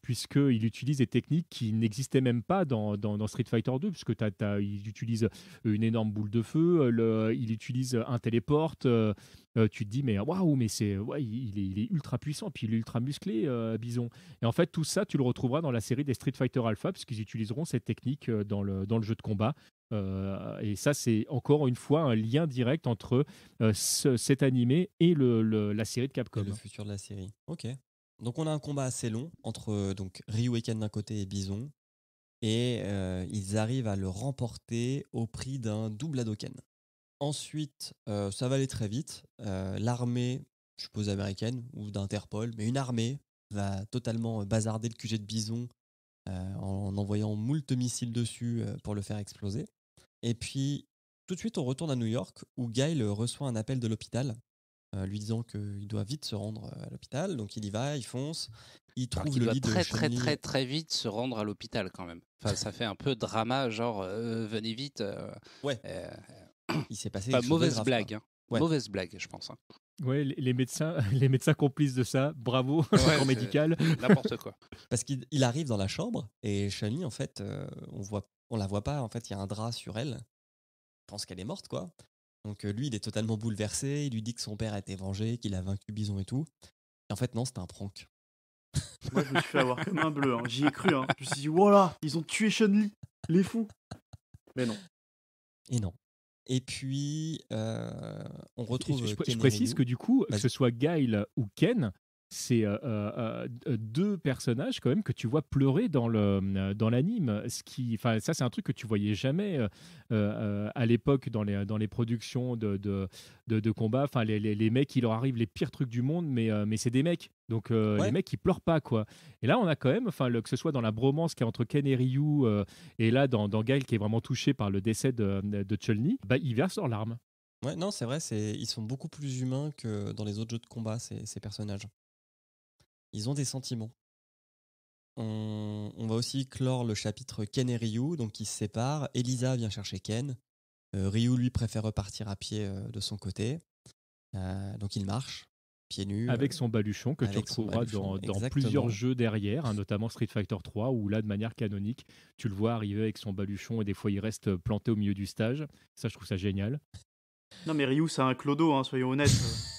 puisque puisqu'il utilise des techniques qui n'existaient même pas dans, dans, Street Fighter 2, puisque il utilise une énorme boule de feu, il utilise un téléporte. Euh, tu te dis, mais waouh, mais c'est, ouais, il, est, ultra puissant, puis il est ultra musclé, euh, Bison. Et en fait, tout ça, tu le retrouveras dans la série des Street Fighter Alpha, puisqu'ils utiliseront cette technique euh, dans le, dans le jeu de combat. et ça, c'est encore une fois un lien direct entre cet animé et le, la série de Capcom. le futur de la série. Ok. Donc on a un combat assez long entre donc Ryu Ken d'un côté et Bison, et ils arrivent à le remporter au prix d'un double Hadoken. Ensuite, euh, ça va aller très vite. Euh, l'armée, je suppose américaine ou d'Interpol, mais une armée va totalement euh, bazarder le QG de Bison en, envoyant moult missiles dessus pour le faire exploser. Et puis, tout de suite, on retourne à New York où le reçoit un appel de l'hôpital lui disant qu'il doit vite se rendre à l'hôpital. Donc il y va, il fonce, il trouve doit très, très très très vite se rendre à l'hôpital quand même. Enfin, ça fait un peu drama, genre venez vite. ouais il s'est passé. Pas mauvaise blague. Hein. Mauvaise blague, je pense. Hein. Ouais, les médecins, les médecins complices de ça, bravo, ouais, médical. N'importe quoi. Parce qu'il arrive dans la chambre et Shani, en fait, euh, on voit, on la voit pas. En fait, il y a un drap sur elle. Je pense qu'elle est morte, quoi. Donc euh, lui, il est totalement bouleversé. Il lui dit que son père a été vengé, qu'il a vaincu Bison et tout. Et en fait, non, c'était un prank. Moi, je me suis fait avoir comme un bleu. Hein. J'y ai cru. Je me suis dit, voilà, ils ont tué chun les fous. Mais non. Et non. Et puis, on retrouve. Je, précise que du coup, que ce soit Gail ou Ken, c'est euh, euh, euh, deux personnages quand même que tu vois pleurer dans le dans l'anime ce qui enfin ça c'est un truc que tu voyais jamais à l'époque dans les dans les productions de de, de, combat enfin les, les, les, mecs il leur arrive les pires trucs du monde mais mais c'est des mecs donc les mecs ils pleurent pas quoi. Et là on a quand même, enfin que ce soit dans la bromance qui est entre Ken et Ryu et là dans, dans Gail qui est vraiment touché par le décès de, de Chulny, bah il verse leurs larmes. Ouais non c'est vrai, c'est ils sont beaucoup plus humains que dans les autres jeux de combat ces, ces personnages ils ont des sentiments. On, va aussi clore le chapitre Ken et Ryu, donc ils se séparent. Elisa vient chercher Ken. Euh, Ryu, lui, préfère repartir à pied euh, de son côté. Euh, donc il marche, pieds nus. Avec son baluchon que tu retrouveras dans, plusieurs jeux derrière, hein, notamment Street Fighter 3, où là, de manière canonique, tu le vois arriver avec son baluchon et des fois il reste planté au milieu du stage. Ça, je trouve ça génial. Non, mais Ryu, c'est un clodo, hein, soyons honnêtes.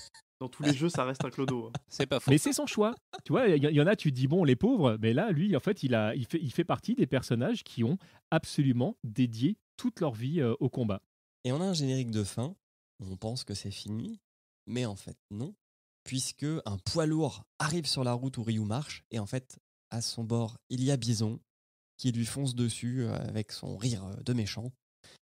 Dans tous les jeux, ça reste un clodo. Hein. C'est pas faux. Mais c'est son choix. Tu vois, il y, en a, tu dis, bon, les pauvres, mais là, lui, en fait, il, a, il, fait, il fait partie des personnages qui ont absolument dédié toute leur vie euh, au combat. Et on a un générique de fin, on pense que c'est fini, mais en fait, non. Puisque un poids lourd arrive sur la route où Ryu marche, et en fait, à son bord, il y a Bison, qui lui fonce dessus euh, avec son rire euh, de méchant.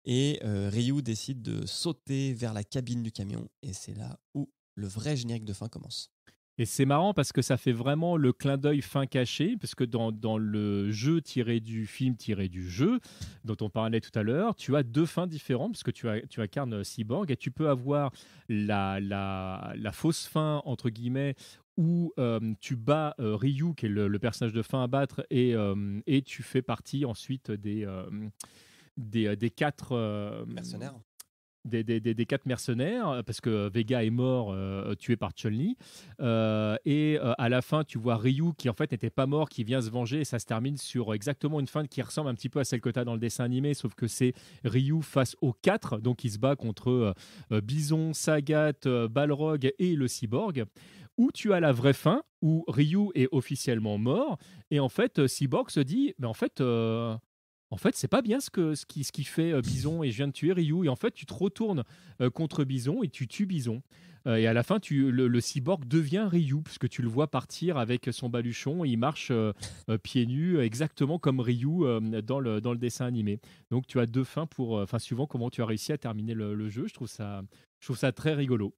Et Ryu décide de sauter vers la cabine du camion, et c'est là où le vrai générique de fin commence. Et c'est marrant parce que ça fait vraiment le clin d'œil fin caché, parce que dans, le jeu tiré du film tiré du jeu, dont on parlait tout à l'heure, tu as deux fins différentes, parce que tu, tu incarnes Cyborg, et tu peux avoir la, la, fausse fin, entre guillemets, où euh, tu bats euh, Ryu, qui est le, personnage de fin à battre, et, euh, et tu fais partie ensuite des... Des, quatre mercenaires des, quatre mercenaires, euh, parce que Vega est mort, euh, euh, tué par Chun-Li. et à la fin, tu vois Ryu qui en fait n'était pas mort, qui vient se venger, et ça se termine sur exactement une fin qui ressemble un petit peu à celle que tu as dans le dessin animé, sauf que c'est Ryu face aux quatre, donc il se bat contre Bison, Sagat, Balrog et le cyborg où tu as la vraie fin, où Ryu est officiellement mort, et en fait, Cyborg se dit, mais en fait, en fait, c'est pas bien ce que ce qui, ce qui fait euh, Bison et je viens de tuer Ryu. Et en fait, tu te retournes euh, contre Bison et tu tues Bison. Euh, et à la fin, tu, le, cyborg devient Ryu que tu le vois partir avec son baluchon. il marche pieds nus, exactement comme Ryu dans le, dans le dessin animé. Donc, tu as deux fins pour, enfin, suivant comment tu as réussi à terminer le, jeu. Je trouve ça, je trouve ça très rigolo.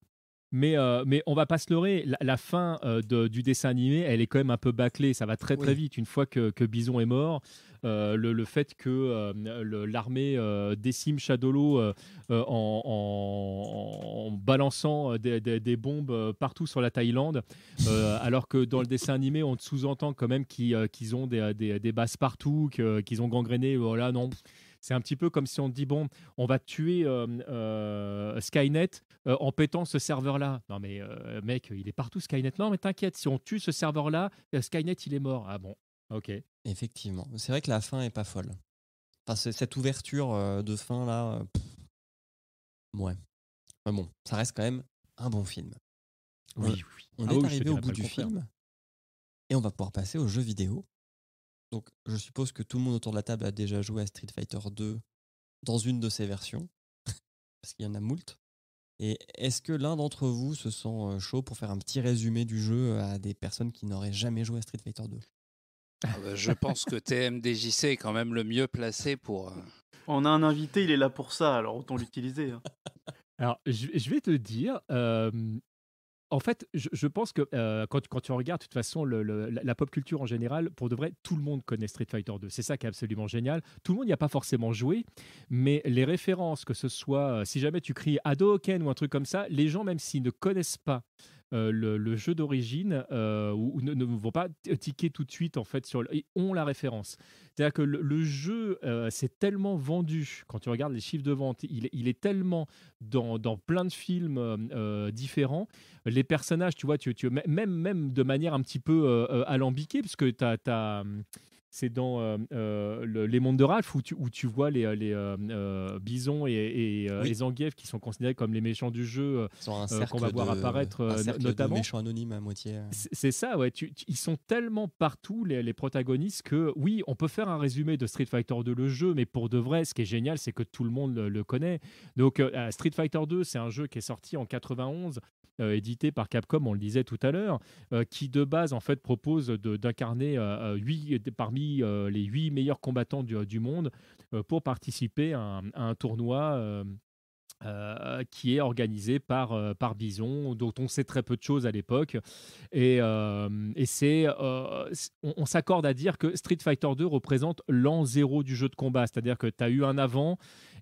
Mais, euh, mais on va pas se leurrer, la, fin euh, du dessin animé, elle est quand même un peu bâclée, ça va très très vite. Une fois que, Bison est mort, euh, le, fait que euh, l'armée décime Shadolo en, balançant des, bombes partout sur la Thaïlande, alors que dans le dessin animé, on sous-entend quand même qu'ils ont des, des, bases partout, qu'ils ont gangréné, voilà, non. C'est un petit peu comme si on dit bon, on va tuer euh, euh, Skynet euh, en pétant ce serveur-là. Non mais mec, il est partout Skynet. Non mais t'inquiète, si on tue ce serveur-là, Skynet il est mort. Ah bon, ok. Effectivement, c'est vrai que la fin est pas folle. Enfin, cette ouverture de fin là, ouais. Mais bon, ça reste quand même un bon film. Oui, oui. On est ah arrivé au bout du film et on va pouvoir passer aux jeux vidéo. Donc, je suppose que tout le monde autour de la table a déjà joué à Street Fighter 2 dans une de ses versions, parce qu'il y en a moult. Et est-ce que l'un d'entre vous se sent euh, chaud pour faire un petit résumé du jeu euh, à des personnes qui n'auraient jamais joué à Street Fighter 2 ah bah, Je pense que TMDJC est quand même le mieux placé pour. Euh, On a un invité, il est là pour ça, alors autant l'utiliser. Hein. Alors, je, vais te dire, en fait, je, pense que euh, quand, quand, tu regardes, de toute façon, la, pop culture en général, pour de vrai, tout le monde connaît Street Fighter 2. C'est ça qui est absolument génial. Tout le monde n'y a pas forcément joué, mais les références, que ce soit, euh, si jamais tu cries Ken ou un truc comme ça, les gens, même s'ils ne connaissent pas euh, le, jeu d'origine euh, ou, ne, vont pas euh, tiquer tout de suite en fait sur le, et ont la référence. C'est-à-dire que le, jeu s'est tellement vendu quand tu regardes les chiffres de vente, il, est tellement dans, plein de films différents. Les personnages, tu vois, tu, tu, même même de manière un petit peu alambiquée puisque tu as c'est dans euh, euh, Les Mondes de Ralph où tu, où tu vois les, euh, les bisons et, les anguilles qui sont considérés comme les méchants du jeu qu'on va voir apparaître notamment. De méchants anonymes à moitié. C'est ça, ouais. ils sont tellement partout les, les, protagonistes que oui, on peut faire un résumé de Street Fighter 2 le jeu, mais pour de vrai, ce qui est génial, c'est que tout le monde le, connaît. Donc Street Fighter 2, c'est un jeu qui est sorti en 91, édité par Capcom, on le disait tout à l'heure, qui de base en fait propose d'incarner 8 parmi euh, les huit meilleurs combattants du, monde euh, pour participer à un, tournoi. Euh, qui est organisé par, par Bison, dont on sait très peu de choses à l'époque. Et, c'est, on, on s'accorde à dire que Street Fighter 2 représente l'an zéro du jeu de combat, c'est-à-dire que tu as eu un avant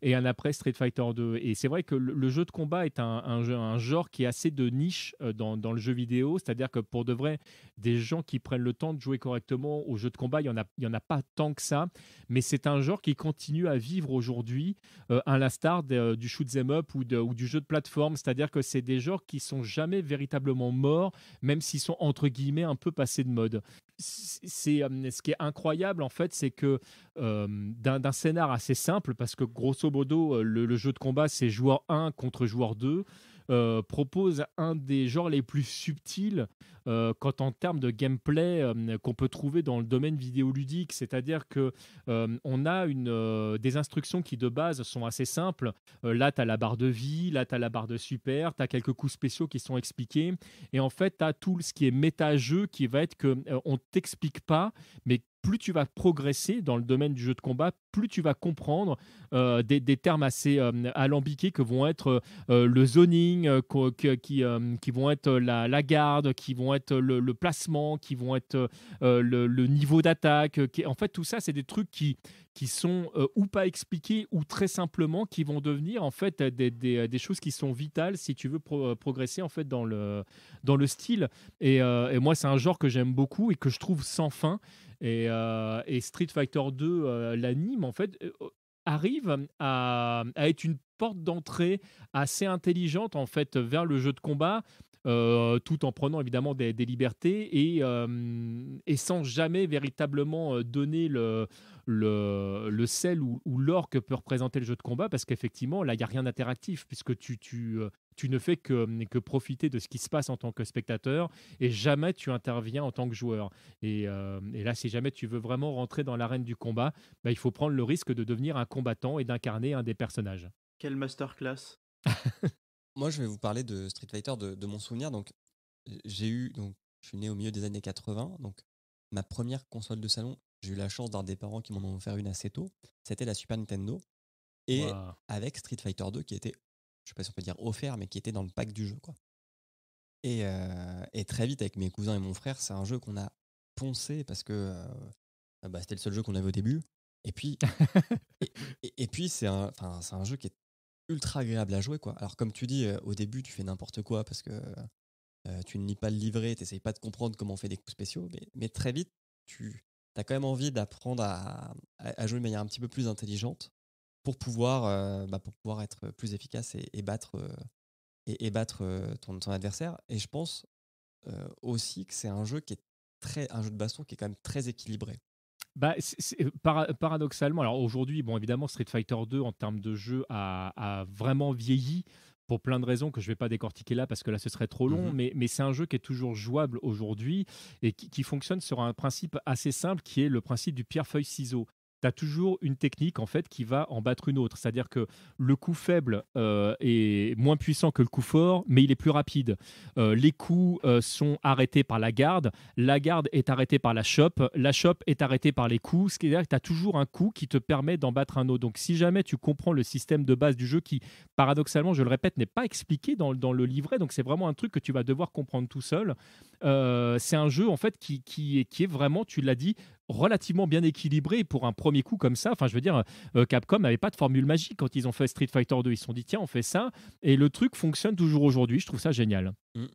et un après Street Fighter 2. Et c'est vrai que le, jeu de combat est un, genre qui est assez de niche euh, dans, le jeu vidéo, c'est-à-dire que pour de vrai, des gens qui prennent le temps de jouer correctement au jeu de combat, il n'y en, a, y en a pas tant que ça, mais c'est un genre qui continue à vivre aujourd'hui, un euh, à la star euh, du shoot up ou, ou du jeu de plateforme, c'est-à-dire que c'est des genres qui sont jamais véritablement morts, même s'ils sont entre guillemets un peu passés de mode. C'est ce qui est incroyable en fait, c'est que d'un scénar assez simple, parce que grosso euh, le, jeu de combat, c'est joueur 1 contre joueur 2. Euh, propose un des genres les plus subtils euh, quand en termes de gameplay qu'on peut trouver dans le domaine vidéoludique, c'est-à-dire que on a une, des instructions qui de base sont assez simples. là, tu as la barre de vie, là, tu as la barre de super, tu as quelques coups spéciaux qui sont expliqués. Et en fait, tu as tout ce qui est méta-jeu qui va être que on t'explique pas, mais plus tu vas progresser dans le domaine du jeu de combat, plus tu vas comprendre euh, des, termes assez euh, alambiqués que vont être euh, le zoning, qui, vont être la, garde, qui vont être le, placement, qui vont être le, niveau d'attaque. En fait, tout ça, c'est des trucs qui, qui sont ou pas expliqués ou très simplement qui vont devenir en fait des, choses qui sont vitales si tu veux progresser en fait dans le, dans le style. et moi, c'est un genre que j'aime beaucoup et que je trouve sans fin. Euh, et, Street Fighter 2, euh, l'anime, en fait, euh, arrive à, être une porte d'entrée assez intelligente, en fait, vers le jeu de combat. tout en prenant évidemment des, libertés et, et, sans jamais véritablement donner le, le, sel ou, l'or que peut représenter le jeu de combat, parce qu'effectivement, là, il n'y a rien d'interactif, puisque tu, tu, euh, tu ne fais que, que profiter de ce qui se passe en tant que spectateur, et jamais tu interviens en tant que joueur. Et, euh, là, si jamais tu veux vraiment rentrer dans l'arène du combat, bah, il faut prendre le risque de devenir un combattant et d'incarner un des personnages. Quelle masterclass Moi, je vais vous parler de Street Fighter, de, de mon souvenir. Donc, j'ai eu, donc, je suis né au milieu des années 80, donc ma première console de salon, j'ai eu la chance d'avoir des parents qui m'en ont offert une assez tôt. C'était la Super Nintendo. Et avec Street Fighter 2 qui était, je sais pas si on peut dire offert, mais qui était dans le pack du jeu. Quoi. Et, euh, très vite, avec mes cousins et mon frère, c'est un jeu qu'on a poncé parce que euh, bah, c'était le seul jeu qu'on avait au début. Et puis, et, puis c'est un, jeu qui est ultra agréable à jouer. Quoi. Alors, comme tu dis, euh, au début, tu fais n'importe quoi parce que tu ne lis pas le livret, tu n'essayes pas de comprendre comment on fait des coups spéciaux, mais, mais très vite, tu, tu as quand même envie d'apprendre à, jouer de manière un petit peu plus intelligente pour pouvoir, euh, bah, pour pouvoir être plus efficace et, battre, et, battre euh, euh, ton, adversaire. Et je pense aussi que c'est un jeu qui est très, un jeu de baston qui est quand même très équilibré. Bah, paradoxalement, alors aujourd'hui, bon, évidemment, Street Fighter 2 en termes de jeu a vraiment vieilli pour plein de raisons que je ne vais pas décortiquer là parce que là ce serait trop long, mhm. mais, c'est un jeu qui est toujours jouable aujourd'hui et qui, qui, fonctionne sur un principe assez simple qui est le principe du pierre-feuille-ciseau tu as toujours une technique en fait qui va en battre une autre. C'est-à-dire que le coup faible euh, est moins puissant que le coup fort, mais il est plus rapide. Euh, les coups euh, sont arrêtés par la garde, la garde est arrêtée par la chope, la chope est arrêtée par les coups, ce qui veut dire que tu as toujours un coup qui te permet d'en battre un autre. Donc si jamais tu comprends le système de base du jeu qui, paradoxalement, je le répète, n'est pas expliqué dans, le livret, donc c'est vraiment un truc que tu vas devoir comprendre tout seul, c'est un jeu en fait qui, qui, qui est vraiment, tu l'as dit, relativement bien équilibré pour un premier coup comme ça. Enfin, je veux dire, euh, Capcom n'avait pas de formule magique quand ils ont fait Street Fighter 2. Ils se sont dit, tiens, on fait ça. Et le truc fonctionne toujours aujourd'hui. Je trouve ça génial. Mm.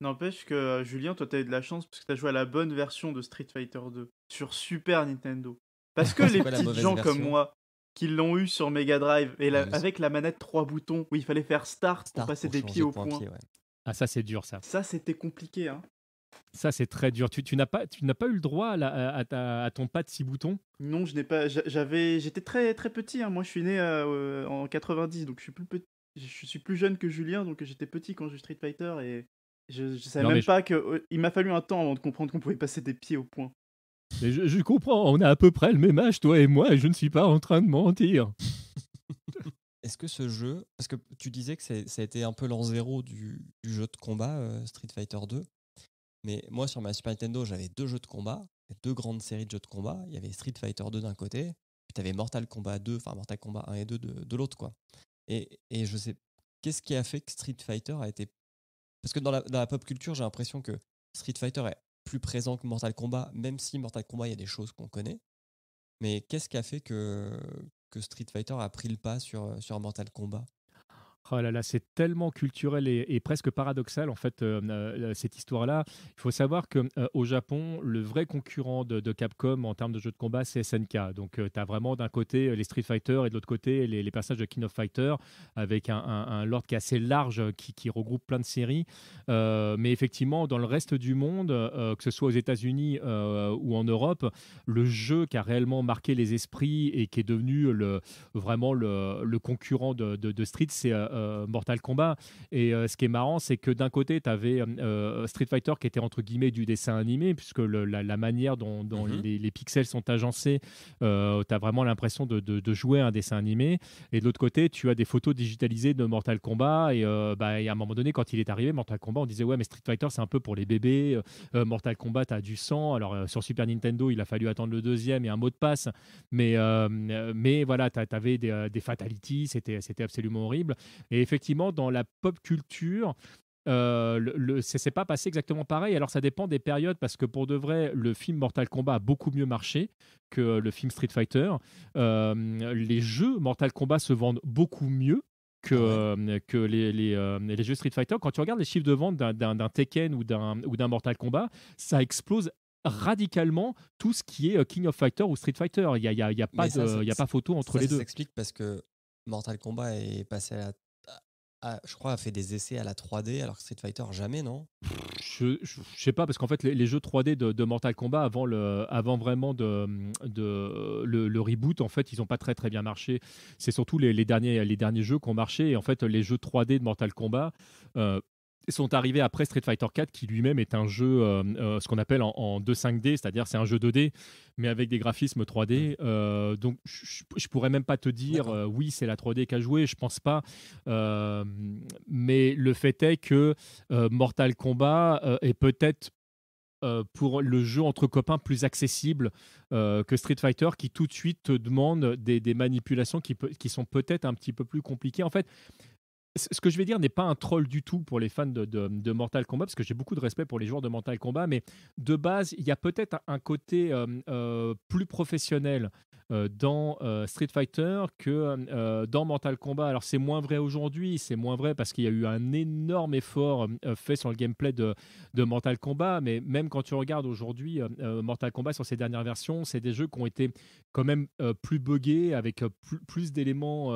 N'empêche que, euh, Julien, toi, tu as eu de la chance parce que tu as joué à la bonne version de Street Fighter 2 sur Super Nintendo. Parce que les petits gens comme moi qui l'ont eu sur Mega Drive et avec la manette 3 boutons où il fallait faire start, pour passer des pieds au point. Ah ça c'est dur ça. Ça c'était compliqué hein. Ça, c'est très dur. Tu, n'as pas, pas eu le droit à, ton pas de six boutons Non, je n'ai pas. J'avais, j'étais très très petit. Hein. Moi, je suis né euh, en 90, donc je suis plus petit, Je suis plus jeune que Julien, donc j'étais petit quand j'ai Street Fighter et je, savais même pas que. Euh, il m'a fallu un temps avant de comprendre qu'on pouvait passer des pieds au point. Mais je, comprends. On a à peu près le même âge, toi et moi, et je ne suis pas en train de mentir. Est-ce que ce jeu, parce que tu disais que ça a été un peu l'an zéro du, jeu de combat euh, Street Fighter 2, mais moi, sur ma Super Nintendo, j'avais deux jeux de combat, deux grandes séries de jeux de combat. Il y avait Street Fighter 2 d'un côté, puis tu avais Mortal Kombat 2, enfin Mortal Kombat 1 et 2 de, l'autre, quoi. Et, je sais, qu'est-ce qui a fait que Street Fighter a été. Parce que dans la, pop culture, j'ai l'impression que Street Fighter est plus présent que Mortal Kombat, même si Mortal Kombat, il y a des choses qu'on connaît. Mais qu'est-ce qui a fait que, que Street Fighter a pris le pas sur, sur Mortal Kombat Oh là là, c'est tellement culturel et, presque paradoxal en fait euh, euh, euh, cette histoire-là. Il faut savoir que au Japon, le vrai concurrent de, Capcom en termes de jeux de combat, c'est SNK. Donc tu as vraiment d'un côté les Street Fighter et de l'autre côté les, personnages passages de King of Fighters avec un, lord qui est assez large qui, regroupe plein de séries. mais effectivement, dans le reste du monde, que ce soit aux États-Unis ou en Europe, le jeu qui a réellement marqué les esprits et qui est devenu le, vraiment le, concurrent de Street, c'est euh, Mortal Kombat. Et euh, ce qui est marrant, c'est que d'un côté, tu avais euh, Street Fighter qui était entre guillemets du dessin animé, puisque la, manière dont, mhm. les, pixels sont agencés, tu as vraiment l'impression de, jouer un dessin animé. Et de l'autre côté, tu as des photos digitalisées de Mortal Kombat. Et, bah, à un moment donné, quand il est arrivé, Mortal Kombat, on disait, ouais, mais Street Fighter, c'est un peu pour les bébés. Mortal Kombat, tu as du sang. Alors, sur Super Nintendo, il a fallu attendre le deuxième et un mot de passe. Mais, mais voilà, tu avais des, des fatalities, c'était absolument horrible. Et effectivement, dans la pop culture, euh, le, c'est pas passé exactement pareil. Alors ça dépend des périodes parce que pour de vrai, le film Mortal Kombat a beaucoup mieux marché que le film Street Fighter. Euh, les jeux Mortal Kombat se vendent beaucoup mieux que, euh, que les, jeux Street Fighter. Quand tu regardes les chiffres de vente d'un Tekken ou d'un Mortal Kombat, ça explose radicalement tout ce qui est King of Fighter ou Street Fighter. Il n'y a, y a, pas, a pas photo entre les deux. Ça s'explique parce que Mortal Kombat est passé à je crois, a fait des essais à la 3D, alors que Street Fighter, jamais, non je, je, sais pas, parce qu'en fait, les, jeux 3D de, Mortal Kombat, avant, le, avant vraiment de, le, reboot, en fait, ils n'ont pas très, très bien marché. C'est surtout les, derniers, les derniers jeux qui ont marché. Et en fait, les jeux 3D de Mortal Kombat, euh, sont arrivés après Street Fighter 4 qui lui-même est un jeu euh, euh, ce qu'on appelle en, en 2-5D, c'est-à-dire c'est un jeu 2D mais avec des graphismes 3D. Euh, donc je pourrais même pas te dire oui c'est la 3D qu'a joué, je pense pas. mais le fait est que Mortal Kombat est peut-être pour le jeu entre copains plus accessible que Street Fighter, qui tout de suite te demande des, manipulations qui, qui sont peut-être un petit peu plus compliquées. En fait, ce que je vais dire n'est pas un troll du tout pour les fans de, Mortal Kombat, parce que j'ai beaucoup de respect pour les joueurs de Mortal Kombat, mais de base, il y a peut-être un côté euh, euh, plus professionnel euh, dans Street Fighter que dans Mortal Kombat. Alors c'est moins vrai aujourd'hui, c'est moins vrai parce qu'il y a eu un énorme effort fait sur le gameplay de, Mortal Kombat, mais même quand tu regardes aujourd'hui Mortal Kombat sur ses dernières versions, c'est des jeux qui ont été quand même plus buggés, avec plus d'éléments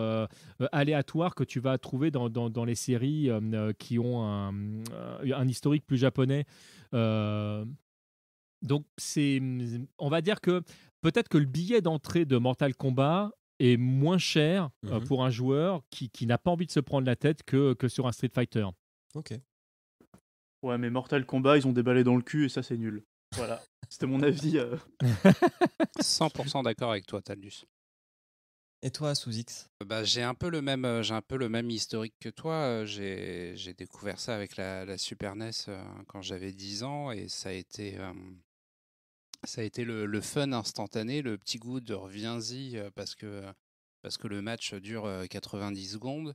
aléatoires que tu vas trouver dans dans, les séries euh, euh, qui ont euh, un, historique plus japonais. donc, c'est, on va dire que peut-être que le billet d'entrée de Mortal Kombat est moins cher mhm. pour un joueur qui, n'a pas envie de se prendre la tête que, que sur un Street Fighter. Ok. Ouais, mais Mortal Kombat, ils ont déballé dans le cul et ça, c'est nul. Voilà, c'était mon avis. 100% d'accord avec toi, Taldus. Et toi, sous X euh, bah, J'ai un, peu le même, euh, j'ai un peu le même historique que toi. Euh, j'ai, découvert ça avec la, Super NES quand j'avais 10 ans et ça a été, ça a été le, fun instantané, le petit goût de reviens-y parce que, parce que le match dure 90 secondes.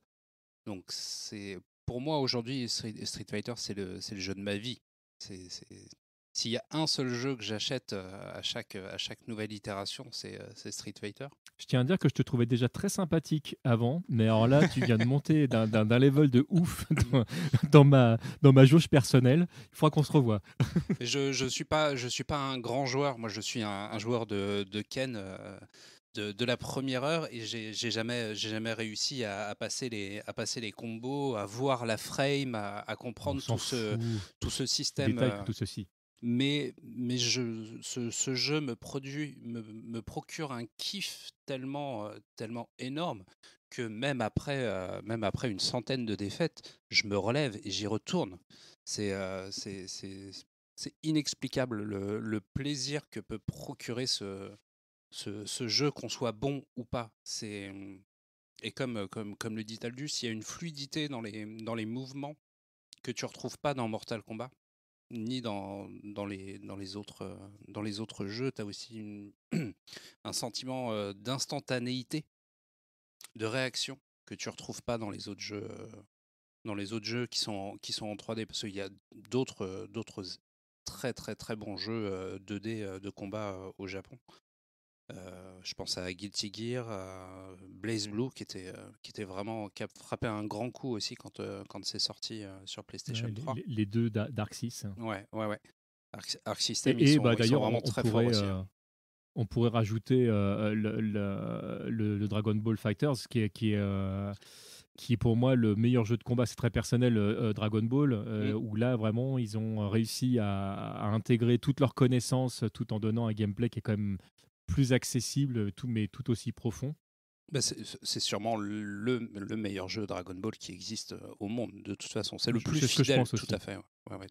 Donc c'est, pour moi, aujourd'hui, Street, Fighter, c'est le, c'est le jeu de ma vie. c'est s'il y a un seul jeu que j'achète euh, à chaque, à chaque nouvelle itération, euh, c'est Street Fighter. Je tiens à dire que je te trouvais déjà très sympathique avant, mais alors là, tu viens de monter d'un level de ouf dans, ma, dans ma jauge personnelle. Il faudra qu'on se revoie. je ne suis, pas, je suis pas un grand joueur. Moi, je suis un, joueur de, de Ken. Euh, de, la première heure et j'ai jamais j'ai jamais réussi à, passer les à passer les combos à voir la frame à, comprendre tout ce, tout ce système tout ceci mais, mais je, ce, jeu me, produit, me, me, procure un kiff tellement, euh, tellement énorme que même après, euh, même après une centaine de défaites, je me relève et j'y retourne. C'est euh, c'est inexplicable le, plaisir que peut procurer ce, ce, jeu, qu'on soit bon ou pas. Et comme, comme, comme le dit Aldus, il y a une fluidité dans les, dans les mouvements que tu retrouves pas dans Mortal Kombat ni dans, dans, les, dans, les autres, euh, dans les autres jeux, tu as aussi un sentiment euh, d'instantanéité, de réaction que tu retrouves pas dans les autres jeux, euh, dans les autres jeux qui sont qui sont en 3D, parce qu'il y a d'autres d'autres très très très bons jeux 2D de combat au Japon euh, je pense à Guilty Gear, Blaze Blue, qui était, euh, qui était vraiment, qui a frappé un grand coup aussi quand, euh, quand c'est sorti sur PlayStation 3. Les, deux da Dark 6. Hein. Ouais, ouais, ouais. Arc, System, et, ils, bah, vraiment on, très pourrait, hein. On pourrait rajouter le, Dragon Ball Fighters, qui est. Qui est qui pour moi le meilleur jeu de combat, c'est très personnel, Dragon Ball, mm. où là vraiment ils ont réussi à, à intégrer toutes leurs connaissances tout en donnant un gameplay qui est quand même plus accessible, euh, tout, mais tout aussi profond. Bah, c'est sûrement le, meilleur jeu Dragon Ball qui existe euh, au monde, de toute façon. C'est le plus fidèle, je pense tout à fait.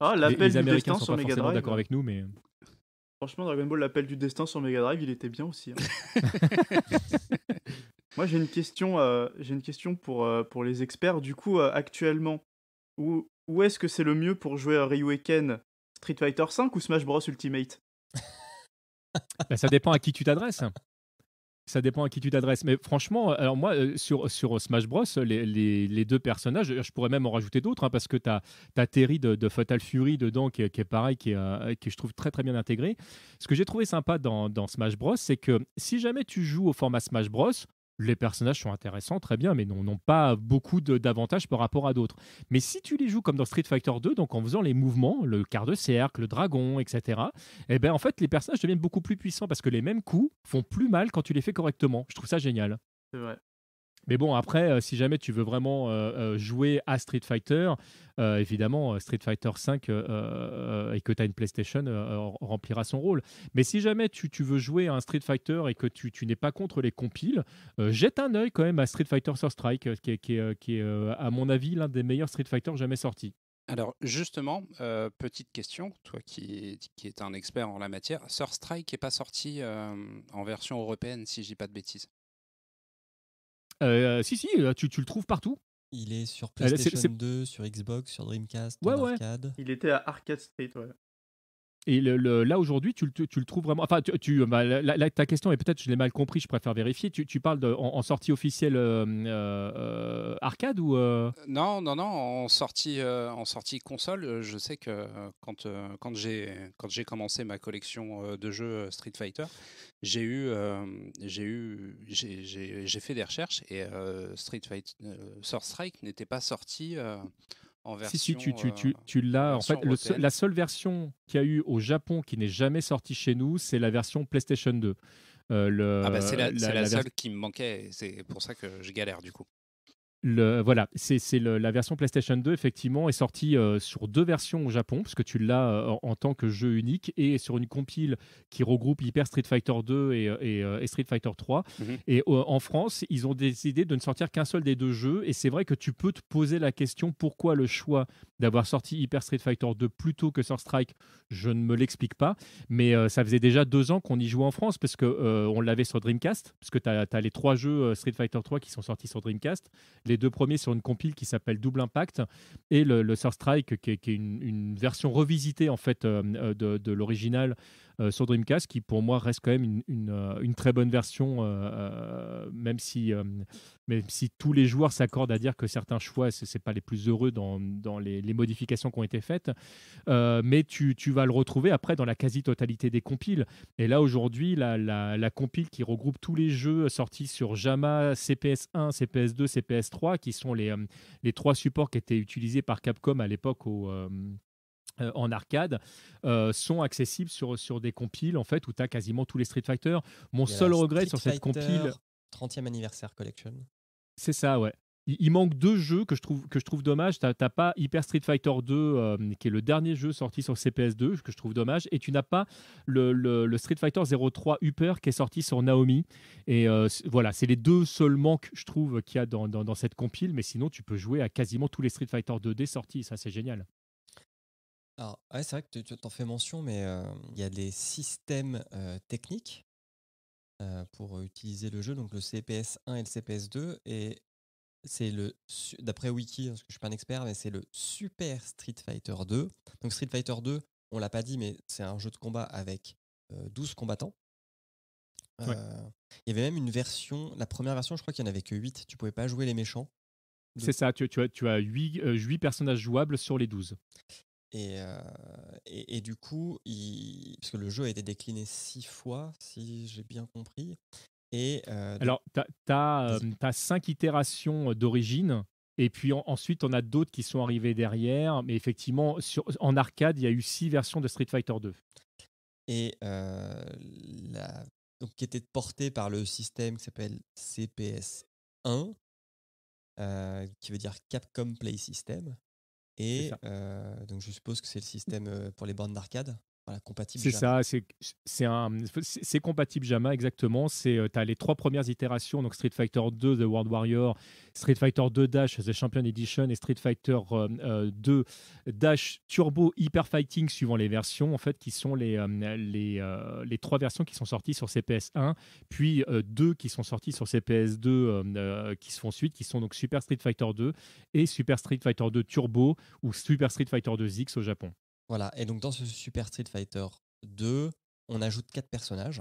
ah, l'appel du destin sur Mega Drive. d'accord avec nous, mais. Euh. Franchement, Dragon Ball, l'appel du destin sur Mega Drive, il était bien aussi. Hein. Moi, j'ai une question, j'ai une question pour, pour les experts. Du coup, actuellement, où, où est-ce que c'est le mieux pour jouer à Ryuken Street Fighter V ou Smash Bros Ultimate bah, ça dépend à qui tu t'adresses. Ça dépend à qui tu t'adresses. Mais franchement, alors moi, euh, sur, Smash Bros, les, deux personnages, je pourrais même en rajouter d'autres, hein, parce que tu as, as, Terry de, Fatal Fury dedans, qui, est pareil, qui, euh, je trouve très très bien intégré. Ce que j'ai trouvé sympa dans Smash Bros, c'est que si jamais tu joues au format Smash Bros, les personnages sont intéressants, très bien, mais n'ont pas beaucoup d'avantages par rapport à d'autres. Mais si tu les joues comme dans Street Fighter 2, donc en faisant les mouvements, le quart de cercle, le dragon, etc., eh bien, en fait, les personnages deviennent beaucoup plus puissants parce que les mêmes coups font plus mal quand tu les fais correctement. Je trouve ça génial. C'est vrai. Mais bon, après, euh, si jamais tu veux vraiment euh, euh, jouer à Street Fighter, évidemment, Street Fighter 5 et que tu as une PlayStation remplira son rôle. Mais si jamais tu, veux jouer à un Street Fighter et que tu, n'es pas contre les compiles, jette un œil quand même à Street Fighter Sur Strike, qui est, à mon avis l'un des meilleurs Street Fighter jamais sortis. Alors justement, petite question, toi qui, qui es un expert en la matière, Sur Strike n'est pas sorti en version européenne si je dis pas de bêtises euh, si, si, euh, tu, le trouves partout. Il est sur PlayStation 2, sur Xbox, sur Dreamcast, sur arcade. Il était à Arcade Street, ouais. Et le, là, aujourd'hui, tu, tu, le trouves vraiment. Enfin, tu, euh, bah, ta question, et peut-être je l'ai mal compris, je préfère vérifier. Tu, parles de, en, sortie officielle euh, euh, arcade ou. Non, non, non, en sortie, en sortie console, je sais que quand, quand j'ai commencé ma collection de jeux Street Fighter, j'ai eu. j'ai eu j'ai fait des recherches et Street Fighter. Source Strike n'était pas sorti si, euh, tu, l'as. En, fait, la seule version qu'il y a eu au Japon qui n'est jamais sortie chez nous, c'est la version PlayStation 2. Euh, le, ah bah, c'est la, euh, seule qui me manquait, c'est pour ça que je galère du coup voilà, c'est la version PlayStation 2, effectivement, est sortie euh, sur deux versions au Japon, puisque tu l'as euh, en, tant que jeu unique, et sur une compile qui regroupe Hyper Street Fighter 2 euh, et, Street Fighter 3. Mhm. Et en France, ils ont décidé de ne sortir qu'un seul des deux jeux, et c'est vrai que tu peux te poser la question pourquoi le choix D'avoir sorti Hyper Street Fighter 2 plus tôt que Sur Strike, je ne me l'explique pas. Mais euh, ça faisait déjà deux ans qu'on y jouait en France parce qu'on euh, l'avait sur Dreamcast. Parce que tu as, les trois jeux euh, Street Fighter 3 qui sont sortis sur Dreamcast. Les deux premiers sur une compile qui s'appelle Double Impact et le, Sur Strike qui est, une, version revisitée en fait de l'original euh, sur Dreamcast, qui pour moi reste quand même une, euh, très bonne version, euh, même, si, si tous les joueurs s'accordent à dire que certains choix, ce n'est pas les plus heureux dans, les, modifications qui ont été faites. mais tu, vas le retrouver après dans la quasi-totalité des compiles. Et là, aujourd'hui, la, la, compile qui regroupe tous les jeux sortis sur JAMA, CPS1, CPS2, CPS3, qui sont les, les trois supports qui étaient utilisés par Capcom à l'époque au euh, en arcade euh, sont accessibles sur, sur des compiles en fait où tu as quasiment tous les Street Fighter. Mon seul regret sur cette compile 30e anniversaire collection. C'est ça ouais. Il, manque deux jeux que je trouve, que je trouve dommage. Tu n'as pas Hyper Street Fighter 2, euh, qui est le dernier jeu sorti sur CPS2, que je trouve dommage. Et tu n'as pas le, Street Fighter 03 Hyper, qui est sorti sur Naomi. Et voilà, c'est les deux seuls manques, je trouve, qu'il y a dans, dans, dans cette compile. Mais sinon, tu peux jouer à quasiment tous les Street Fighter 2D sortis. Ça, c'est génial. Alors, c'est vrai que tu t'en fais mention, mais euh, il y a des systèmes euh, techniques euh, pour utiliser le jeu, donc le CPS 1 et le CPS 2, et c'est le, d'après Wiki, hein, parce que je suis pas un expert, mais c'est le Super Street Fighter 2. Donc Street Fighter 2, on l'a pas dit, mais c'est un jeu de combat avec 12 combattants. Il y avait même une version, la première version, je crois qu'il n'y en avait que 8, tu pouvais pas jouer les méchants. C'est ça, tu, as, 8, 8, personnages jouables sur les 12. Euh, et, et, du coup, parce que le jeu a été décliné six fois, si j'ai bien compris. Et euh, Alors, tu as, euh, cinq itérations d'origine, et puis ensuite, on a d'autres qui sont arrivées derrière. Mais effectivement, en arcade, il y a eu six versions de Street Fighter 2. Et donc, qui était portée par le système qui s'appelle CPS1, qui veut dire Capcom Play System. Et euh, donc je suppose que c'est le système euh, pour les bornes d'arcade compatible c'est ça, c'est compatible JAMA, exactement. Tu euh, as les trois premières itérations, donc Street Fighter 2, The World Warrior, Street Fighter 2 Dash, The Champion Edition et Street Fighter 2 euh, euh, Dash Turbo Hyper Fighting, suivant les versions, en fait, qui sont les, les trois versions qui sont sorties sur CPS1, puis deux qui sont sorties sur CPS2 qui se font suite, qui sont donc Super Street Fighter 2 et Super Street Fighter 2 Turbo ou Super Street Fighter 2X au Japon. Voilà, et donc dans ce Super Street Fighter 2, on ajoute quatre personnages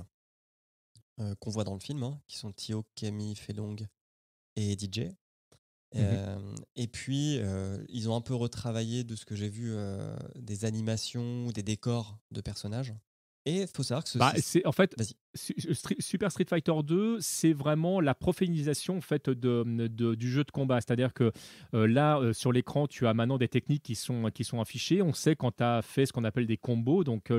euh, qu'on voit dans le film, hein, qui sont Tio, Camille, Felong et DJ. Mmh euh, et puis, euh, ils ont un peu retravaillé de ce que j'ai vu des animations des décors de personnages. Et il faut savoir que ce. Bah, c'est en fait. Vas-y. Euh, Super Street Fighter 2, c'est vraiment la professionnalisation en de, du jeu de combat. C'est-à-dire que euh, là, euh, sur l'écran, tu as maintenant des techniques qui sont, qui sont affichées. On sait quand tu as fait ce qu'on appelle des combos. Donc,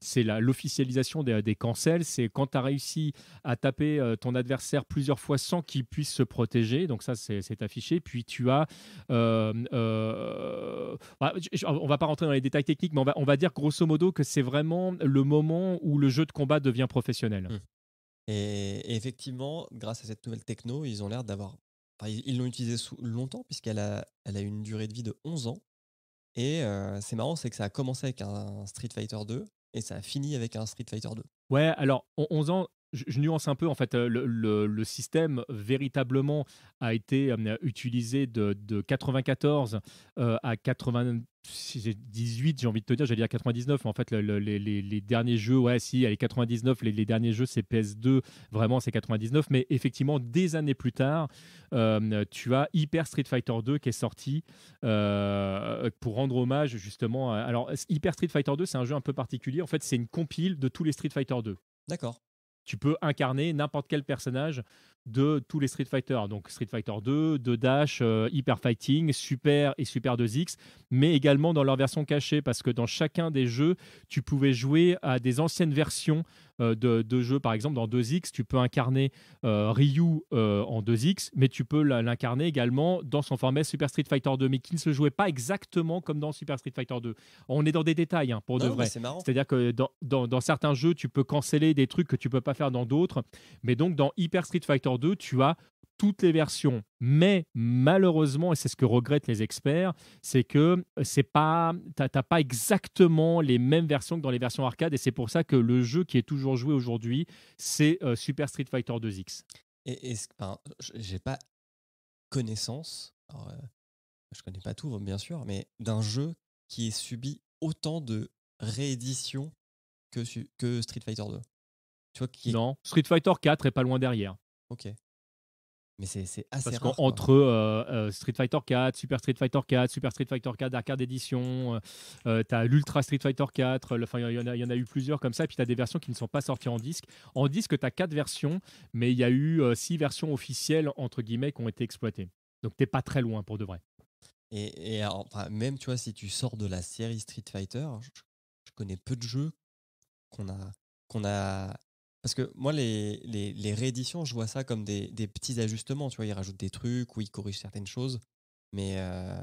c'est l'officialisation des, des, cancels. C'est quand tu as réussi à taper ton adversaire plusieurs fois sans qu'il puisse se protéger. Donc, ça, c'est affiché. Puis, tu as. on bah, on va pas rentrer dans les détails techniques, mais on va dire grosso modo que c'est vraiment le moment où le jeu de combat devient professionnel. Mmh. Et, effectivement, grâce à cette nouvelle techno, ils ont l'air d'avoir. ils l'ont utilisée longtemps, puisqu'elle a, elle a une durée de vie de 11 ans. Et euh, c'est marrant, c'est que ça a commencé avec un Street Fighter 2 et ça a fini avec un Street Fighter 2. Ouais, alors 11 ans, je nuance un peu, en fait, euh, le, système véritablement a été euh, utilisé de, de 94 à 80, si j'ai 18, j'ai envie de te dire, j'allais dire 99, mais en fait, les, derniers jeux, ouais, si, allez, 99, les, derniers jeux, c'est PS2, vraiment, c'est 99, mais effectivement, des années plus tard, euh, tu as Hyper Street Fighter 2 qui est sorti euh, pour rendre hommage, justement. Alors, Hyper Street Fighter 2, c'est un jeu un peu particulier. En fait, c'est une compile de tous les Street Fighter 2. D'accord. Tu peux incarner n'importe quel personnage de tous les Street Fighter. Donc Street Fighter 2, 2 Dash, euh, Hyper Fighting, Super et Super 2X, mais également dans leur version cachée, parce que dans chacun des jeux, tu pouvais jouer à des anciennes versions euh, de, jeux. Par exemple, dans 2X, tu peux incarner euh, Ryu en 2X, mais tu peux l'incarner également dans son format Super Street Fighter 2, mais qui ne se jouait pas exactement comme dans Super Street Fighter 2. On est dans des détails, hein, pour de vrai. C'est-à-dire que dans, dans certains jeux, tu peux canceller des trucs que tu peux pas faire dans d'autres, mais donc dans Hyper Street Fighter 2, tu as toutes les versions. Mais malheureusement, et c'est ce que regrettent les experts, c'est que euh, c'est pas, t'as pas exactement les mêmes versions que dans les versions arcade, et c'est pour ça que le jeu qui est toujours joué aujourd'hui, c'est euh, Super Street Fighter 2X. Et, enfin, j'ai pas connaissance, euh, je connais pas tout bien sûr, mais d'un jeu qui ait subi autant de rééditions que, que Street Fighter 2. Tu vois, qui... Non, Street Fighter 4 est pas loin derrière. Ok. Mais c'est assez Parce qu'entre euh, euh, Street Fighter 4, Super Street Fighter 4, Super Street Fighter 4 Arcade Edition, euh, t'as tu l'Ultra Street Fighter 4, enfin il y, y, en a eu plusieurs comme ça, et puis t'as des versions qui ne sont pas sorties en disque. En disque, t'as as 4 versions, mais il y a eu 6 versions officielles, entre guillemets, qui ont été exploitées. Donc t'es pas très loin pour de vrai. Et, même, tu vois, si tu sors de la série Street Fighter, je, je connais peu de jeux qu'on a, qu'on a parce que moi, les, les, rééditions, je vois ça comme des, petits ajustements. Tu vois, ils rajoutent des trucs ou ils corrigent certaines choses. Mais, euh,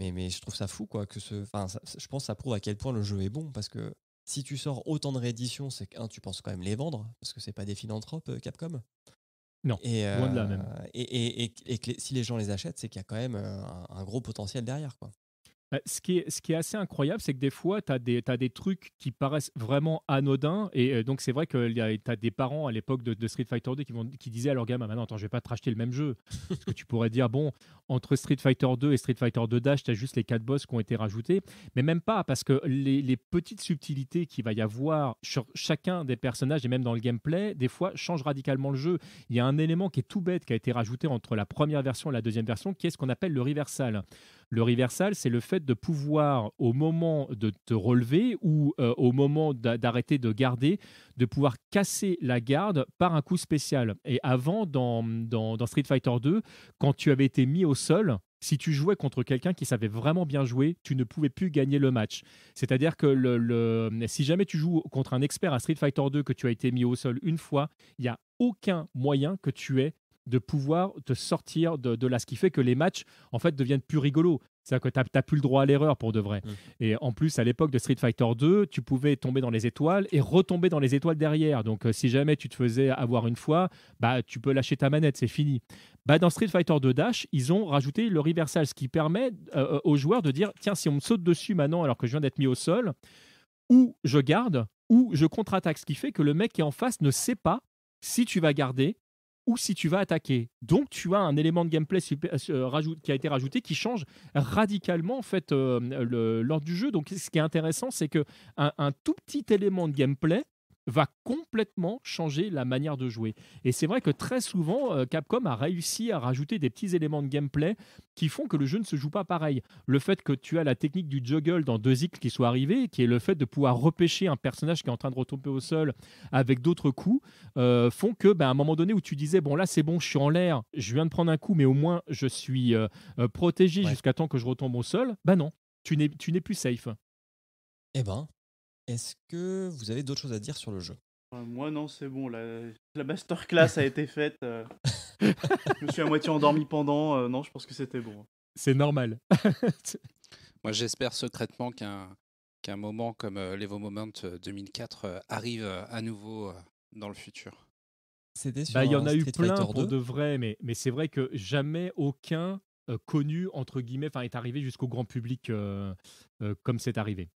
mais, mais je trouve ça fou, quoi. Que ce, ça, je pense que ça prouve à quel point le jeu est bon. Parce que si tu sors autant de rééditions, c'est tu penses quand même les vendre. Parce que c'est pas des philanthropes, euh, Capcom. Non, et, Et, si les gens les achètent, c'est qu'il y a quand même euh, un, un gros potentiel derrière, quoi. Bah, ce, qui est, assez incroyable, c'est que des fois, tu as, des trucs qui paraissent vraiment anodins. Et euh, donc, c'est vrai que tu as des parents à l'époque de, Street Fighter 2 qui, vont, qui disaient à leur gamin ah, Maintenant, attends, je vais pas te racheter le même jeu. Parce que tu pourrais dire Bon, entre Street Fighter 2 et Street Fighter 2 Dash, tu as juste les quatre boss qui ont été rajoutés. Mais même pas, parce que les, les petites subtilités qu'il va y avoir sur chacun des personnages et même dans le gameplay, des fois, changent radicalement le jeu. Il y a un élément qui est tout bête qui a été rajouté entre la première version et la deuxième version, qui est ce qu'on appelle le reversal. Le reversal, c'est le fait de pouvoir, au moment de te relever ou euh, au moment d'arrêter de garder, de pouvoir casser la garde par un coup spécial. Et avant, dans, Street Fighter 2, quand tu avais été mis au sol, si tu jouais contre quelqu'un qui savait vraiment bien jouer, tu ne pouvais plus gagner le match. C'est-à-dire que si jamais tu joues contre un expert à Street Fighter 2 que tu as été mis au sol une fois, il n'y a aucun moyen que tu aies de pouvoir te sortir de, de, là. Ce qui fait que les matchs, en fait, deviennent plus rigolos. C'est-à-dire que tu n'as plus le droit à l'erreur pour de vrai. Mm. Et en plus, à l'époque de Street Fighter 2, tu pouvais tomber dans les étoiles et retomber dans les étoiles derrière. Donc, euh, si jamais tu te faisais avoir une fois, bah, tu peux lâcher ta manette, c'est fini. Bah, dans Street Fighter 2 Dash, ils ont rajouté le reversal, ce qui permet euh, euh, aux joueurs de dire tiens, si on me saute dessus maintenant alors que je viens d'être mis au sol, ou je garde, ou je contre-attaque. Ce qui fait que le mec qui est en face ne sait pas si tu vas garder ou si tu vas attaquer. Donc tu as un élément de gameplay euh, euh, qui a été rajouté qui change radicalement en fait euh, l'ordre du jeu. Donc ce qui est intéressant, c'est que un, tout petit élément de gameplay va complètement changer la manière de jouer. Et c'est vrai que très souvent, euh, Capcom a réussi à rajouter des petits éléments de gameplay qui font que le jeu ne se joue pas pareil. Le fait que tu as la technique du juggle dans deux cycles qui soit arrivée, qui est le fait de pouvoir repêcher un personnage qui est en train de retomber au sol avec d'autres coups, euh, font que, ben, à un moment donné où tu disais, bon là c'est bon, je suis en l'air, je viens de prendre un coup, mais au moins je suis euh, protégé jusqu'à temps que je retombe au sol, bah non, tu n'es plus safe. Eh ben, est-ce que vous avez d'autres choses à dire sur le jeu euh, Moi non, c'est bon. La, masterclass a été faite. Euh. je me suis à moitié endormi pendant. Euh, non, je pense que c'était bon. C'est normal. Moi j'espère secrètement qu'un qu'un moment comme l'Evo Moment 2004 arrive à nouveau dans le futur. Bah, il y en a eu plein de vrai, mais, mais c'est vrai que jamais aucun connu, entre guillemets, est arrivé jusqu'au grand public comme c'est arrivé.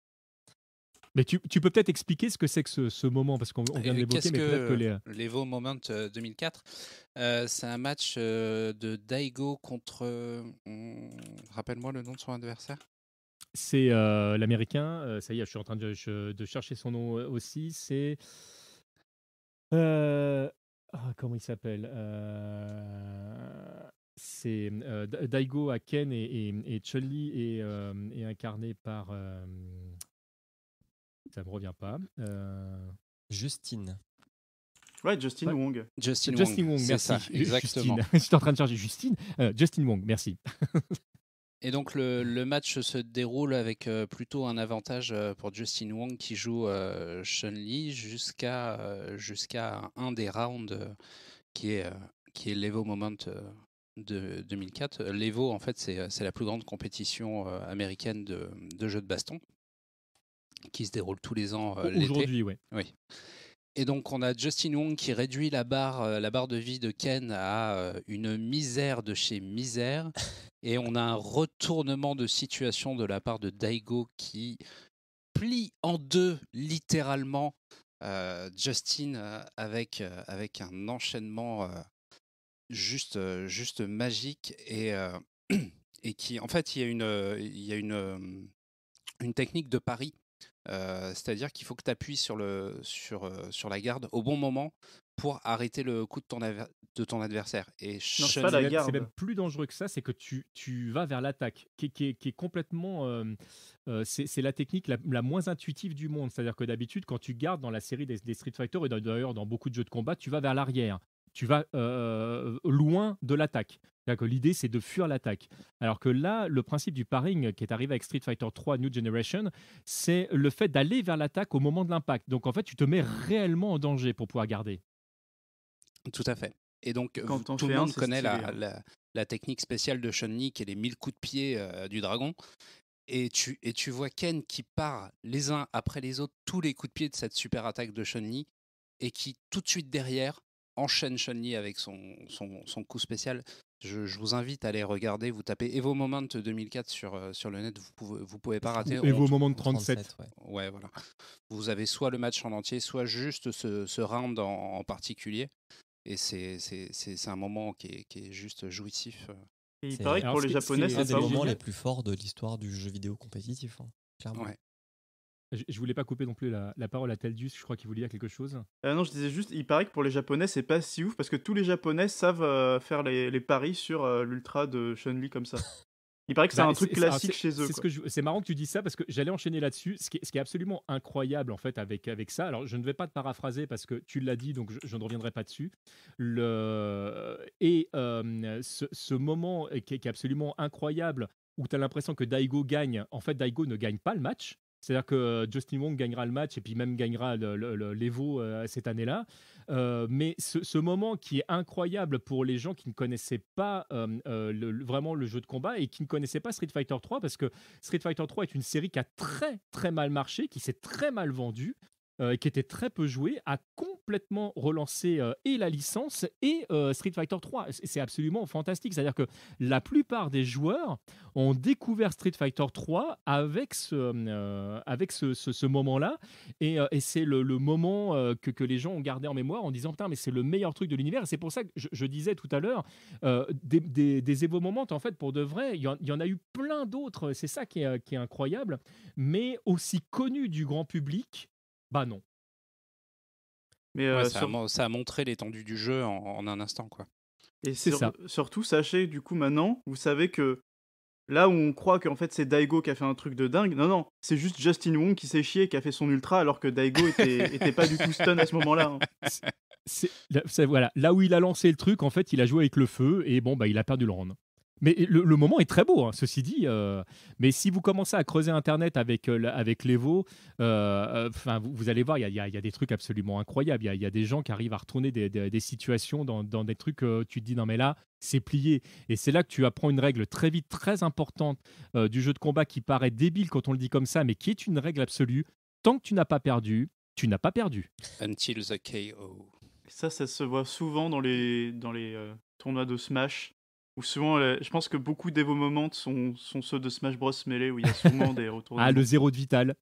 Mais tu, tu peux peut-être expliquer ce que c'est que ce, moment, parce qu'on vient de l'évoquer. Qu'est-ce que, euh, l'Evo Moment 2004 euh, euh, C'est un match de Daigo contre. Hmm, rappelle-moi le nom de son adversaire. C'est l'américain. ça y est, je suis en train de, chercher son nom aussi. C'est. Ah, comment il s'appelle C'est Daigo Aken et, et, et et, incarné par ça me revient pas. Euh, Justine. Ouais, Justin Wong. Euh, Justine Wong, merci. exactement. suis en train de charger Justine. Euh, Justin Wong, merci. Et donc le, match se déroule avec plutôt un avantage pour Justine Wong qui joue euh, Chun-Li jusqu'à jusqu'à un des rounds qui est, qui est l'Evo Moment de 2004. L'Evo, en fait, c'est la plus grande compétition américaine de, de jeux de baston qui se déroule tous les ans. Euh, Aujourd'hui, oui. Et donc on a Justin Wong qui réduit la barre, euh, la barre de vie de Ken à euh, une misère de chez misère. Et on a un retournement de situation de la part de Daigo qui plie en deux littéralement Justin avec, avec un enchaînement juste, juste magique. Et, et qui, en fait, il y a une, il y a une, une technique de pari euh, c'est-à-dire qu'il faut que tu appuies sur, le, euh, sur, la garde au bon moment pour arrêter le coup de ton, de ton adversaire. Et c'est même, plus dangereux que ça, c'est que tu, vas vers l'attaque, qui, est complètement... Euh, c'est la technique la, moins intuitive du monde. C'est-à-dire que d'habitude, quand tu gardes dans la série des, des Street Fighter, et d'ailleurs dans beaucoup de jeux de combat, tu vas vers l'arrière tu vas euh, loin de l'attaque. l'idée, c'est de fuir l'attaque. Alors que là, le principe du paring qui est arrivé avec Street Fighter 3 New Generation, c'est le fait d'aller vers l'attaque au moment de l'impact. Donc en fait, tu te mets réellement en danger pour pouvoir garder. Tout à fait. Et donc, tout le monde connaît hein. la, technique spéciale de Chun-Li qui est les 1000 coups de pied euh, du dragon. Et tu, et tu vois Ken qui part les uns après les autres tous les coups de pied de cette super attaque de Chun-Li et qui tout de suite derrière enchaîne Chun-Li avec son, son, son, coup spécial. Je, vous invite à aller regarder. Vous tapez Evo Moment 2004 sur, euh, sur le net. Vous pouvez, vous pouvez pas rater. Evo Moment 37. Ouais. ouais. voilà. Vous avez soit le match en entier, soit juste ce, ce round en, particulier. Et c'est un moment qui est, qui est juste jouissif. Euh. il paraît que pour les Japonais, c'est un des moments les plus forts de l'histoire du jeu vidéo compétitif. Hein, clairement. Ouais. Je, voulais pas couper non plus la, parole à Teldus, je crois qu'il voulait dire quelque chose. Euh, non, je disais juste, il paraît que pour les Japonais, c'est pas si ouf parce que tous les Japonais savent euh, faire les, paris sur euh, l'ultra de Chun-Li comme ça. Il paraît que c'est bah, un truc classique chez eux. C'est marrant que tu dis ça parce que j'allais enchaîner là-dessus. Ce, qui, est absolument incroyable en fait avec, avec ça. Alors je ne vais pas te paraphraser parce que tu l'as dit donc je, ne reviendrai pas dessus. Le, et ce, moment qui est, qui est absolument incroyable où tu as l'impression que Daigo gagne. En fait, Daigo ne gagne pas le match. C'est-à-dire que euh, Justin Wong gagnera le match et puis même gagnera l'Evo le, euh, cette année-là. Euh, mais ce, moment qui est incroyable pour les gens qui ne connaissaient pas vraiment le jeu de combat et qui ne connaissaient pas Street Fighter 3 parce que Street Fighter 3 est une série qui a très très mal marché, qui s'est très mal vendue euh, qui était très peu joué, a complètement relancé euh, et la licence et euh, Street Fighter 3. C'est absolument fantastique. C'est-à-dire que la plupart des joueurs ont découvert Street Fighter 3 avec ce, avec ce, moment-là. Et, c'est le, moment que, les gens ont gardé en mémoire en disant Putain, mais c'est le meilleur truc de l'univers. Et c'est pour ça que je, disais tout à l'heure, des, des, des Moments, en fait, pour de vrai, il y, en, a eu plein d'autres. C'est ça qui est, qui est incroyable. Mais aussi connu du grand public bah non. Mais euh, ça, a, montré l'étendue du jeu en, un instant, quoi. Et surtout, sachez, du coup, maintenant, vous savez que là où on croit qu'en fait c'est Daigo qui a fait un truc de dingue, non, non, c'est juste Justin Wong qui s'est chié et qui a fait son ultra alors que Daigo était, pas du tout stun à ce moment-là. Hein. Là, voilà, là où il a lancé le truc, en fait, il a joué avec le feu et bon, bah, il a perdu le round. Mais le, moment est très beau, hein, ceci dit. Euh, mais si vous commencez à creuser Internet avec, euh, avec l'Evo, euh, euh vous, vous, allez voir, il y, y a, des trucs absolument incroyables. Il y, a, des gens qui arrivent à retourner des, des, situations dans, dans, des trucs, tu te dis, non mais là, c'est plié. Et c'est là que tu apprends une règle très vite, très importante du jeu de combat qui paraît débile quand on le dit comme ça, mais qui est une règle absolue. Tant que tu n'as pas perdu, tu n'as pas perdu. Until the KO. Ça, ça se voit souvent dans les, dans les tournois de Smash souvent, je pense que beaucoup des vos moments sont, sont ceux de Smash Bros Melee où il y a souvent des retours. Ah, le zéro de vital.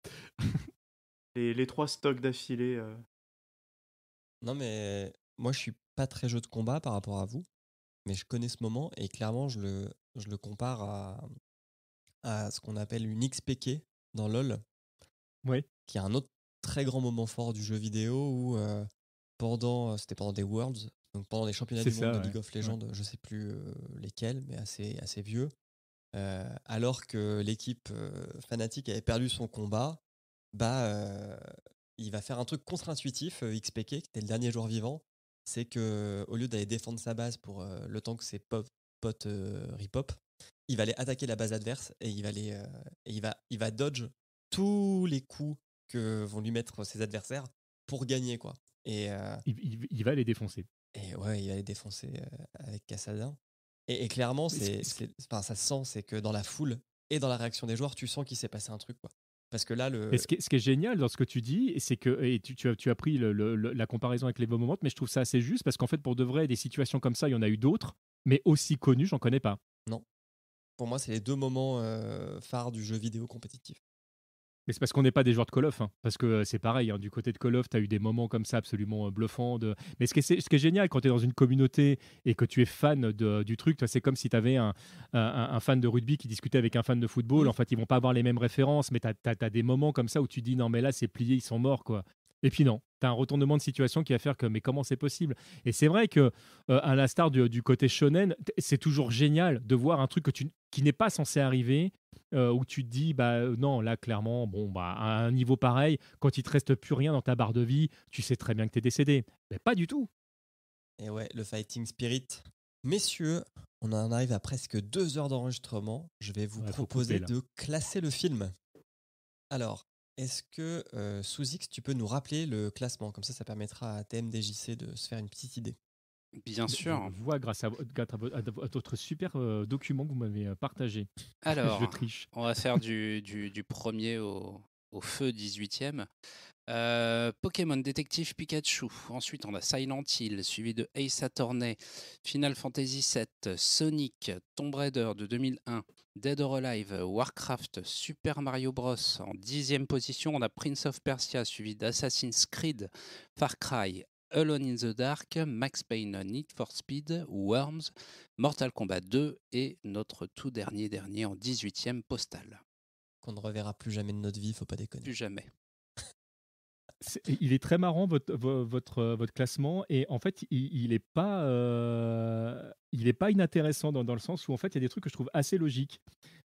les, les trois stocks d'affilée. Euh. Non, mais moi, je suis pas très jeu de combat par rapport à vous, mais je connais ce moment et clairement, je le, je le compare à, à ce qu'on appelle une XPK dans LoL. ouais Qui est un autre très grand moment fort du jeu vidéo où euh, pendant, euh, c'était pendant des Worlds, pendant les championnats du monde de League of Legends, je ne sais plus euh, lesquels, mais assez, assez vieux, euh, alors que l'équipe euh, fanatique avait perdu son combat, bah, il va faire un truc contre-intuitif, XPK, qui était le dernier joueur vivant, c'est que au lieu d'aller défendre sa base pour le temps que ses potes potes ripop, il va aller attaquer la base adverse et il va, aller, et il va, il va dodge tous les coups que vont lui mettre ses adversaires pour gagner. quoi. Et, il va les défoncer. Et ouais, il allait défoncer avec Cassadin. Et, clairement, c'est, enfin, ça sent, c'est que dans la foule et dans la réaction des joueurs, tu sens qu'il s'est passé un truc. Quoi. Parce que là, le... ce, qui est, génial dans ce que tu dis, c'est que et tu, as, pris la comparaison avec les bons moments, mais je trouve ça assez juste parce qu'en fait, pour de vrai, des situations comme ça, il y en a eu d'autres, mais aussi connues, j'en connais pas. Non. Pour moi, c'est les deux moments phares du jeu vidéo compétitif. Mais c'est parce qu'on n'est pas des joueurs de Call of. Hein. Parce que euh, c'est pareil, hein, du côté de Call of, tu as eu des moments comme ça absolument euh, bluffants. Mais ce qui, est, ce qui est génial quand tu es dans une communauté et que tu es fan du truc, c'est comme si tu avais un, fan de rugby qui discutait avec un fan de football. En fait, ils vont pas avoir les mêmes références, mais tu as, des moments comme ça où tu dis non, mais là, c'est plié, ils sont morts. quoi. Et puis non, tu as un retournement de situation qui va faire que mais comment c'est possible Et c'est vrai que euh, à la star du, côté shonen, c'est toujours génial de voir un truc que tu, qui n'est pas censé arriver euh, où tu te dis bah euh, non là clairement bon bah à un niveau pareil quand il te reste plus rien dans ta barre de vie, tu sais très bien que tu es décédé. Mais pas du tout. Et ouais, le fighting spirit. Messieurs, on en arrive à presque deux heures d'enregistrement. Je vais vous proposer de classer le film. Alors, est-ce que, sous X, tu peux nous rappeler le classement Comme ça, ça permettra à TMDJC de se faire une petite idée. Bien sûr. On voit grâce à, votre super document que vous m'avez partagé. Alors, on va faire du, du premier au, au feu 18e. Euh, Pokémon Détective Pikachu. Ensuite, on a Silent Hill, suivi de Ace Attorney, Final Fantasy VII, Sonic, Tomb Raider de 2001, Dead or Alive, Warcraft, Super Mario Bros. En dixième position, on a Prince of Persia, suivi d'Assassin's Creed, Far Cry, Alone in the Dark, Max Payne, Need for Speed, Worms, Mortal Kombat 2 et notre tout dernier dernier en 18e postal on ne reverra plus jamais de notre vie, faut pas déconner. Plus jamais. il est très marrant votre, votre, euh, votre classement et en fait il n'est pas, euh, il est pas inintéressant dans, dans, le sens où en fait il y a des trucs que je trouve assez logiques.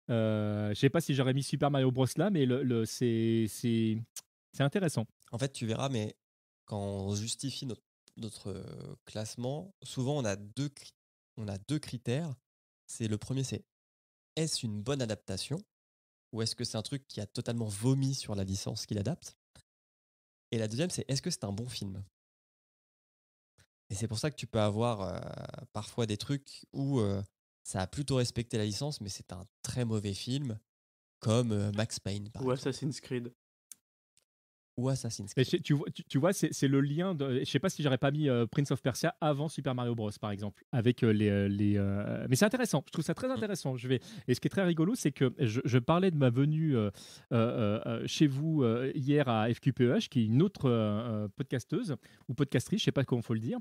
Euh, je sais pas si j'aurais mis Super Mario Bros là mais le, c'est intéressant. En fait tu verras mais quand on justifie notre, notre euh, classement souvent on a deux, on a deux critères. C'est le premier c'est est-ce une bonne adaptation ou est-ce que c'est un truc qui a totalement vomi sur la licence qu'il adapte Et la deuxième, c'est est-ce que c'est un bon film Et c'est pour ça que tu peux avoir parfois des trucs où ça a plutôt respecté la licence, mais c'est un très mauvais film, comme Max Payne. Par Ou Assassin's Creed ou Assassin's Creed. Tu, tu, tu, vois, c'est le lien. De, je sais pas si j'aurais pas mis euh, Prince of Persia avant Super Mario Bros, par exemple, avec euh, les. Euh, les Mais c'est intéressant. Je trouve ça très mm. intéressant. Je vais. Et ce qui est très rigolo, c'est que je, parlais de ma venue chez vous hier à FQPEH, qui est une autre podcasteuse ou podcastrice, je sais pas comment faut le dire,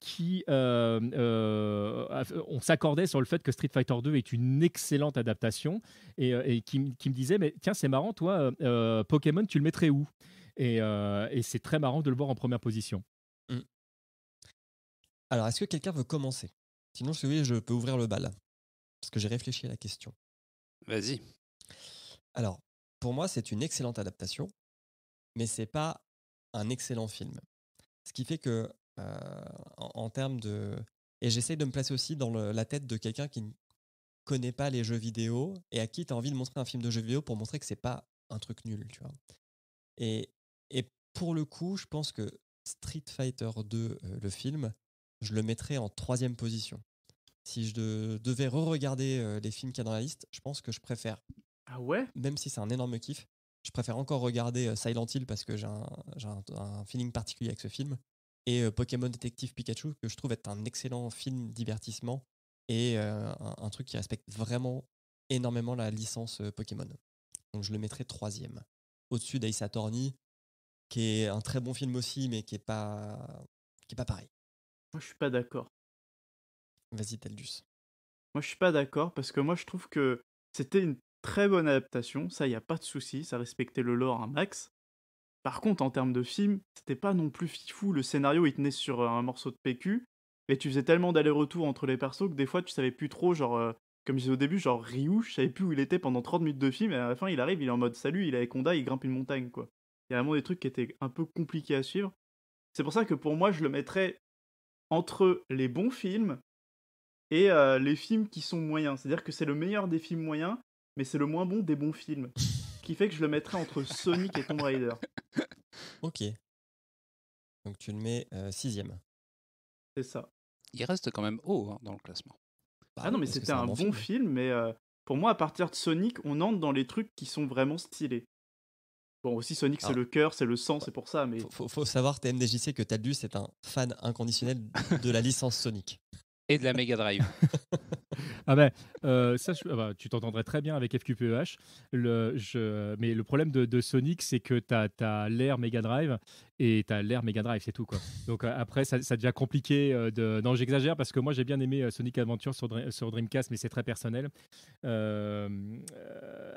qui on s'accordait sur le fait que Street Fighter 2 est une excellente adaptation et, qui, qui, me disait mais tiens c'est marrant toi Pokémon tu le mettrais où euh, et, c'est très marrant de le voir en première position. Mmh. Alors, est-ce que quelqu'un veut commencer Sinon, je oui, je peux ouvrir le bal. Parce que j'ai réfléchi à la question. Vas-y. Alors, pour moi, c'est une excellente adaptation, mais c'est pas un excellent film. Ce qui fait que, euh, en, termes de. Et j'essaye de me placer aussi dans la tête de quelqu'un qui ne connaît pas les jeux vidéo et à qui tu as envie de montrer un film de jeux vidéo pour montrer que ce n'est pas un truc nul, tu vois. Et et pour le coup, je pense que Street Fighter 2, euh, le film, je le mettrais en troisième position. Si je devais re-regarder euh, les films qu'il y a dans la liste, je pense que je préfère. Ah ouais Même si c'est un énorme kiff, je préfère encore regarder euh, Silent Hill parce que j'ai un, feeling particulier avec ce film. Et Pokémon Détective Pikachu, que je trouve être un excellent film divertissement et un, truc qui respecte vraiment énormément la licence Pokémon. Donc je le mettrais troisième. Au-dessus d'Ace Attorney, qui est un très bon film aussi, mais qui est pas, qui est pas pareil. Moi, je suis pas d'accord. Vas-y, Teldus. Moi, je suis pas d'accord parce que moi, je trouve que c'était une très bonne adaptation. Ça, n'y a pas de souci. Ça respectait le lore un hein, max. Par contre, en termes de film, c'était pas non plus fifou. Le scénario, il tenait sur un morceau de PQ. mais tu faisais tellement d'allers-retours entre les persos que des fois, tu savais plus trop, genre, euh, comme je disais au début, genre Ryu, je savais plus où il était pendant 30 minutes de film. Et à la fin, il arrive, il est en mode salut, il est avec Honda, il grimpe une montagne, quoi. Il y a vraiment des trucs qui étaient un peu compliqués à suivre. C'est pour ça que pour moi, je le mettrais entre les bons films et euh, les films qui sont moyens. C'est-à-dire que c'est le meilleur des films moyens, mais c'est le moins bon des bons films. Ce qui fait que je le mettrais entre Sonic et Tomb Raider. Ok. Donc tu le mets euh, sixième. C'est ça. Il reste quand même haut hein, dans le classement. Bah ah non, mais c'était un, bon film, mais euh, pour moi, à partir de Sonic, on entre dans les trucs qui sont vraiment stylés. Bon, aussi Sonic, c'est le cœur, c'est le sang, c'est pour ça. Mais faut, savoir, TMDJC, que Taldus est un fan inconditionnel de la licence Sonic de la Mega Drive. ah ben, euh, ça, ah bah, tu t'entendrais très bien avec FQPEH. Le, mais le problème de, Sonic, c'est que tu as, l'air Mega Drive et tu as l'air Mega Drive, c'est tout. Quoi. Donc euh, après, ça, devient compliqué. Euh, de... Non, j'exagère parce que moi, j'ai bien aimé Sonic Adventure sur, Dreamcast, mais c'est très personnel.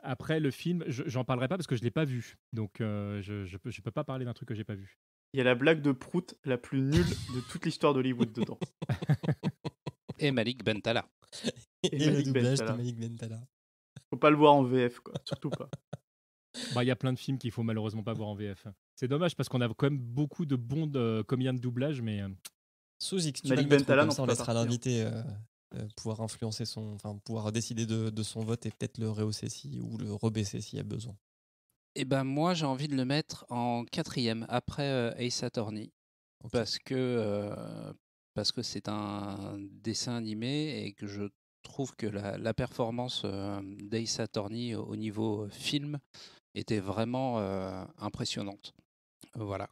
après, le film, j'en parlerai pas parce que je ne l'ai pas vu. Donc je ne peux, peux pas parler d'un truc que j'ai pas vu. Il y a la blague de Prout la plus nulle de toute l'histoire d'Hollywood dedans. et Malik Bentala. et, le doublage Malik Bentala. Faut pas le voir en VF, quoi. Surtout pas. Bah, il y a plein de films qu'il faut malheureusement pas voir en VF. C'est dommage parce qu'on a quand même beaucoup de bons combien de doublage, mais. Euh, Sous Malik Bentala, on laissera l'invité euh, euh, pouvoir influencer son. Enfin, pouvoir décider de, son vote et peut-être le rehausser ou le rebaisser s'il y a besoin. Et eh ben moi, j'ai envie de le mettre en quatrième après euh, Ace Attorney. Parce que, parce que c'est un dessin animé et que je trouve que la, performance euh, au niveau euh, film était vraiment euh, impressionnante. Voilà.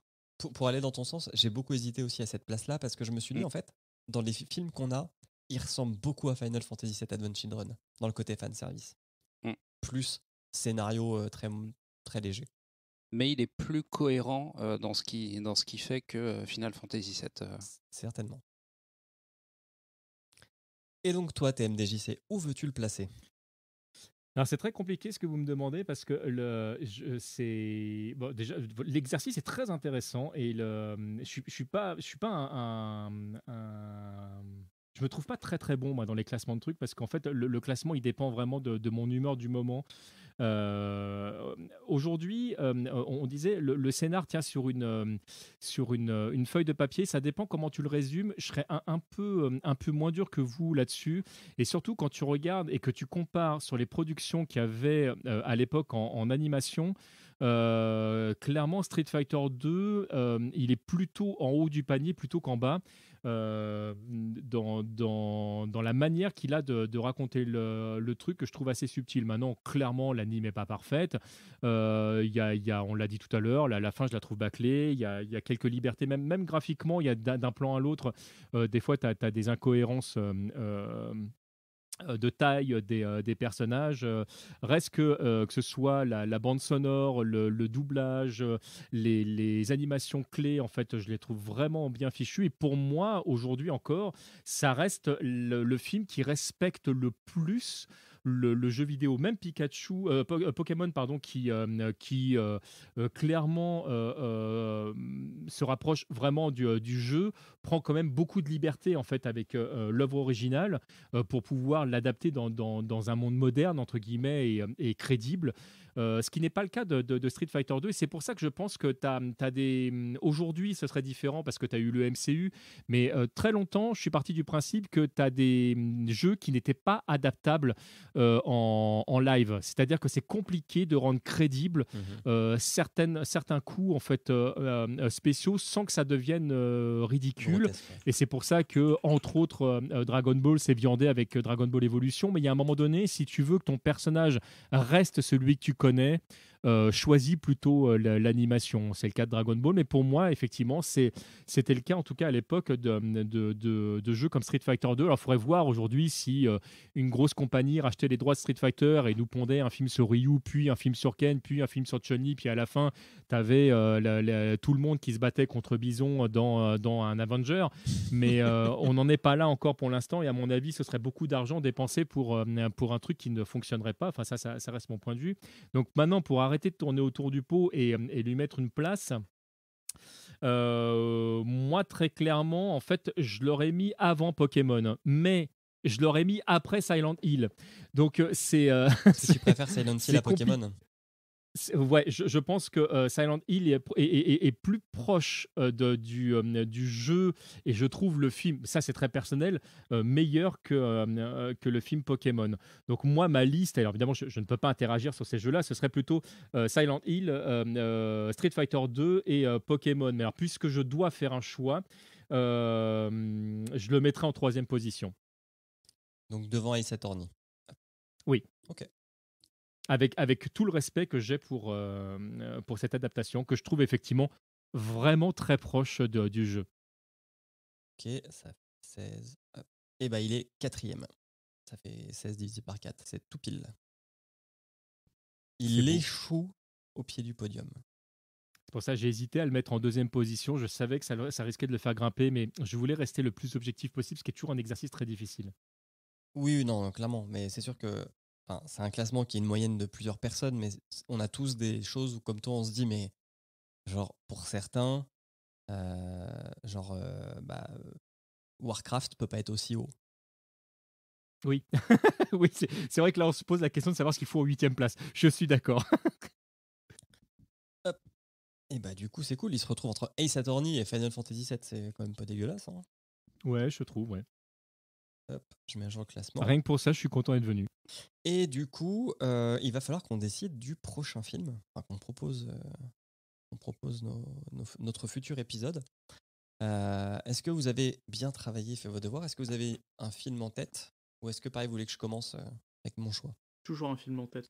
Pour, aller dans ton sens, j'ai beaucoup hésité aussi à cette place-là parce que je me suis dit, mm. en fait, dans les films qu'on a, il ressemble beaucoup à Final Fantasy VII Adventure Children dans le côté fanservice. service. Mm. Plus scénario euh, très, très léger. Mais il est plus cohérent dans ce qui dans ce qui fait que Final Fantasy VII. Certainement. Et donc toi, TMDJC, où veux-tu le placer c'est très compliqué ce que vous me demandez parce que le, c'est déjà l'exercice est très intéressant et le, je, je suis pas, je suis pas un, je me trouve pas très très bon dans les classements de trucs parce qu'en fait le, classement il dépend vraiment de mon humeur du moment euh, aujourd'hui, euh, on disait le, scénar tient sur une euh, sur une, une, feuille de papier. Ça dépend comment tu le résumes. Je serais un, peu un peu moins dur que vous là-dessus. Et surtout quand tu regardes et que tu compares sur les productions qu'il y avait à l'époque en, en, animation. clairement, Street Fighter 2, il est plutôt en haut du panier plutôt qu'en bas. Euh, dans, dans, dans, la manière qu'il a de, raconter le, truc que je trouve assez subtil. Maintenant, clairement, l'anime n'est pas parfaite. Euh, y a, y a, on l'a dit tout à l'heure, la, la, fin, je la trouve bâclée. Il y a, y a, quelques libertés, même, même graphiquement, il y a d'un plan à l'autre. Euh, des fois, tu as, as, des incohérences euh, euh, de taille des, euh, personnages. Euh, reste que, que ce soit la, bande sonore, le, doublage, les, animations clés, en fait, je les trouve vraiment bien fichues. Et pour moi, aujourd'hui encore, ça reste le film qui respecte le plus le, jeu vidéo, même Pikachu, euh, euh, Pokémon, pardon, qui, euh, qui clairement se rapproche vraiment du, jeu, prend quand même beaucoup de liberté en fait avec l'œuvre originale pour pouvoir l'adapter dans, un monde moderne entre guillemets et, et crédible. Euh, ce qui n'est pas le cas de, Street Fighter 2. Et c'est pour ça que je pense que tu as, des. Hum, aujourd'hui, ce serait différent parce que tu as eu le MCU. Mais euh, très longtemps, je suis parti du principe que tu as des hum, jeux qui n'étaient pas adaptables euh, en, live. C'est-à-dire que c'est compliqué de rendre crédible mmh certaines, certains coups en fait, spéciaux sans que ça devienne ridicule. Et c'est pour ça que, entre autres, Dragon Ball s'est viandé avec Dragon Ball Evolution. Mais il y a un moment donné, si tu veux que ton personnage reste celui que tu connaît euh, choisi choisit plutôt euh, l'animation. C'est le cas de Dragon Ball, mais pour moi, effectivement, c'était le cas en tout cas à l'époque de, jeux comme Street Fighter 2. Alors, il faudrait voir aujourd'hui si euh, une grosse compagnie rachetait les droits de Street Fighter et nous pondait un film sur Ryu, puis un film sur Ken, puis un film sur Chun-Li, puis à la fin, tu avais tout le monde qui se battait contre Bison dans, un Avenger. Mais on n'en est pas là encore pour l'instant, et à mon avis, ce serait beaucoup d'argent dépensé pour, pour un truc qui ne fonctionnerait pas. Enfin, ça, ça, reste mon point de vue. Donc maintenant, pour arrêter de tourner autour du pot et, lui mettre une place. Euh, moi, très clairement, en fait, je l'aurais mis avant Pokémon, mais je l'aurais mis après Silent Hill. Donc, euh, c'est. Euh, si tu préfères Silent Hill à Pokémon Ouais, je, pense que euh, Silent Hill est, est, plus proche euh, de, du, euh, du, jeu et je trouve le film, ça c'est très personnel, meilleur que, que le film Pokémon. Donc moi, ma liste, alors évidemment je, ne peux pas interagir sur ces jeux-là, ce serait plutôt Silent Hill, Street Fighter 2 et Pokémon. Mais alors puisque je dois faire un choix, je le mettrai en troisième position. Donc devant Ace Attorney. Oui. Ok avec, avec tout le respect que j'ai pour, euh, pour cette adaptation, que je trouve effectivement vraiment très proche de, du jeu. Ok, ça fait 16. Et bah il est quatrième. Ça fait 16 divisé par 4, c'est tout pile. Il échoue au pied du podium. C'est pour ça que j'ai hésité à le mettre en deuxième position. Je savais que ça risquait de le faire grimper, mais je voulais rester le plus objectif possible, ce qui est toujours un exercice très difficile. Oui, non, clairement. Mais c'est sûr que Enfin, c'est un classement qui est une moyenne de plusieurs personnes, mais on a tous des choses où, comme toi, on se dit, mais genre, pour certains, euh, genre, euh, bah, euh, Warcraft peut pas être aussi haut. Oui, oui c'est vrai que là, on se pose la question de savoir ce qu'il faut en huitième place. Je suis d'accord. et bah, du coup, c'est cool. Il se retrouve entre Ace Attorney et Final Fantasy VII. C'est quand même pas dégueulasse. Hein ouais, je trouve, ouais je mets jour classement. Rien que pour ça, je suis content d'être venu. Et du coup, euh, il va falloir qu'on décide du prochain film, qu'on propose, euh, on propose notre futur épisode. Euh, est-ce que vous avez bien travaillé, fait vos devoirs Est-ce que vous avez un film en tête Ou est-ce que pareil, vous voulez que je commence avec mon choix Toujours un film en tête.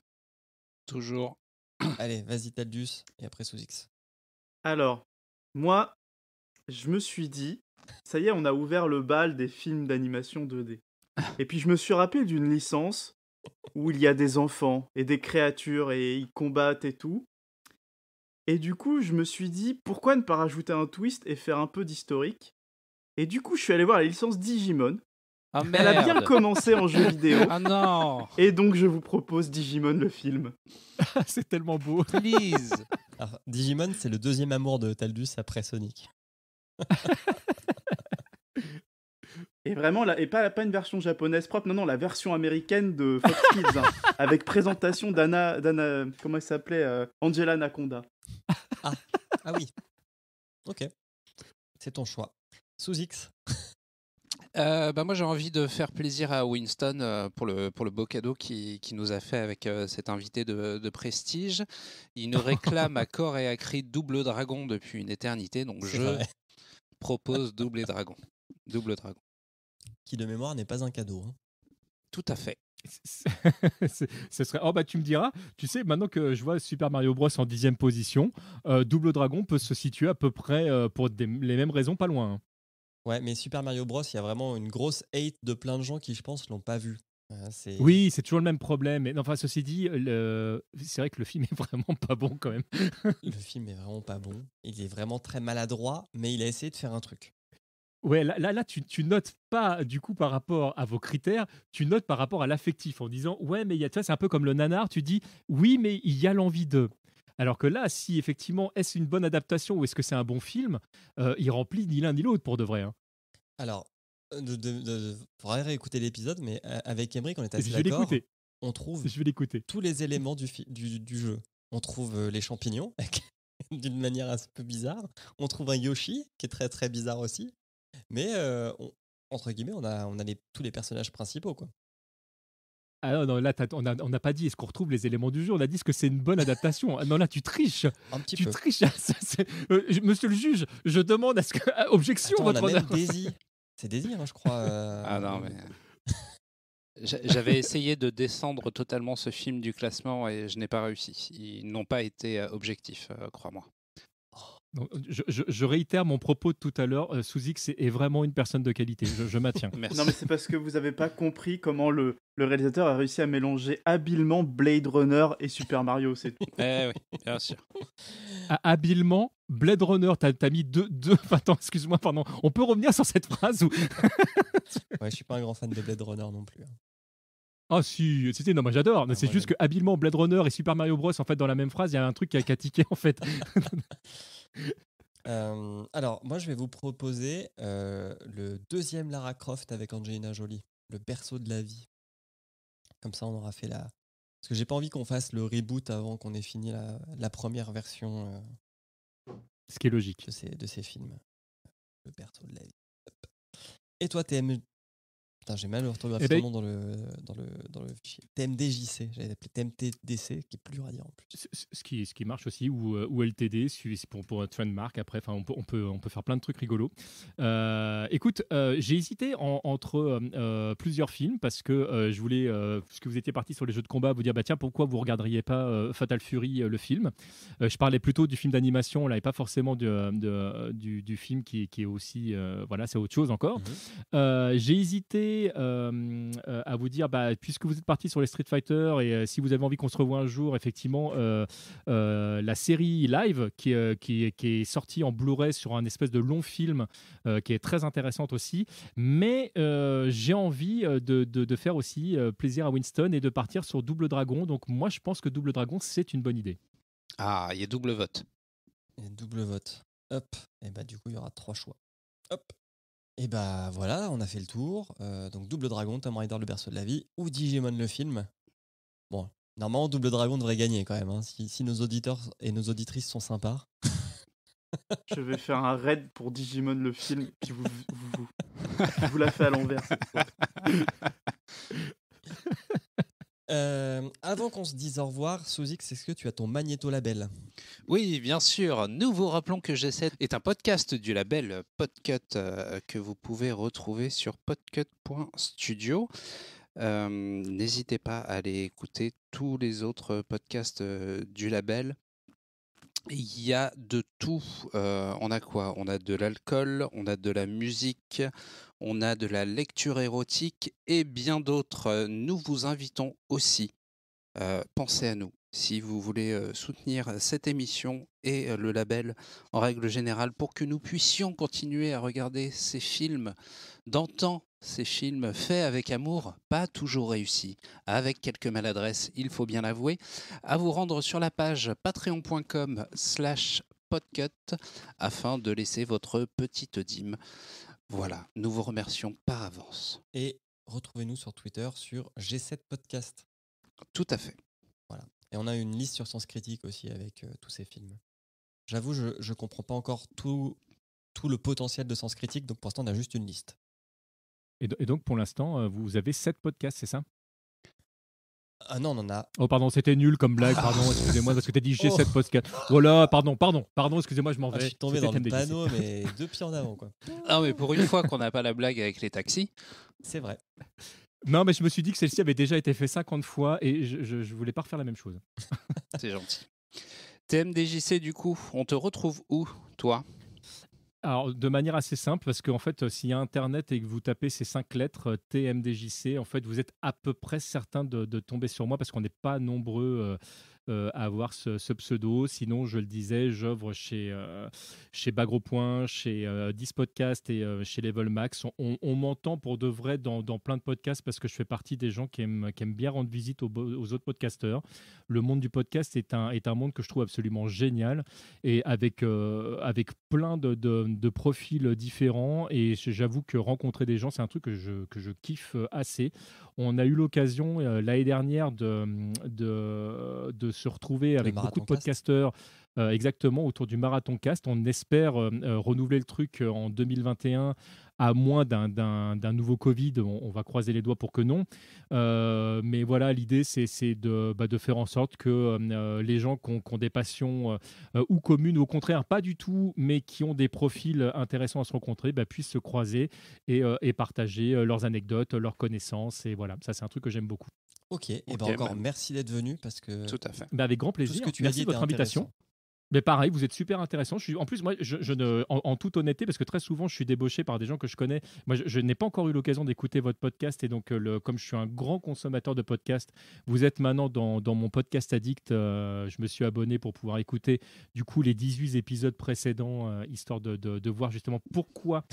Toujours. Allez, vas-y Taldus et après Sous X. Alors, moi, je me suis dit, ça y est, on a ouvert le bal des films d'animation 2D. Et puis je me suis rappelé d'une licence où il y a des enfants et des créatures et ils combattent et tout. Et du coup, je me suis dit pourquoi ne pas rajouter un twist et faire un peu d'historique. Et du coup, je suis allé voir la licence Digimon. Ah, Elle a bien commencé en jeu vidéo. Ah non Et donc, je vous propose Digimon le film. c'est tellement beau. Please Digimon, c'est le deuxième amour de Taldus après Sonic. Et vraiment, là, et pas, pas une version japonaise propre, non, non, la version américaine de Fox Kids, hein, avec présentation d'Anna, comment elle s'appelait euh, Angela Naconda. Ah. ah. oui. Ok. C'est ton choix. Sous X. Euh, bah, moi j'ai envie de faire plaisir à Winston euh, pour le, pour le beau cadeau qu'il qui nous a fait avec cet invité de, prestige. Il nous réclame à corps et à cri double dragon depuis une éternité, donc je propose double dragon. Double dragon qui de mémoire n'est pas un cadeau. Hein. Tout à fait. ce serait oh bah tu me diras tu sais maintenant que je vois Super Mario Bros en dixième position euh, Double Dragon peut se situer à peu près euh, pour les mêmes raisons pas loin hein. ouais mais Super Mario Bros il y a vraiment une grosse hate de plein de gens qui je pense l'ont pas vu euh, oui, c'est toujours le même problème. enfin, ceci dit, c'est vrai que le film est vraiment pas bon quand même. le film est vraiment pas bon. Il est vraiment très maladroit, mais il a essayé de faire un truc. Ouais, là, là, tu, notes pas du coup par rapport à vos critères, tu notes par rapport à l'affectif en disant ouais, mais il y a, c'est un peu comme le nanar, tu dis oui, mais il y a l'envie de. Alors que là, si effectivement, est-ce une bonne adaptation ou est-ce que c'est un bon film, euh, il remplit ni l'un ni l'autre pour de vrai. Hein. Alors, euh, de, de, réécouter l'épisode, mais euh, avec Emmerich, on est assez d'accord. On trouve je vais l'écouter. tous les éléments du, du, jeu. On trouve les champignons d'une manière un peu bizarre. On trouve un Yoshi qui est très très bizarre aussi. Mais entre guillemets, on a, on a tous les personnages principaux, quoi. Ah non, là, on n'a pas dit est-ce qu'on retrouve les éléments du jeu, on a dit que c'est une bonne adaptation. Ah non, là, tu triches. Un petit tu triches. Ah, euh, monsieur le juge, je demande à ce que. Objection, votre on C'est désir, hein, je crois. Ah non, euh, mais. J'avais essayé de descendre totalement ce film du classement et je n'ai pas réussi. Ils n'ont pas été objectifs, euh, crois-moi je, réitère mon propos de tout à l'heure. Euh, est vraiment une personne de qualité. Je, je maintiens. Non, mais c'est parce que vous n'avez pas compris comment le, réalisateur a réussi à mélanger habilement Blade Runner et Super Mario, c'est tout. eh oui, bien sûr. Ah, habilement, Blade Runner, t'as as mis deux. Attends, excuse-moi, pardon. On peut revenir sur cette phrase ou ouais, je suis pas un grand fan de Blade Runner non plus. Hein. Ah si, c'était non j'adore. Mais ah, c'est juste que habilement Blade Runner et Super Mario Bros en fait dans la même phrase, il y a un truc qui a, catiqué en fait. Euh, alors, moi, je vais vous proposer euh, le deuxième Lara Croft avec Angelina Jolie, le berceau de la vie. Comme ça, on aura fait la. Parce que j'ai pas envie qu'on fasse le reboot avant qu'on ait fini la, première version. Euh, Ce qui est logique. De ces, de ces films. Le berceau de la vie. Et toi, t'aimes j'ai mal orthographié eh nom ben, dans le, dans le, dans le fichier. TMDJC, j'avais appelé TMTDC, qui est plus radiant en plus. Ce qui, ce qui marche aussi, ou, euh, ou LTD, c'est pour, pour un Après, enfin, on, peut, on, peut, on peut faire plein de trucs rigolos. Euh, écoute, euh, j'ai hésité entre plusieurs films parce que je voulais, puisque vous étiez parti sur les jeux de combat, vous dire bah tiens, pourquoi vous regarderiez pas Fatal Fury, le film Je parlais plutôt du film d'animation, là, et pas forcément du, de, du, film qui, qui est aussi. voilà, c'est autre chose encore. Mhm. j'ai hésité euh, euh, à vous dire, bah, puisque vous êtes parti sur les Street Fighter et euh, si vous avez envie qu'on se revoie un jour, effectivement, la série live qui, qui, est sortie en Blu-ray sur un espèce de long film qui est très intéressante aussi. Mais j'ai envie de, de, faire aussi plaisir à Winston et de partir sur Double Dragon. Donc moi, je pense que Double Dragon, c'est une bonne idée. Ah, il y a double vote. Il y a double vote. Hop. Et bah du coup, il y aura trois choix. Hop. Et bah voilà, on a fait le tour. Euh, donc Double Dragon, Tom Raider, le berceau de la vie, ou Digimon le film. Bon, normalement Double Dragon devrait gagner quand même, hein, si, nos auditeurs et nos auditrices sont sympas. Je vais faire un raid pour Digimon le film, puis vous, vous, vous, vous la fait à l'envers. Euh, avant qu'on se dise au revoir, Sozix, est-ce que tu as ton magnéto label Oui, bien sûr. Nous vous rappelons que G7 est un podcast du label Podcut euh, que vous pouvez retrouver sur podcut.studio. Euh, n'hésitez pas à aller écouter tous les autres podcasts du label. Il y a de tout. on a quoi On a de l'alcool, on a de la musique, on a de la lecture érotique et bien d'autres. Nous vous invitons aussi, pensez à nous, si vous voulez soutenir cette émission et le label en règle générale pour que nous puissions continuer à regarder ces films d'antan, ces films faits avec amour, pas toujours réussis, avec quelques maladresses, il faut bien l'avouer, à vous rendre sur la page patreon.com slash afin de laisser votre petite dîme. Voilà, nous vous remercions par avance. Et retrouvez-nous sur Twitter sur G7 Podcast. Tout à fait. Voilà. Et on a une liste sur Sens Critique aussi avec euh, tous ces films. J'avoue, je ne comprends pas encore tout, tout le potentiel de Sens Critique, donc pour l'instant, on a juste une liste. Et, donc, pour l'instant, euh, vous avez sept podcasts, c'est ça ah non, on en a. Oh, pardon, c'était nul comme blague, ah. pardon, excusez-moi, parce que t'as dit j'ai 7 oh. podcasts. Oh pardon, pardon, pardon, excusez-moi, je m'en ah, vais. je suis tombé dans le panneau, mais deux pieds en avant, quoi. Non, mais pour une fois qu'on n'a pas la blague avec les taxis. C'est vrai. Non, mais je me suis dit que celle-ci avait déjà été faite 50 fois et je, ne voulais pas refaire la même chose. C'est gentil. TMDJC, du coup, on te retrouve où, toi alors, de manière assez simple, parce qu'en fait, euh, s'il y a Internet et que vous tapez ces cinq lettres euh, TMDJC, en fait, vous êtes à peu près certain de, tomber sur moi parce qu'on n'est pas nombreux. Euh, euh, à avoir ce, pseudo. Sinon, je le disais, j'œuvre chez, euh, chez Bagro chez 10 euh, Podcast et chez Level Max. On, m'entend pour de vrai dans, plein de podcasts parce que je fais partie des gens qui aiment, qui aiment bien rendre visite aux, autres podcasteurs. Le monde du podcast est un, est un monde que je trouve absolument génial et avec, avec plein de, de, profils différents. Et j'avoue que rencontrer des gens, c'est un truc que je, que je kiffe assez. On a eu l'occasion l'année dernière de, de se retrouver avec beaucoup de podcasteurs, euh, exactement autour du Marathon Cast. On espère euh, euh, renouveler le truc en 2021 à moins d'un nouveau Covid, on, va croiser les doigts pour que non. mais voilà, l'idée, c'est bah, de, faire en sorte que les gens qui ont, des passions ou communes, ou au contraire pas du tout, mais qui ont des profils intéressants à se rencontrer, bah, puissent se croiser et, partager leurs anecdotes, leurs connaissances. Et voilà, ça, c'est un truc que j'aime beaucoup. Ok, et ben encore bah merci d'être venu parce que. Tout à fait. avec grand plaisir. que tu merci de votre invitation. Mais pareil, vous êtes super intéressant. Je suis, en plus, moi, je, ne, en, toute honnêteté, parce que très souvent, je suis débauché par des gens que je connais. Moi, je, n'ai pas encore eu l'occasion d'écouter votre podcast. Et donc, euh, le, comme je suis un grand consommateur de podcasts, vous êtes maintenant dans, mon podcast addict. Euh, je me suis abonné pour pouvoir écouter, du coup, les 18 épisodes précédents, euh, histoire de, voir justement pourquoi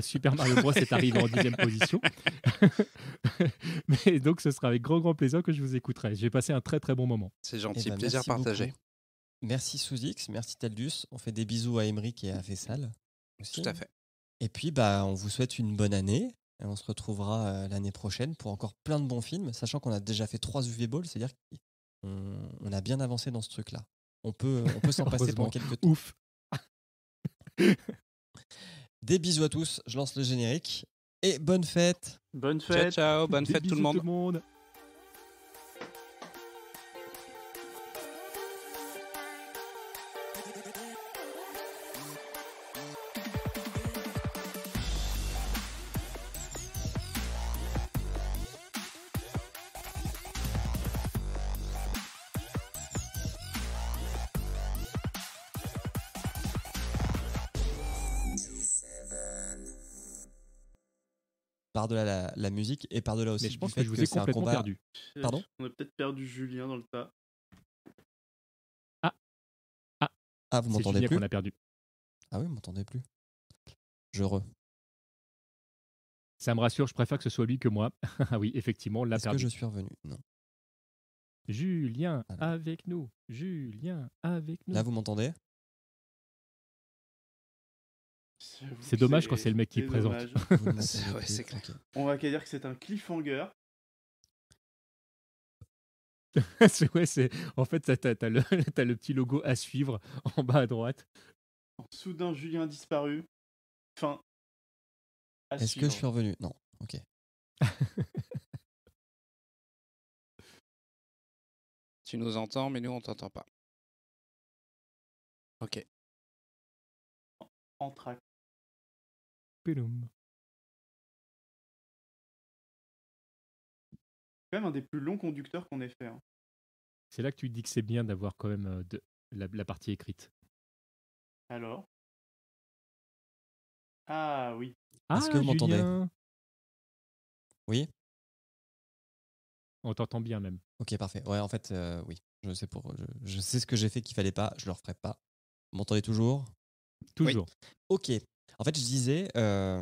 Super Mario Bros. est arrivé en 10 position. Mais donc, ce sera avec grand, grand plaisir que je vous écouterai. J'ai passé un très, très bon moment. C'est gentil. Eh ben, plaisir partagé. Merci Souzix, merci Teldus. On fait des bisous à Emeric et à Fessal. Tout à fait. Et puis, bah, on vous souhaite une bonne année. Et on se retrouvera euh, l'année prochaine pour encore plein de bons films, sachant qu'on a déjà fait trois UV Balls. c'est-à-dire qu'on on a bien avancé dans ce truc-là. On peut, s'en passer pendant quelques temps. Ouf Des bisous à tous, je lance le générique. Et bonne fête Bonne fête Ciao, bonne fête tout Tout le monde. par-delà la, la, musique et par là aussi je pense que, je vous ai un combat perdu. Pardon On a peut-être perdu Julien dans le tas. Ah Ah Ah, vous m'entendez plus a perdu. Ah oui, vous m'entendez plus. Je re. Ça me rassure, je préfère que ce soit lui que moi. Ah oui, effectivement, l'a perdu. que je suis revenu Non. Julien ah avec nous. Julien avec nous. Là, vous m'entendez c'est dommage quand c'est le mec qui présente. On va qu'à dire que c'est un cliffhanger. en fait t'as le... petit logo à suivre en bas à droite. Soudain Julien disparu. Fin. Est-ce que je suis revenu Non. Ok. tu nous entends, mais nous on t'entend pas. Ok. trac. C'est quand même un des plus longs conducteurs qu'on ait fait. Hein. C'est là que tu dis que c'est bien d'avoir quand même euh, la, partie écrite. Alors Ah oui. Ah, Est-ce que vous m'entendez Oui On t'entend bien même. Ok, parfait. Ouais, en fait, euh, oui. Je sais, pour, je, sais ce que j'ai fait qu'il fallait pas. Je le referai pas. Vous m'entendez toujours Toujours. Ok. En fait, je disais, euh,